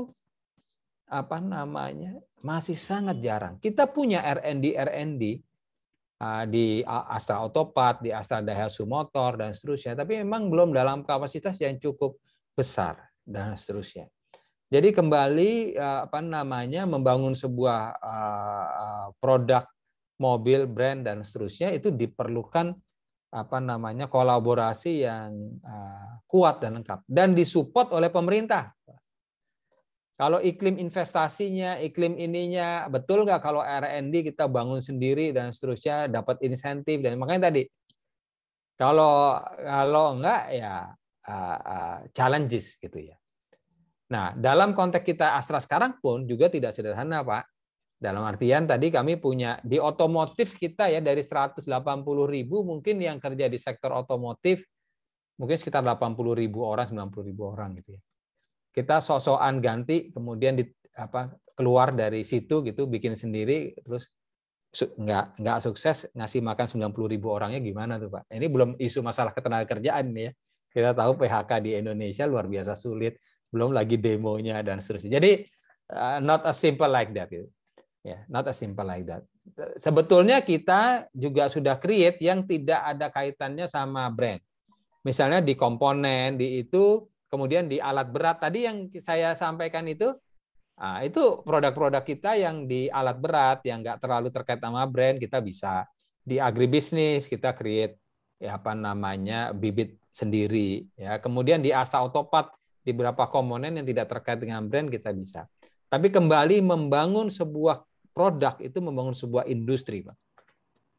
apa namanya? masih sangat jarang. Kita punya R&D R&D ah, di Astra Otopat, di Astra Daihatsu Motor dan seterusnya, tapi memang belum dalam kapasitas yang cukup besar dan seterusnya. Jadi kembali eh, apa namanya membangun sebuah eh, eh, produk mobil brand dan seterusnya itu diperlukan apa namanya kolaborasi yang kuat dan lengkap dan disupport oleh pemerintah. Kalau iklim investasinya, iklim ininya betul nggak kalau R&D kita bangun sendiri dan seterusnya dapat insentif dan makanya tadi kalau kalau enggak ya uh, uh, challenges gitu ya Nah, dalam konteks kita Astra sekarang pun juga tidak sederhana, Pak. Dalam artian tadi kami punya di otomotif kita ya dari 180 ribu mungkin yang kerja di sektor otomotif mungkin sekitar 80 ribu orang, 90 ribu orang gitu ya. Kita sosokan ganti kemudian di, apa, keluar dari situ gitu bikin sendiri terus nggak nggak sukses ngasih makan 90 ribu orangnya gimana tuh Pak? Ini belum isu masalah ketenaga kerjaan ya. Kita tahu PHK di Indonesia luar biasa sulit belum lagi demonya dan seterusnya. Jadi uh, not as simple like that. Gitu. Ya, yeah, not as simple like that. Sebetulnya kita juga sudah create yang tidak ada kaitannya sama brand. Misalnya di komponen, di itu, kemudian di alat berat tadi yang saya sampaikan itu, nah, itu produk-produk kita yang di alat berat yang nggak terlalu terkait sama brand kita bisa di agribisnis kita create ya apa namanya bibit sendiri ya kemudian di asta otopat di beberapa komponen yang tidak terkait dengan brand kita bisa. Tapi kembali membangun sebuah produk itu membangun sebuah industri, Pak.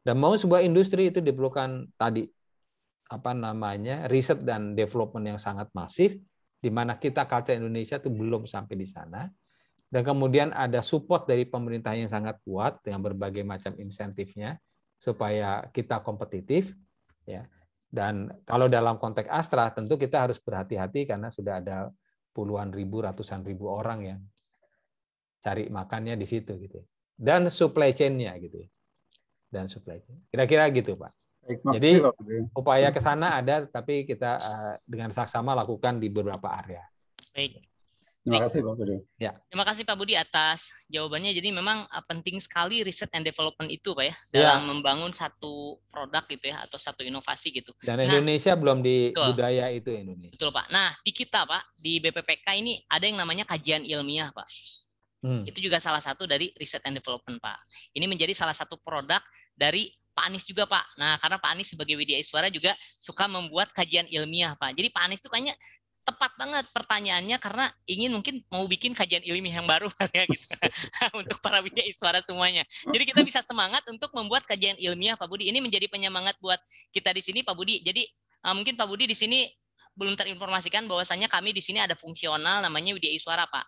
Dan mau sebuah industri itu diperlukan tadi apa namanya riset dan development yang sangat masif di mana kita kaca Indonesia itu belum sampai di sana dan kemudian ada support dari pemerintah yang sangat kuat dengan berbagai macam insentifnya supaya kita kompetitif ya dan kalau dalam konteks Astra, tentu kita harus berhati-hati karena sudah ada puluhan ribu, ratusan ribu orang yang cari makannya di situ gitu. Dan supply chain-nya gitu. Dan supply chain. Kira-kira gitu, Pak. Jadi upaya ke sana ada, tapi kita eh, dengan saksama lakukan di beberapa area. Baik. Terima kasih Pak Budi. Ya. Terima kasih Pak Budi atas jawabannya. Jadi memang eh, penting sekali riset and development itu Pak ya, ya. dalam ya. membangun satu produk gitu ya atau satu inovasi gitu. Dan nah, Indonesia belum di betul. budaya itu Indonesia. Betul Pak. Nah di kita Pak di BPPK ini ada yang namanya kajian ilmiah Pak. Hmm. Itu juga salah satu dari riset and development Pak. Ini menjadi salah satu produk dari Pak Anies juga Pak. Nah karena Pak Anies sebagai WDI Suara juga suka membuat kajian ilmiah Pak. Jadi Pak Anies itu kayaknya tepat banget pertanyaannya karena ingin mungkin mau bikin kajian ilmiah yang baru (laughs) ya gitu (laughs) untuk para widya suara semuanya. Jadi kita bisa semangat untuk membuat kajian ilmiah Pak Budi. Ini menjadi penyemangat buat kita di sini Pak Budi. Jadi uh, mungkin Pak Budi di sini belum terinformasikan bahwasannya kami di sini ada fungsional namanya widya iswara Pak.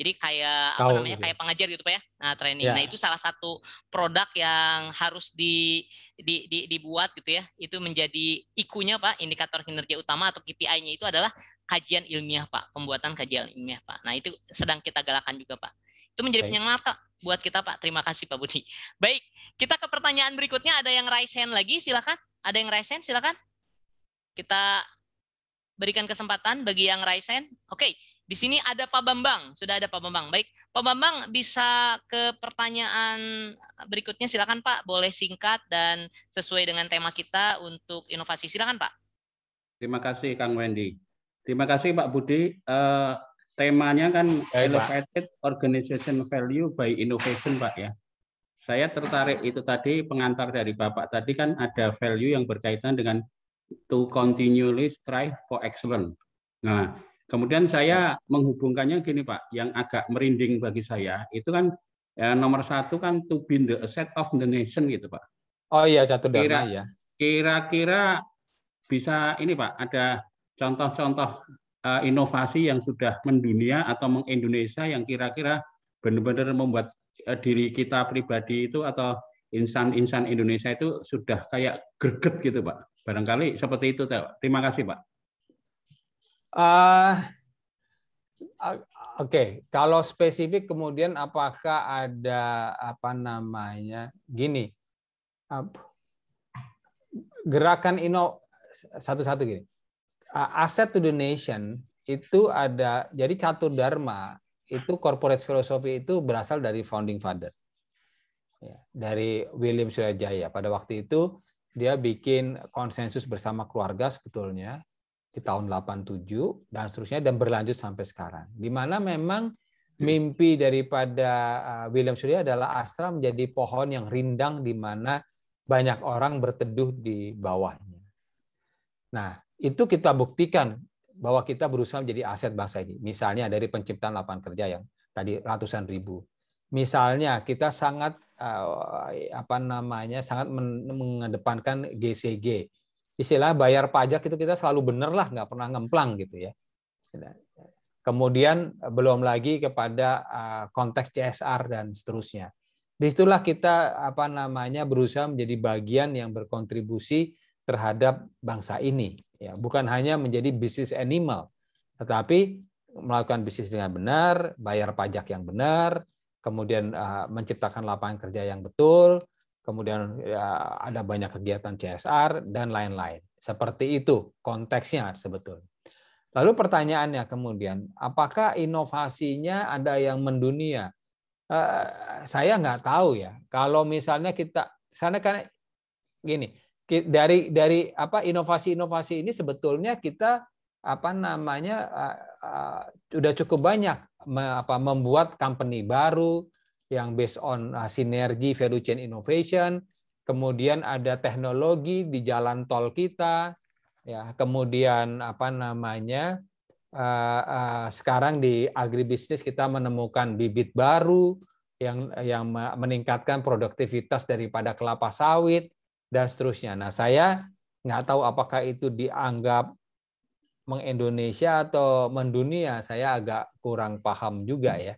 Jadi kayak Kau, apa namanya? Gitu. kayak pengajar gitu Pak ya. Nah, training. Ya. Nah, itu salah satu produk yang harus di, di, di dibuat gitu ya. Itu menjadi ikunya Pak, indikator kinerja utama atau KPI-nya itu adalah kajian ilmiah Pak, pembuatan kajian ilmiah Pak. Nah, itu sedang kita galakan juga Pak. Itu menjadi penyemangat Pak buat kita Pak. Terima kasih Pak Budi. Baik, kita ke pertanyaan berikutnya ada yang raise hand lagi silakan. Ada yang raise hand silakan. Kita berikan kesempatan bagi yang raise hand. Oke, okay. Di sini ada Pak Bambang, sudah ada Pak Bambang. Baik, Pak Bambang bisa ke pertanyaan berikutnya silakan Pak, boleh singkat dan sesuai dengan tema kita untuk inovasi. Silakan Pak. Terima kasih Kang Wendy. Terima kasih Pak Budi. Uh, temanya kan Baik, elevated Pak. organization value by innovation Pak ya. Saya tertarik itu tadi pengantar dari Bapak tadi kan ada value yang berkaitan dengan to continually strive for excellence. Nah, Kemudian saya menghubungkannya gini Pak, yang agak merinding bagi saya itu kan ya, nomor satu kan to be the set of the nation gitu Pak. Oh iya satu dana Kira, ya. Kira-kira bisa ini Pak, ada contoh-contoh uh, inovasi yang sudah mendunia atau mengindonesia yang kira-kira benar-benar membuat uh, diri kita pribadi itu atau insan-insan Indonesia itu sudah kayak greget gitu Pak. Barangkali seperti itu. Pak. Terima kasih Pak. Uh, Oke, okay. kalau spesifik kemudian apakah ada apa namanya gini gerakan ino satu-satu gini aset to the nation itu ada jadi catur dharma itu corporate filosofi itu berasal dari founding father ya, dari William Surajaya pada waktu itu dia bikin konsensus bersama keluarga sebetulnya di tahun 87 dan seterusnya dan berlanjut sampai sekarang. Di mana memang hmm. mimpi daripada uh, William Surya adalah Astra menjadi pohon yang rindang di mana banyak orang berteduh di bawahnya. Nah, itu kita buktikan bahwa kita berusaha menjadi aset bangsa ini. Misalnya dari penciptaan lapangan kerja yang tadi ratusan ribu. Misalnya kita sangat uh, apa namanya sangat mengedepankan GCG istilah bayar pajak itu kita selalu benar lah, nggak pernah ngemplang gitu ya. Kemudian belum lagi kepada eh, konteks CSR dan seterusnya. Disitulah kita apa namanya berusaha menjadi bagian yang berkontribusi terhadap bangsa ini. Ya, bukan hanya menjadi bisnis animal, tetapi melakukan bisnis dengan benar, bayar pajak yang benar, kemudian eh, menciptakan lapangan kerja yang betul, kemudian ya, ada banyak kegiatan CSR dan lain-lain. Seperti itu konteksnya sebetulnya. Lalu pertanyaannya kemudian, apakah inovasinya ada yang mendunia? Eh, saya nggak tahu ya. Kalau misalnya kita, sana kan gini, dari dari apa inovasi-inovasi ini sebetulnya kita apa namanya uh, eh, uh, eh, sudah cukup banyak me, apa, membuat company baru, yang based on uh, sinergi value chain innovation, kemudian ada teknologi di jalan tol kita, ya kemudian apa namanya uh, uh, sekarang di agribisnis kita menemukan bibit baru yang yang meningkatkan produktivitas daripada kelapa sawit dan seterusnya. Nah saya nggak tahu apakah itu dianggap mengindonesia atau mendunia saya agak kurang paham juga ya.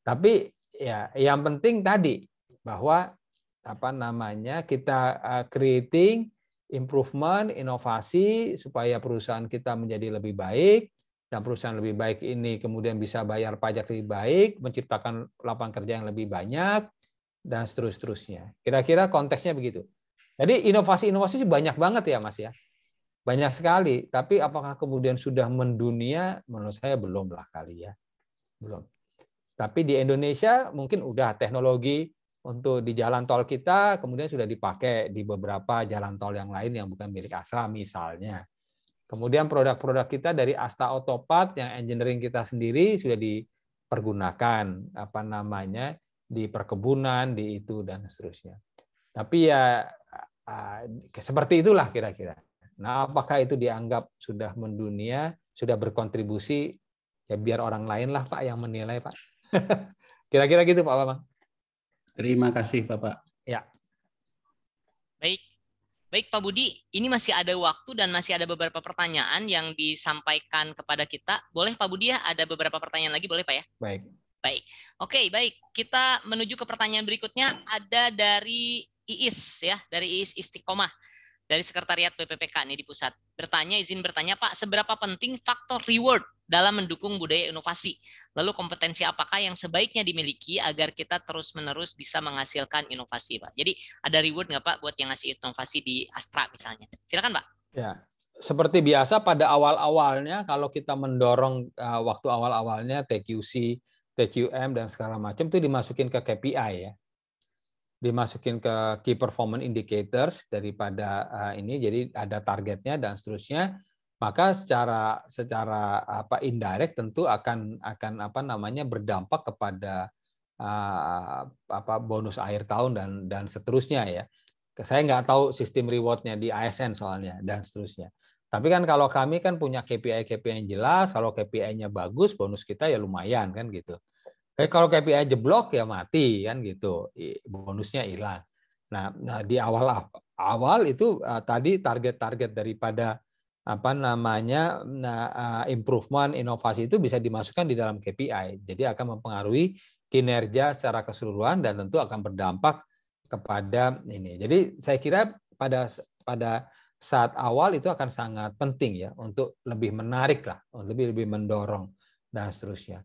Tapi ya yang penting tadi bahwa apa namanya kita eh, creating improvement, inovasi supaya perusahaan kita menjadi lebih baik dan perusahaan lebih baik ini kemudian bisa bayar pajak lebih baik, menciptakan lapangan kerja yang lebih banyak dan seterusnya. Kira-kira konteksnya begitu. Jadi inovasi-inovasi banyak banget ya Mas ya. Banyak sekali, tapi apakah kemudian sudah mendunia? Menurut saya belum lah kali ya. Belum. Tapi di Indonesia mungkin udah teknologi untuk di jalan tol kita kemudian sudah dipakai di beberapa jalan tol yang lain yang bukan milik Astra misalnya. Kemudian produk-produk kita dari Asta Otopat yang engineering kita sendiri sudah dipergunakan apa namanya di perkebunan, di itu dan seterusnya. Tapi ya seperti itulah kira-kira. Nah, apakah itu dianggap sudah mendunia, sudah berkontribusi? Ya biar orang lain lah Pak yang menilai Pak. (laughs) Kira-kira gitu Pak Bambang. Terima kasih Bapak. Ya. Baik. Baik Pak Budi, ini masih ada waktu dan masih ada beberapa pertanyaan yang disampaikan kepada kita. Boleh Pak Budi ya, ada beberapa pertanyaan lagi boleh Pak ya? Baik. Baik. Oke, baik. Kita menuju ke pertanyaan berikutnya ada dari Iis ya, dari Iis Istiqomah dari Sekretariat PPPK ini di pusat. Bertanya izin bertanya Pak, seberapa penting faktor reward dalam mendukung budaya inovasi? Lalu kompetensi apakah yang sebaiknya dimiliki agar kita terus-menerus bisa menghasilkan inovasi, Pak? Jadi ada reward nggak Pak buat yang ngasih inovasi di Astra misalnya? Silakan Pak. Ya, seperti biasa pada awal-awalnya kalau kita mendorong uh, waktu awal-awalnya TQC, TQM dan segala macam itu dimasukin ke KPI ya dimasukin ke key performance indicators daripada uh, ini jadi ada targetnya dan seterusnya maka secara secara apa indirect tentu akan akan apa namanya berdampak kepada uh, apa bonus akhir tahun dan dan seterusnya ya saya nggak tahu sistem rewardnya di ASN soalnya dan seterusnya tapi kan kalau kami kan punya KPI KPI yang jelas kalau KPI-nya bagus bonus kita ya lumayan kan gitu tapi eh, kalau KPI jeblok ya mati kan gitu, bonusnya hilang. Nah, nah di awal awal itu uh, tadi target-target daripada apa namanya nah, uh, improvement inovasi itu bisa dimasukkan di dalam KPI. Jadi akan mempengaruhi kinerja secara keseluruhan dan tentu akan berdampak kepada ini. Jadi saya kira pada pada saat awal itu akan sangat penting ya untuk lebih menarik lah, lebih lebih mendorong dan seterusnya.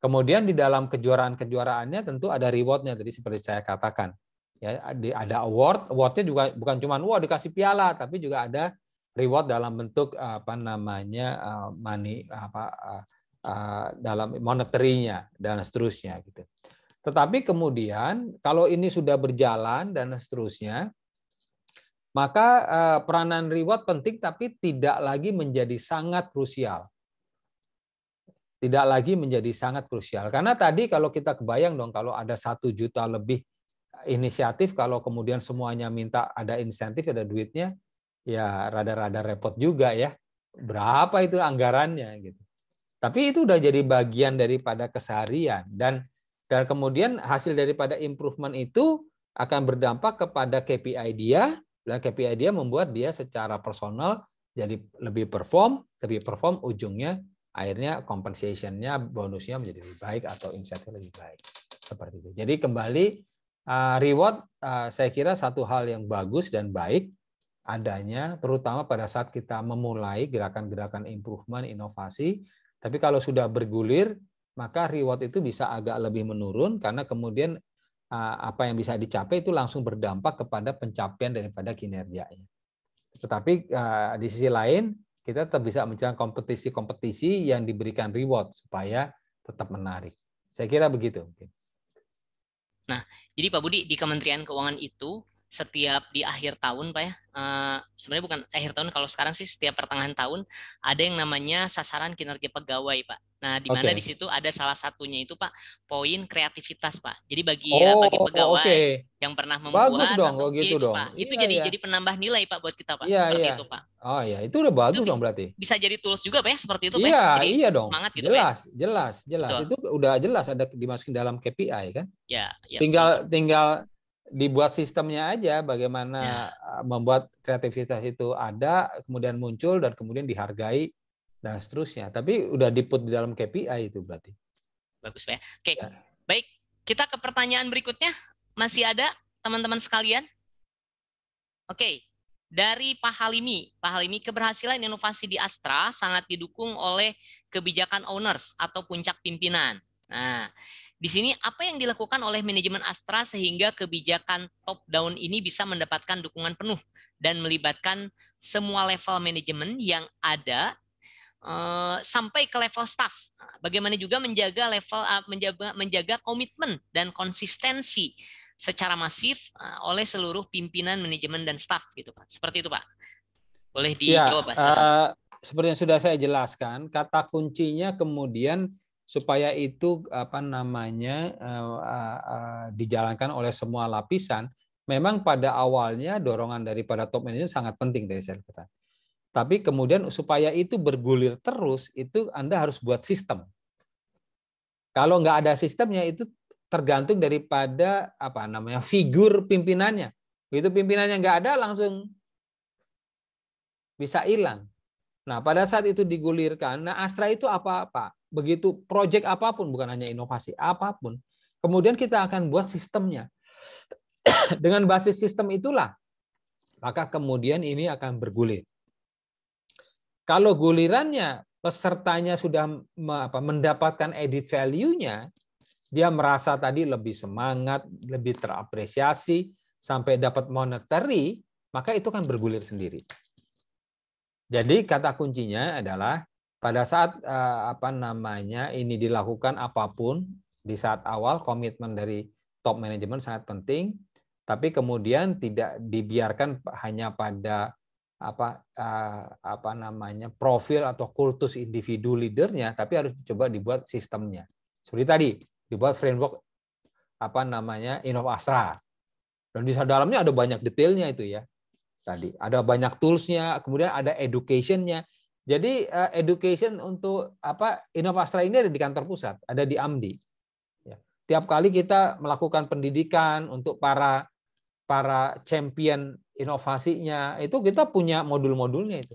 Kemudian di dalam kejuaraan-kejuaraannya tentu ada rewardnya tadi seperti saya katakan. Ya, ada award, awardnya juga bukan cuma wah dikasih piala, tapi juga ada reward dalam bentuk apa namanya eh, money apa eh, eh, dalam moneterinya dan seterusnya gitu. Tetapi kemudian kalau ini sudah berjalan dan seterusnya, maka peranan reward penting tapi tidak lagi menjadi sangat krusial tidak lagi menjadi sangat krusial. Karena tadi kalau kita kebayang dong kalau ada satu juta lebih inisiatif, kalau kemudian semuanya minta ada insentif, ada duitnya, ya rada-rada repot juga ya. Berapa itu anggarannya gitu. Tapi itu udah jadi bagian daripada keseharian dan dan kemudian hasil daripada improvement itu akan berdampak kepada KPI dia dan KPI dia membuat dia secara personal jadi lebih perform, lebih perform ujungnya akhirnya compensation bonusnya menjadi lebih baik atau insentif lebih baik seperti itu. Jadi kembali eh, reward eh, saya kira satu hal yang bagus dan baik adanya terutama pada saat kita memulai gerakan-gerakan improvement inovasi, tapi kalau sudah bergulir maka reward itu bisa agak lebih menurun karena kemudian eh, apa yang bisa dicapai itu langsung berdampak kepada pencapaian daripada kinerjanya. Tetapi di sisi lain kita tetap bisa menjalankan kompetisi-kompetisi yang diberikan reward supaya tetap menarik. Saya kira begitu. Nah, jadi Pak Budi di Kementerian Keuangan itu setiap di akhir tahun pak ya uh, sebenarnya bukan akhir tahun kalau sekarang sih setiap pertengahan tahun ada yang namanya sasaran kinerja pegawai pak nah di mana okay. di situ ada salah satunya itu pak poin kreativitas pak jadi bagi ya, oh, ya, bagi pegawai okay. yang pernah membuat bagus dong atau, gitu, gitu dong pak. itu iya, jadi iya. jadi penambah nilai pak buat kita pak iya, seperti iya. itu pak oh ya itu udah bagus itu dong berarti bisa jadi tools juga pak ya seperti itu pak ya, iya jadi iya dong semangat gitu jelas pak. Ya. jelas jelas jelas. itu udah jelas ada dimasukin dalam KPI kan ya, ya tinggal betul. tinggal dibuat sistemnya aja bagaimana ya. Eh, membuat kreativitas itu ada kemudian muncul dan kemudian dihargai dan seterusnya tapi udah diput di dalam KPI itu berarti bagus ya. oke ya. baik kita ke pertanyaan berikutnya masih ada teman-teman sekalian oke dari Pak Halimi. Pak Halimi, keberhasilan inovasi di Astra sangat didukung oleh kebijakan owners atau puncak pimpinan. Nah, di sini apa yang dilakukan oleh manajemen Astra sehingga kebijakan top down ini bisa mendapatkan dukungan penuh dan melibatkan semua level manajemen yang ada eh, sampai ke level staff. Bagaimana juga menjaga level eh, menjaga menjaga komitmen dan konsistensi secara masif eh, oleh seluruh pimpinan manajemen dan staff gitu Pak. Seperti itu Pak. Boleh ya, dijawab ya, Uh, seperti yang sudah saya jelaskan, kata kuncinya kemudian supaya itu apa namanya eh, eh, eh, dijalankan oleh semua lapisan memang pada awalnya dorongan daripada top management sangat penting dari saya katakan. Tapi kemudian supaya itu bergulir terus itu Anda harus buat sistem. Kalau nggak ada sistemnya itu tergantung daripada apa namanya figur pimpinannya. itu pimpinannya nggak ada langsung bisa hilang. Nah, pada saat itu digulirkan, nah Astra itu apa-apa? begitu proyek apapun bukan hanya inovasi apapun kemudian kita akan buat sistemnya (coughs) dengan basis sistem itulah maka kemudian ini akan bergulir kalau gulirannya pesertanya sudah mendapatkan edit value-nya dia merasa tadi lebih semangat lebih terapresiasi sampai dapat monetary maka itu kan bergulir sendiri jadi kata kuncinya adalah pada saat eh, apa namanya ini dilakukan apapun di saat awal komitmen dari top manajemen sangat penting tapi kemudian tidak dibiarkan hanya pada apa eh, apa namanya profil atau kultus individu leadernya tapi harus dicoba dibuat sistemnya seperti tadi dibuat framework apa namanya Innov dan di dalamnya ada banyak detailnya itu ya tadi ada banyak toolsnya kemudian ada educationnya jadi eh, education untuk apa Innovastra ini ada di kantor pusat, ada di Amdi. Ya. Tiap kali kita melakukan pendidikan untuk para para champion inovasinya, itu kita punya modul-modulnya itu.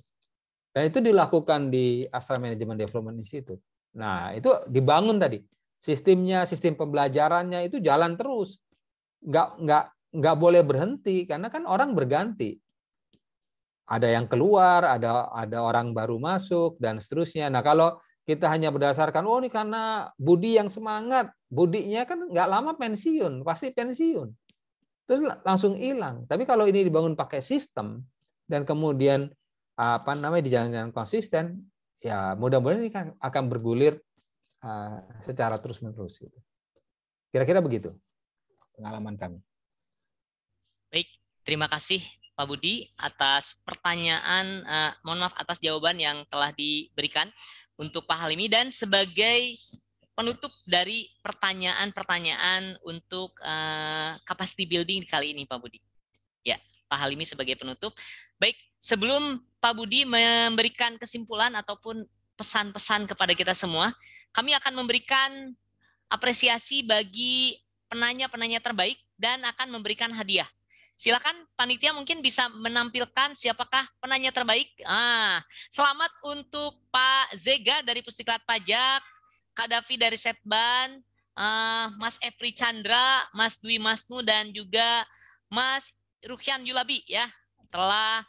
Dan itu dilakukan di Astra Management Development Institute. Nah, itu dibangun tadi. Sistemnya, sistem pembelajarannya itu jalan terus. Nggak, nggak, nggak boleh berhenti, karena kan orang berganti ada yang keluar, ada ada orang baru masuk dan seterusnya. Nah kalau kita hanya berdasarkan oh ini karena Budi yang semangat, Budinya kan nggak lama pensiun, pasti pensiun, terus langsung hilang. Tapi kalau ini dibangun pakai sistem dan kemudian apa namanya dijalankan konsisten, ya mudah-mudahan ini kan akan bergulir eh, secara terus menerus. Gitu. Kira-kira begitu pengalaman kami. Baik, terima kasih Pak Budi atas pertanyaan, uh, mohon maaf atas jawaban yang telah diberikan untuk Pak Halimi dan sebagai penutup dari pertanyaan-pertanyaan untuk uh, capacity building kali ini Pak Budi. Ya, Pak Halimi sebagai penutup. Baik, sebelum Pak Budi memberikan kesimpulan ataupun pesan-pesan kepada kita semua, kami akan memberikan apresiasi bagi penanya-penanya terbaik dan akan memberikan hadiah Silakan panitia mungkin bisa menampilkan siapakah penanya terbaik. Ah, selamat untuk Pak Zega dari Pusdiklat Pajak, Kak Davi dari Setban, ah, Mas Efri Chandra, Mas Dwi Masnu dan juga Mas Rukhian Yulabi ya telah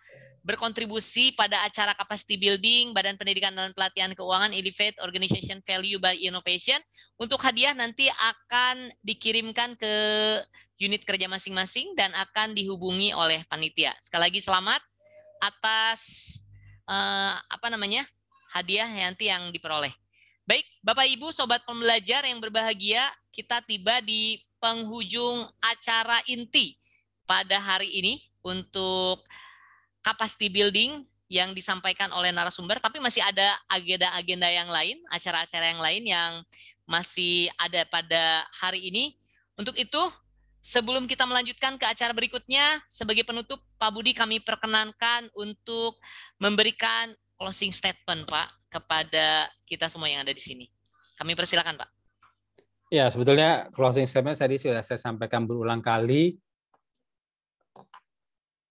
berkontribusi pada acara capacity building, Badan Pendidikan dan Pelatihan Keuangan, Elevate Organization Value by Innovation. Untuk hadiah nanti akan dikirimkan ke unit kerja masing-masing dan akan dihubungi oleh panitia. Sekali lagi selamat atas eh, apa namanya hadiah nanti yang diperoleh. Baik, Bapak Ibu, sobat pembelajar yang berbahagia, kita tiba di penghujung acara inti pada hari ini untuk capacity building yang disampaikan oleh narasumber, tapi masih ada agenda-agenda yang lain, acara-acara yang lain yang masih ada pada hari ini. Untuk itu, sebelum kita melanjutkan ke acara berikutnya, sebagai penutup, Pak Budi kami perkenankan untuk memberikan closing statement, Pak, kepada kita semua yang ada di sini. Kami persilakan, Pak. Ya, sebetulnya closing statement tadi sudah saya sampaikan berulang kali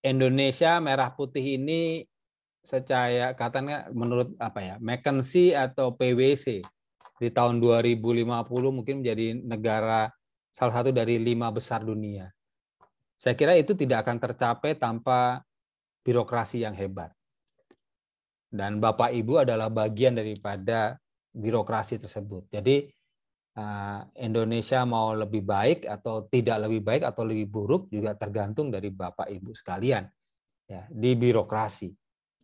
Indonesia merah putih ini secara katanya menurut apa ya McKinsey atau PwC di tahun 2050 mungkin menjadi negara salah satu dari lima besar dunia. Saya kira itu tidak akan tercapai tanpa birokrasi yang hebat. Dan Bapak Ibu adalah bagian daripada birokrasi tersebut. Jadi Eh, Indonesia mau lebih baik atau tidak lebih baik atau lebih buruk juga tergantung dari Bapak Ibu sekalian ya di birokrasi.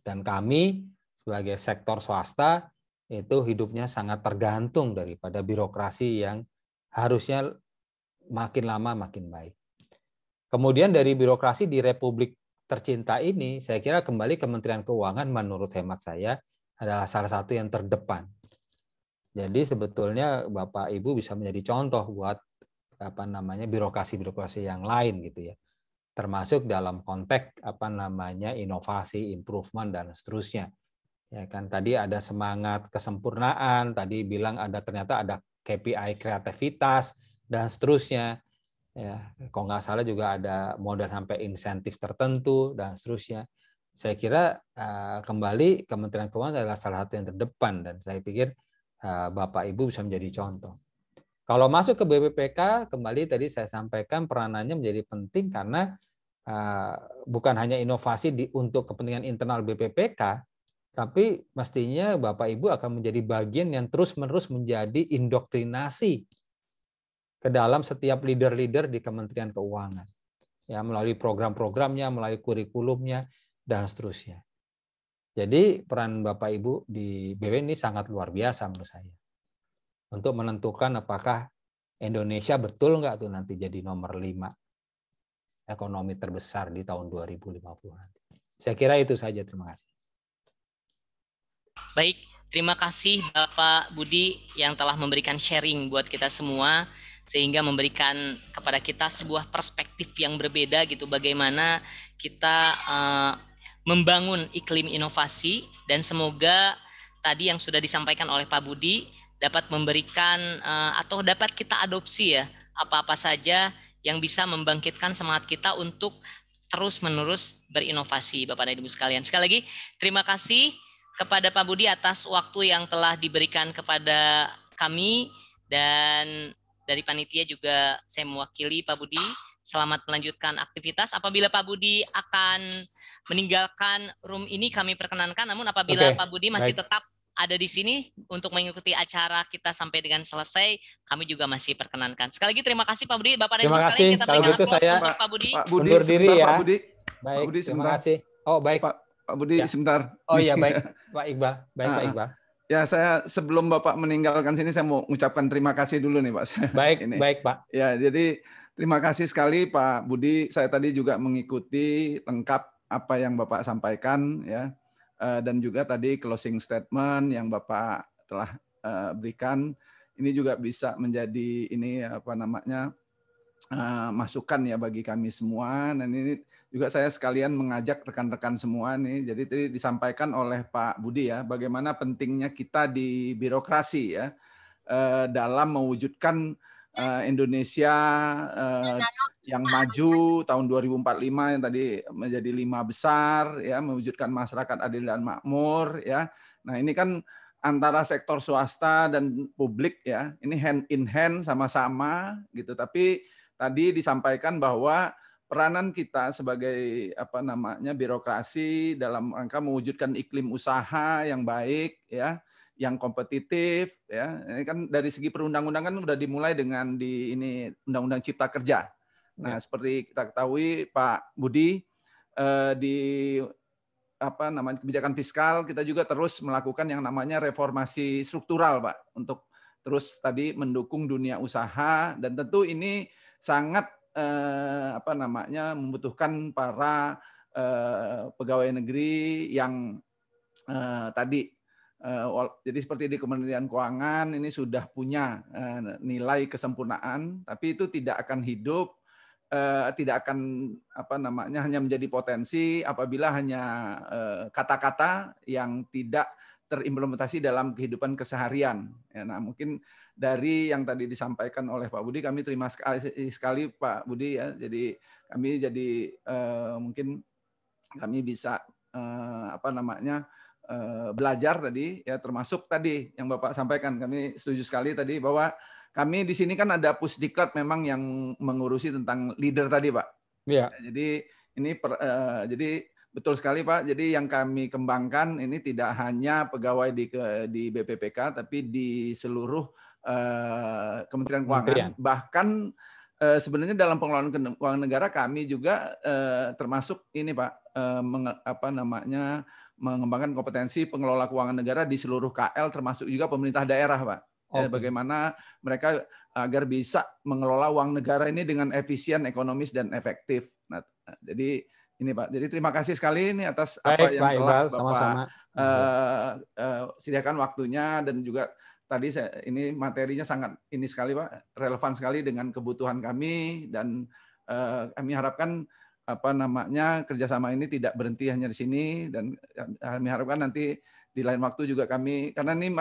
Dan kami sebagai sektor swasta itu hidupnya sangat tergantung daripada birokrasi yang harusnya makin lama makin baik. Kemudian dari birokrasi di Republik tercinta ini, saya kira kembali Kementerian Keuangan menurut hemat saya adalah salah satu yang terdepan jadi sebetulnya Bapak Ibu bisa menjadi contoh buat apa namanya birokrasi-birokrasi yang lain gitu ya. Termasuk dalam konteks apa namanya inovasi, improvement dan seterusnya. Ya kan tadi ada semangat kesempurnaan, tadi bilang ada ternyata ada KPI kreativitas dan seterusnya. Ya, kalau nggak salah juga ada modal sampai insentif tertentu dan seterusnya. Saya kira eh, kembali Kementerian Keuangan adalah salah satu yang terdepan dan saya pikir Eh, Bapak Ibu bisa menjadi contoh. Kalau masuk ke BPPK, kembali tadi saya sampaikan peranannya menjadi penting karena eh, bukan hanya inovasi di, untuk kepentingan internal BPPK, tapi mestinya Bapak Ibu akan menjadi bagian yang terus-menerus menjadi indoktrinasi ke dalam setiap leader-leader di Kementerian Keuangan. Ya, melalui program-programnya, melalui kurikulumnya, dan seterusnya. Jadi peran Bapak Ibu di BW ini sangat luar biasa menurut saya. Untuk menentukan apakah Indonesia betul nggak tuh nanti jadi nomor 5 ekonomi terbesar di tahun 2050 nanti. Saya kira itu saja. Terima kasih. Baik, terima kasih Bapak Budi yang telah memberikan sharing buat kita semua sehingga memberikan kepada kita sebuah perspektif yang berbeda gitu bagaimana kita uh, membangun iklim inovasi dan semoga tadi yang sudah disampaikan oleh Pak Budi dapat memberikan eh, atau dapat kita adopsi ya apa-apa saja yang bisa membangkitkan semangat kita untuk terus-menerus berinovasi Bapak dan Ibu sekalian. Sekali lagi terima kasih kepada Pak Budi atas waktu yang telah diberikan kepada kami dan dari panitia juga saya mewakili Pak Budi. Selamat melanjutkan aktivitas. Apabila Pak Budi akan meninggalkan room ini kami perkenankan. Namun apabila okay. Pak Budi masih Baik. tetap ada di sini untuk mengikuti acara kita sampai dengan selesai, kami juga masih perkenankan. Sekali lagi terima kasih Pak Budi, Bapak dan Ibu sekalian kita berikan gitu saya untuk Pak Budi. Pak Budi, Undur diri ya. Pak Budi. Baik, Pak Budi, terima kasih. Oh, baik. Pak, Pak Budi ya. sebentar. Oh iya, baik. (laughs) Pak Iqbal. Baik, Pak ah, ah. Iqbal. Ya, saya sebelum Bapak meninggalkan sini saya mau mengucapkan terima kasih dulu nih, Pak. (laughs) Baik, ini. baik, Pak. Ya, jadi terima kasih sekali Pak Budi. Saya tadi juga mengikuti lengkap apa yang Bapak sampaikan ya eh, dan juga tadi closing statement yang Bapak telah eh, berikan ini juga bisa menjadi ini apa namanya eh, masukan ya bagi kami semua dan ini juga saya sekalian mengajak rekan-rekan semua nih jadi tadi disampaikan oleh Pak Budi ya bagaimana pentingnya kita di birokrasi ya dalam mewujudkan uh, Indonesia uh, yang maju tahun 2045 yang tadi menjadi lima besar ya mewujudkan masyarakat adil dan makmur ya. Nah, ini kan antara sektor swasta dan publik ya. Ini hand in hand sama-sama gitu. Tapi tadi disampaikan bahwa peranan kita sebagai apa namanya birokrasi dalam rangka mewujudkan iklim usaha yang baik ya yang kompetitif ya ini kan dari segi perundang-undangan kan sudah dimulai dengan di ini undang-undang cipta kerja nah ya. seperti kita ketahui Pak Budi eh, di apa namanya kebijakan fiskal kita juga terus melakukan yang namanya reformasi struktural Pak untuk terus tadi mendukung dunia usaha dan tentu ini sangat eh, apa namanya membutuhkan para eh, pegawai negeri yang eh, tadi Eh, jadi seperti di Kementerian Keuangan ini sudah punya eh, nilai kesempurnaan, tapi itu tidak akan hidup, eh, tidak akan apa namanya hanya menjadi potensi apabila hanya kata-kata yang tidak terimplementasi dalam kehidupan keseharian. Ya, nah mungkin dari yang tadi disampaikan oleh Pak Budi kami terima sekali, sekali Pak Budi ya. Jadi kami jadi mungkin kami bisa apa namanya Eh, belajar tadi ya termasuk tadi yang Bapak sampaikan kami setuju sekali tadi bahwa kami di sini kan ada pusdiklat memang yang mengurusi tentang leader tadi Pak. Iya. Ya. Jadi ini per, uh, jadi betul sekali Pak. Jadi yang kami kembangkan ini tidak hanya pegawai di ke, di BPPK tapi di seluruh uh, Kementerian Keuangan Kementerian. bahkan sebenarnya dalam pengelolaan keuangan negara kami juga eh, termasuk ini Pak eh, apa namanya mengembangkan kompetensi pengelola keuangan negara di seluruh KL termasuk juga pemerintah daerah, Pak. Ya, okay. Bagaimana mereka agar bisa mengelola uang negara ini dengan efisien, ekonomis dan efektif. Nah, jadi ini Pak. Jadi terima kasih sekali ini atas baik, apa yang baik, telah Bapak sama-sama. Uh, uh, sediakan waktunya dan juga tadi saya ini materinya sangat ini sekali Pak, relevan sekali dengan kebutuhan kami dan uh, kami harapkan apa namanya kerjasama ini tidak berhenti hanya di sini dan kami harapkan nanti di lain waktu juga kami karena ini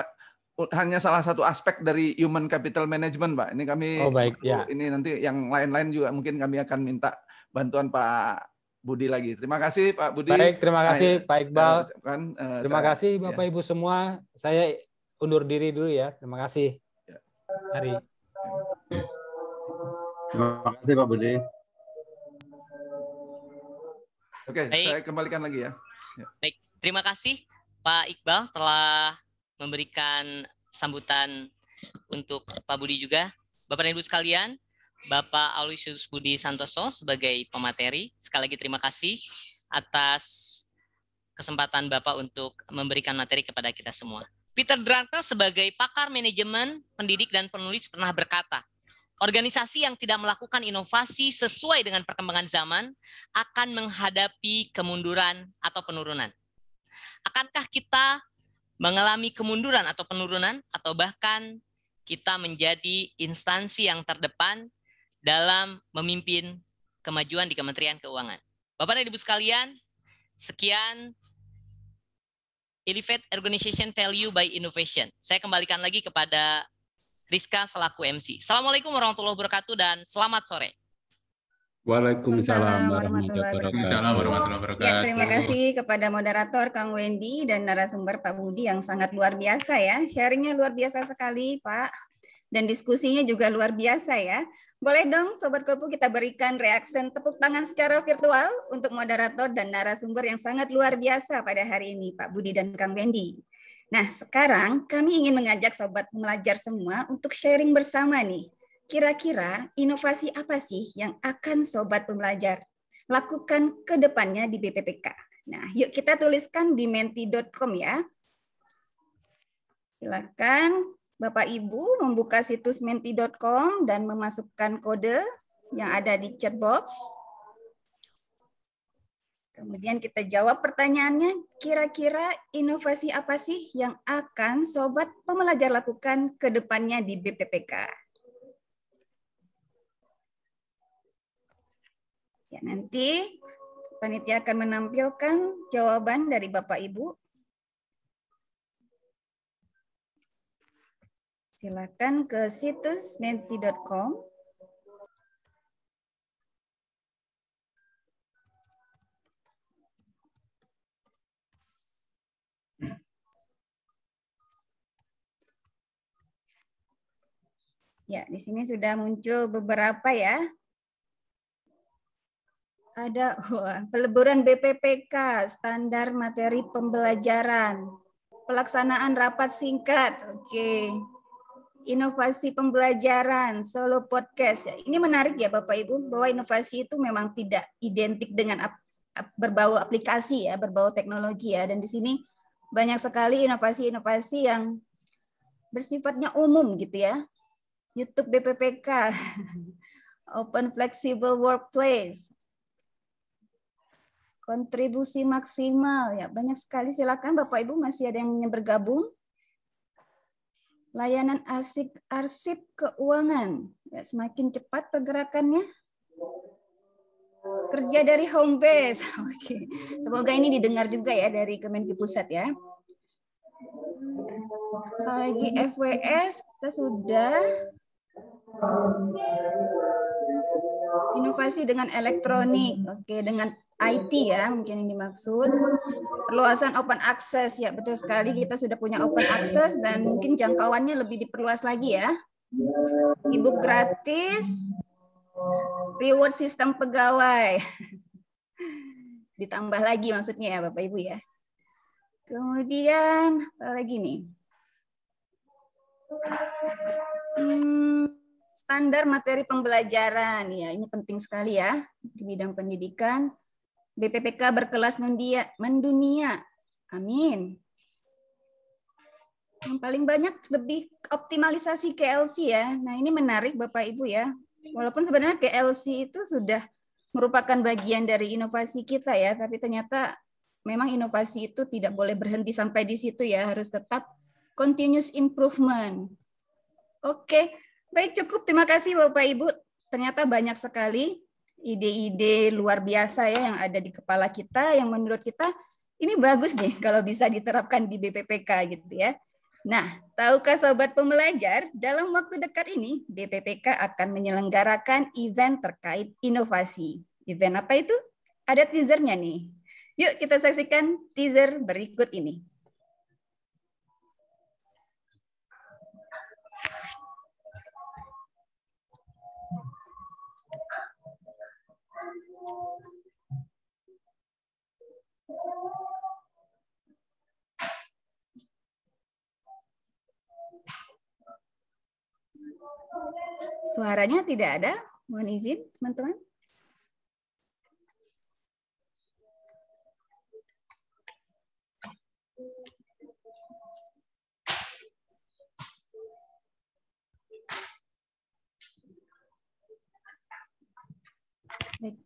hanya salah satu aspek dari human capital management pak ini kami oh, baik. Ya. ini nanti yang lain-lain juga mungkin kami akan minta bantuan pak Budi lagi terima kasih pak Budi baik terima kasih nah, pak Iqbal uh, terima saya, kasih ya. bapak ya. ibu semua saya undur diri dulu ya terima kasih hari ya. terima kasih pak Budi Oke, okay, saya kembalikan lagi ya. ya. Baik, terima kasih Pak Iqbal telah memberikan sambutan untuk Pak Budi juga. Bapak dan Ibu sekalian, Bapak Aloysius Budi Santoso sebagai pemateri. Sekali lagi terima kasih atas kesempatan Bapak untuk memberikan materi kepada kita semua. Peter Drucker sebagai pakar manajemen, pendidik, dan penulis pernah berkata, Organisasi yang tidak melakukan inovasi sesuai dengan perkembangan zaman akan menghadapi kemunduran atau penurunan. Akankah kita mengalami kemunduran atau penurunan atau bahkan kita menjadi instansi yang terdepan dalam memimpin kemajuan di Kementerian Keuangan. Bapak dan Ibu sekalian, sekian Elevate Organization Value by Innovation. Saya kembalikan lagi kepada Rizka selaku MC. Assalamualaikum warahmatullahi wabarakatuh dan selamat sore. Waalaikumsalam warahmatullahi wabarakatuh. Ya, terima kasih kepada moderator Kang Wendy dan narasumber Pak Budi yang sangat luar biasa ya. Sharingnya luar biasa sekali Pak. Dan diskusinya juga luar biasa ya. Boleh dong Sobat Golpu kita berikan reaksi tepuk tangan secara virtual untuk moderator dan narasumber yang sangat luar biasa pada hari ini Pak Budi dan Kang Wendy. Nah, sekarang kami ingin mengajak sobat pembelajar semua untuk sharing bersama nih. Kira-kira inovasi apa sih yang akan sobat pembelajar lakukan ke depannya di BPPK? Nah, yuk kita tuliskan di menti.com ya. Silakan Bapak Ibu membuka situs menti.com dan memasukkan kode yang ada di chat box. Kemudian kita jawab pertanyaannya, kira-kira inovasi apa sih yang akan sobat pembelajar lakukan ke depannya di BPPK? Ya, nanti panitia akan menampilkan jawaban dari Bapak Ibu. Silakan ke situs menti.com. Ya, di sini sudah muncul beberapa ya. Ada wah, peleburan BPPK, standar materi pembelajaran, pelaksanaan rapat singkat, oke. Inovasi pembelajaran, solo podcast. Ya, ini menarik ya Bapak Ibu, bahwa inovasi itu memang tidak identik dengan ap, berbau aplikasi ya, berbau teknologi ya. Dan di sini banyak sekali inovasi-inovasi yang bersifatnya umum gitu ya YouTube BPPK, (laughs) Open Flexible Workplace, kontribusi maksimal ya banyak sekali silakan Bapak Ibu masih ada yang ingin bergabung layanan asik arsip keuangan ya semakin cepat pergerakannya kerja dari home base (laughs) oke semoga ini didengar juga ya dari Kemenki Pusat ya apalagi FWS kita sudah Inovasi dengan elektronik, oke, dengan IT ya mungkin yang dimaksud. Perluasan open access, ya betul sekali kita sudah punya open access dan mungkin jangkauannya lebih diperluas lagi ya. Ibu gratis, reward sistem pegawai. (laughs) Ditambah lagi maksudnya ya Bapak Ibu ya. Kemudian apa lagi nih? Hmm standar materi pembelajaran. Ya, ini penting sekali ya di bidang pendidikan. BPPK berkelas mendia, mendunia. Amin. Yang paling banyak lebih optimalisasi KLC ya. Nah, ini menarik Bapak Ibu ya. Walaupun sebenarnya KLC itu sudah merupakan bagian dari inovasi kita ya, tapi ternyata memang inovasi itu tidak boleh berhenti sampai di situ ya, harus tetap continuous improvement. Oke, Baik, cukup. Terima kasih Bapak Ibu. Ternyata banyak sekali ide-ide luar biasa ya yang ada di kepala kita yang menurut kita ini bagus nih (laughs) kalau bisa diterapkan di BPPK gitu ya. Nah, tahukah sobat pembelajar, dalam waktu dekat ini BPPK akan menyelenggarakan event terkait inovasi. Event apa itu? Ada teasernya nih. Yuk kita saksikan teaser berikut ini. Suaranya tidak ada. Mohon izin, teman-teman.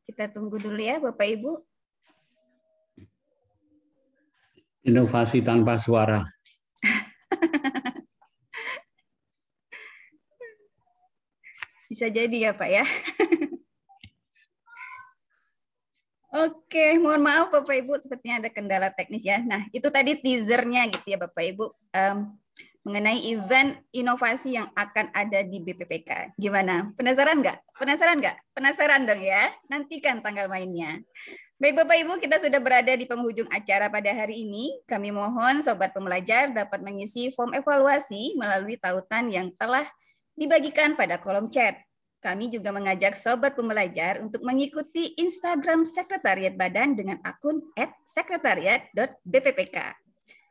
kita tunggu dulu ya Bapak Ibu. Inovasi tanpa suara. (laughs) Bisa jadi ya Pak ya. (laughs) Oke, mohon maaf Bapak Ibu, sepertinya ada kendala teknis ya. Nah, itu tadi teasernya gitu ya Bapak Ibu um, mengenai event inovasi yang akan ada di BPPK. Gimana? Penasaran nggak? Penasaran nggak? Penasaran dong ya. Nantikan tanggal mainnya. Baik Bapak Ibu, kita sudah berada di penghujung acara pada hari ini. Kami mohon Sobat Pembelajar dapat mengisi form evaluasi melalui tautan yang telah dibagikan pada kolom chat. Kami juga mengajak sobat pembelajar untuk mengikuti Instagram Sekretariat Badan dengan akun @sekretariat.bppk.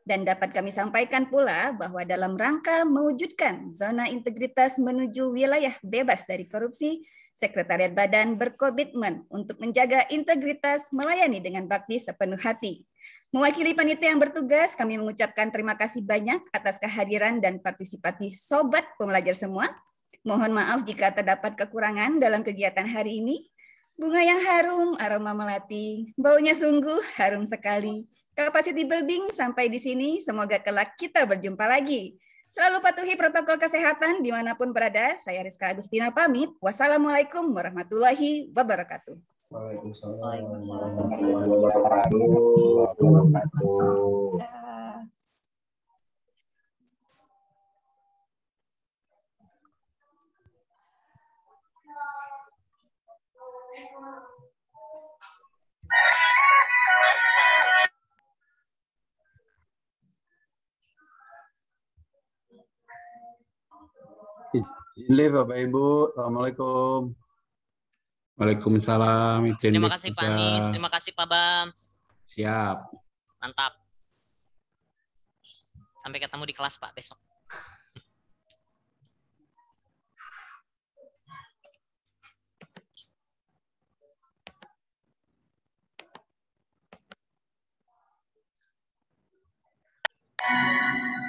Dan dapat kami sampaikan pula bahwa dalam rangka mewujudkan zona integritas menuju wilayah bebas dari korupsi, Sekretariat Badan berkomitmen untuk menjaga integritas melayani dengan bakti sepenuh hati. Mewakili panitia yang bertugas, kami mengucapkan terima kasih banyak atas kehadiran dan partisipasi sobat pembelajar semua. Mohon maaf jika terdapat kekurangan dalam kegiatan hari ini. Bunga yang harum, aroma melati, baunya sungguh harum sekali. Kapasiti building sampai di sini, semoga kelak kita berjumpa lagi. Selalu patuhi protokol kesehatan dimanapun berada. Saya Rizka Agustina pamit. Wassalamualaikum warahmatullahi wabarakatuh. Waalaikumsalam warahmatullahi wabarakatuh. Ini Bapak Ibu. Assalamualaikum. Waalaikumsalam. Izin terima kasih Pak Anies, terima kasih Pak Bams. Siap. Mantap. Sampai ketemu di kelas Pak besok. Thank you.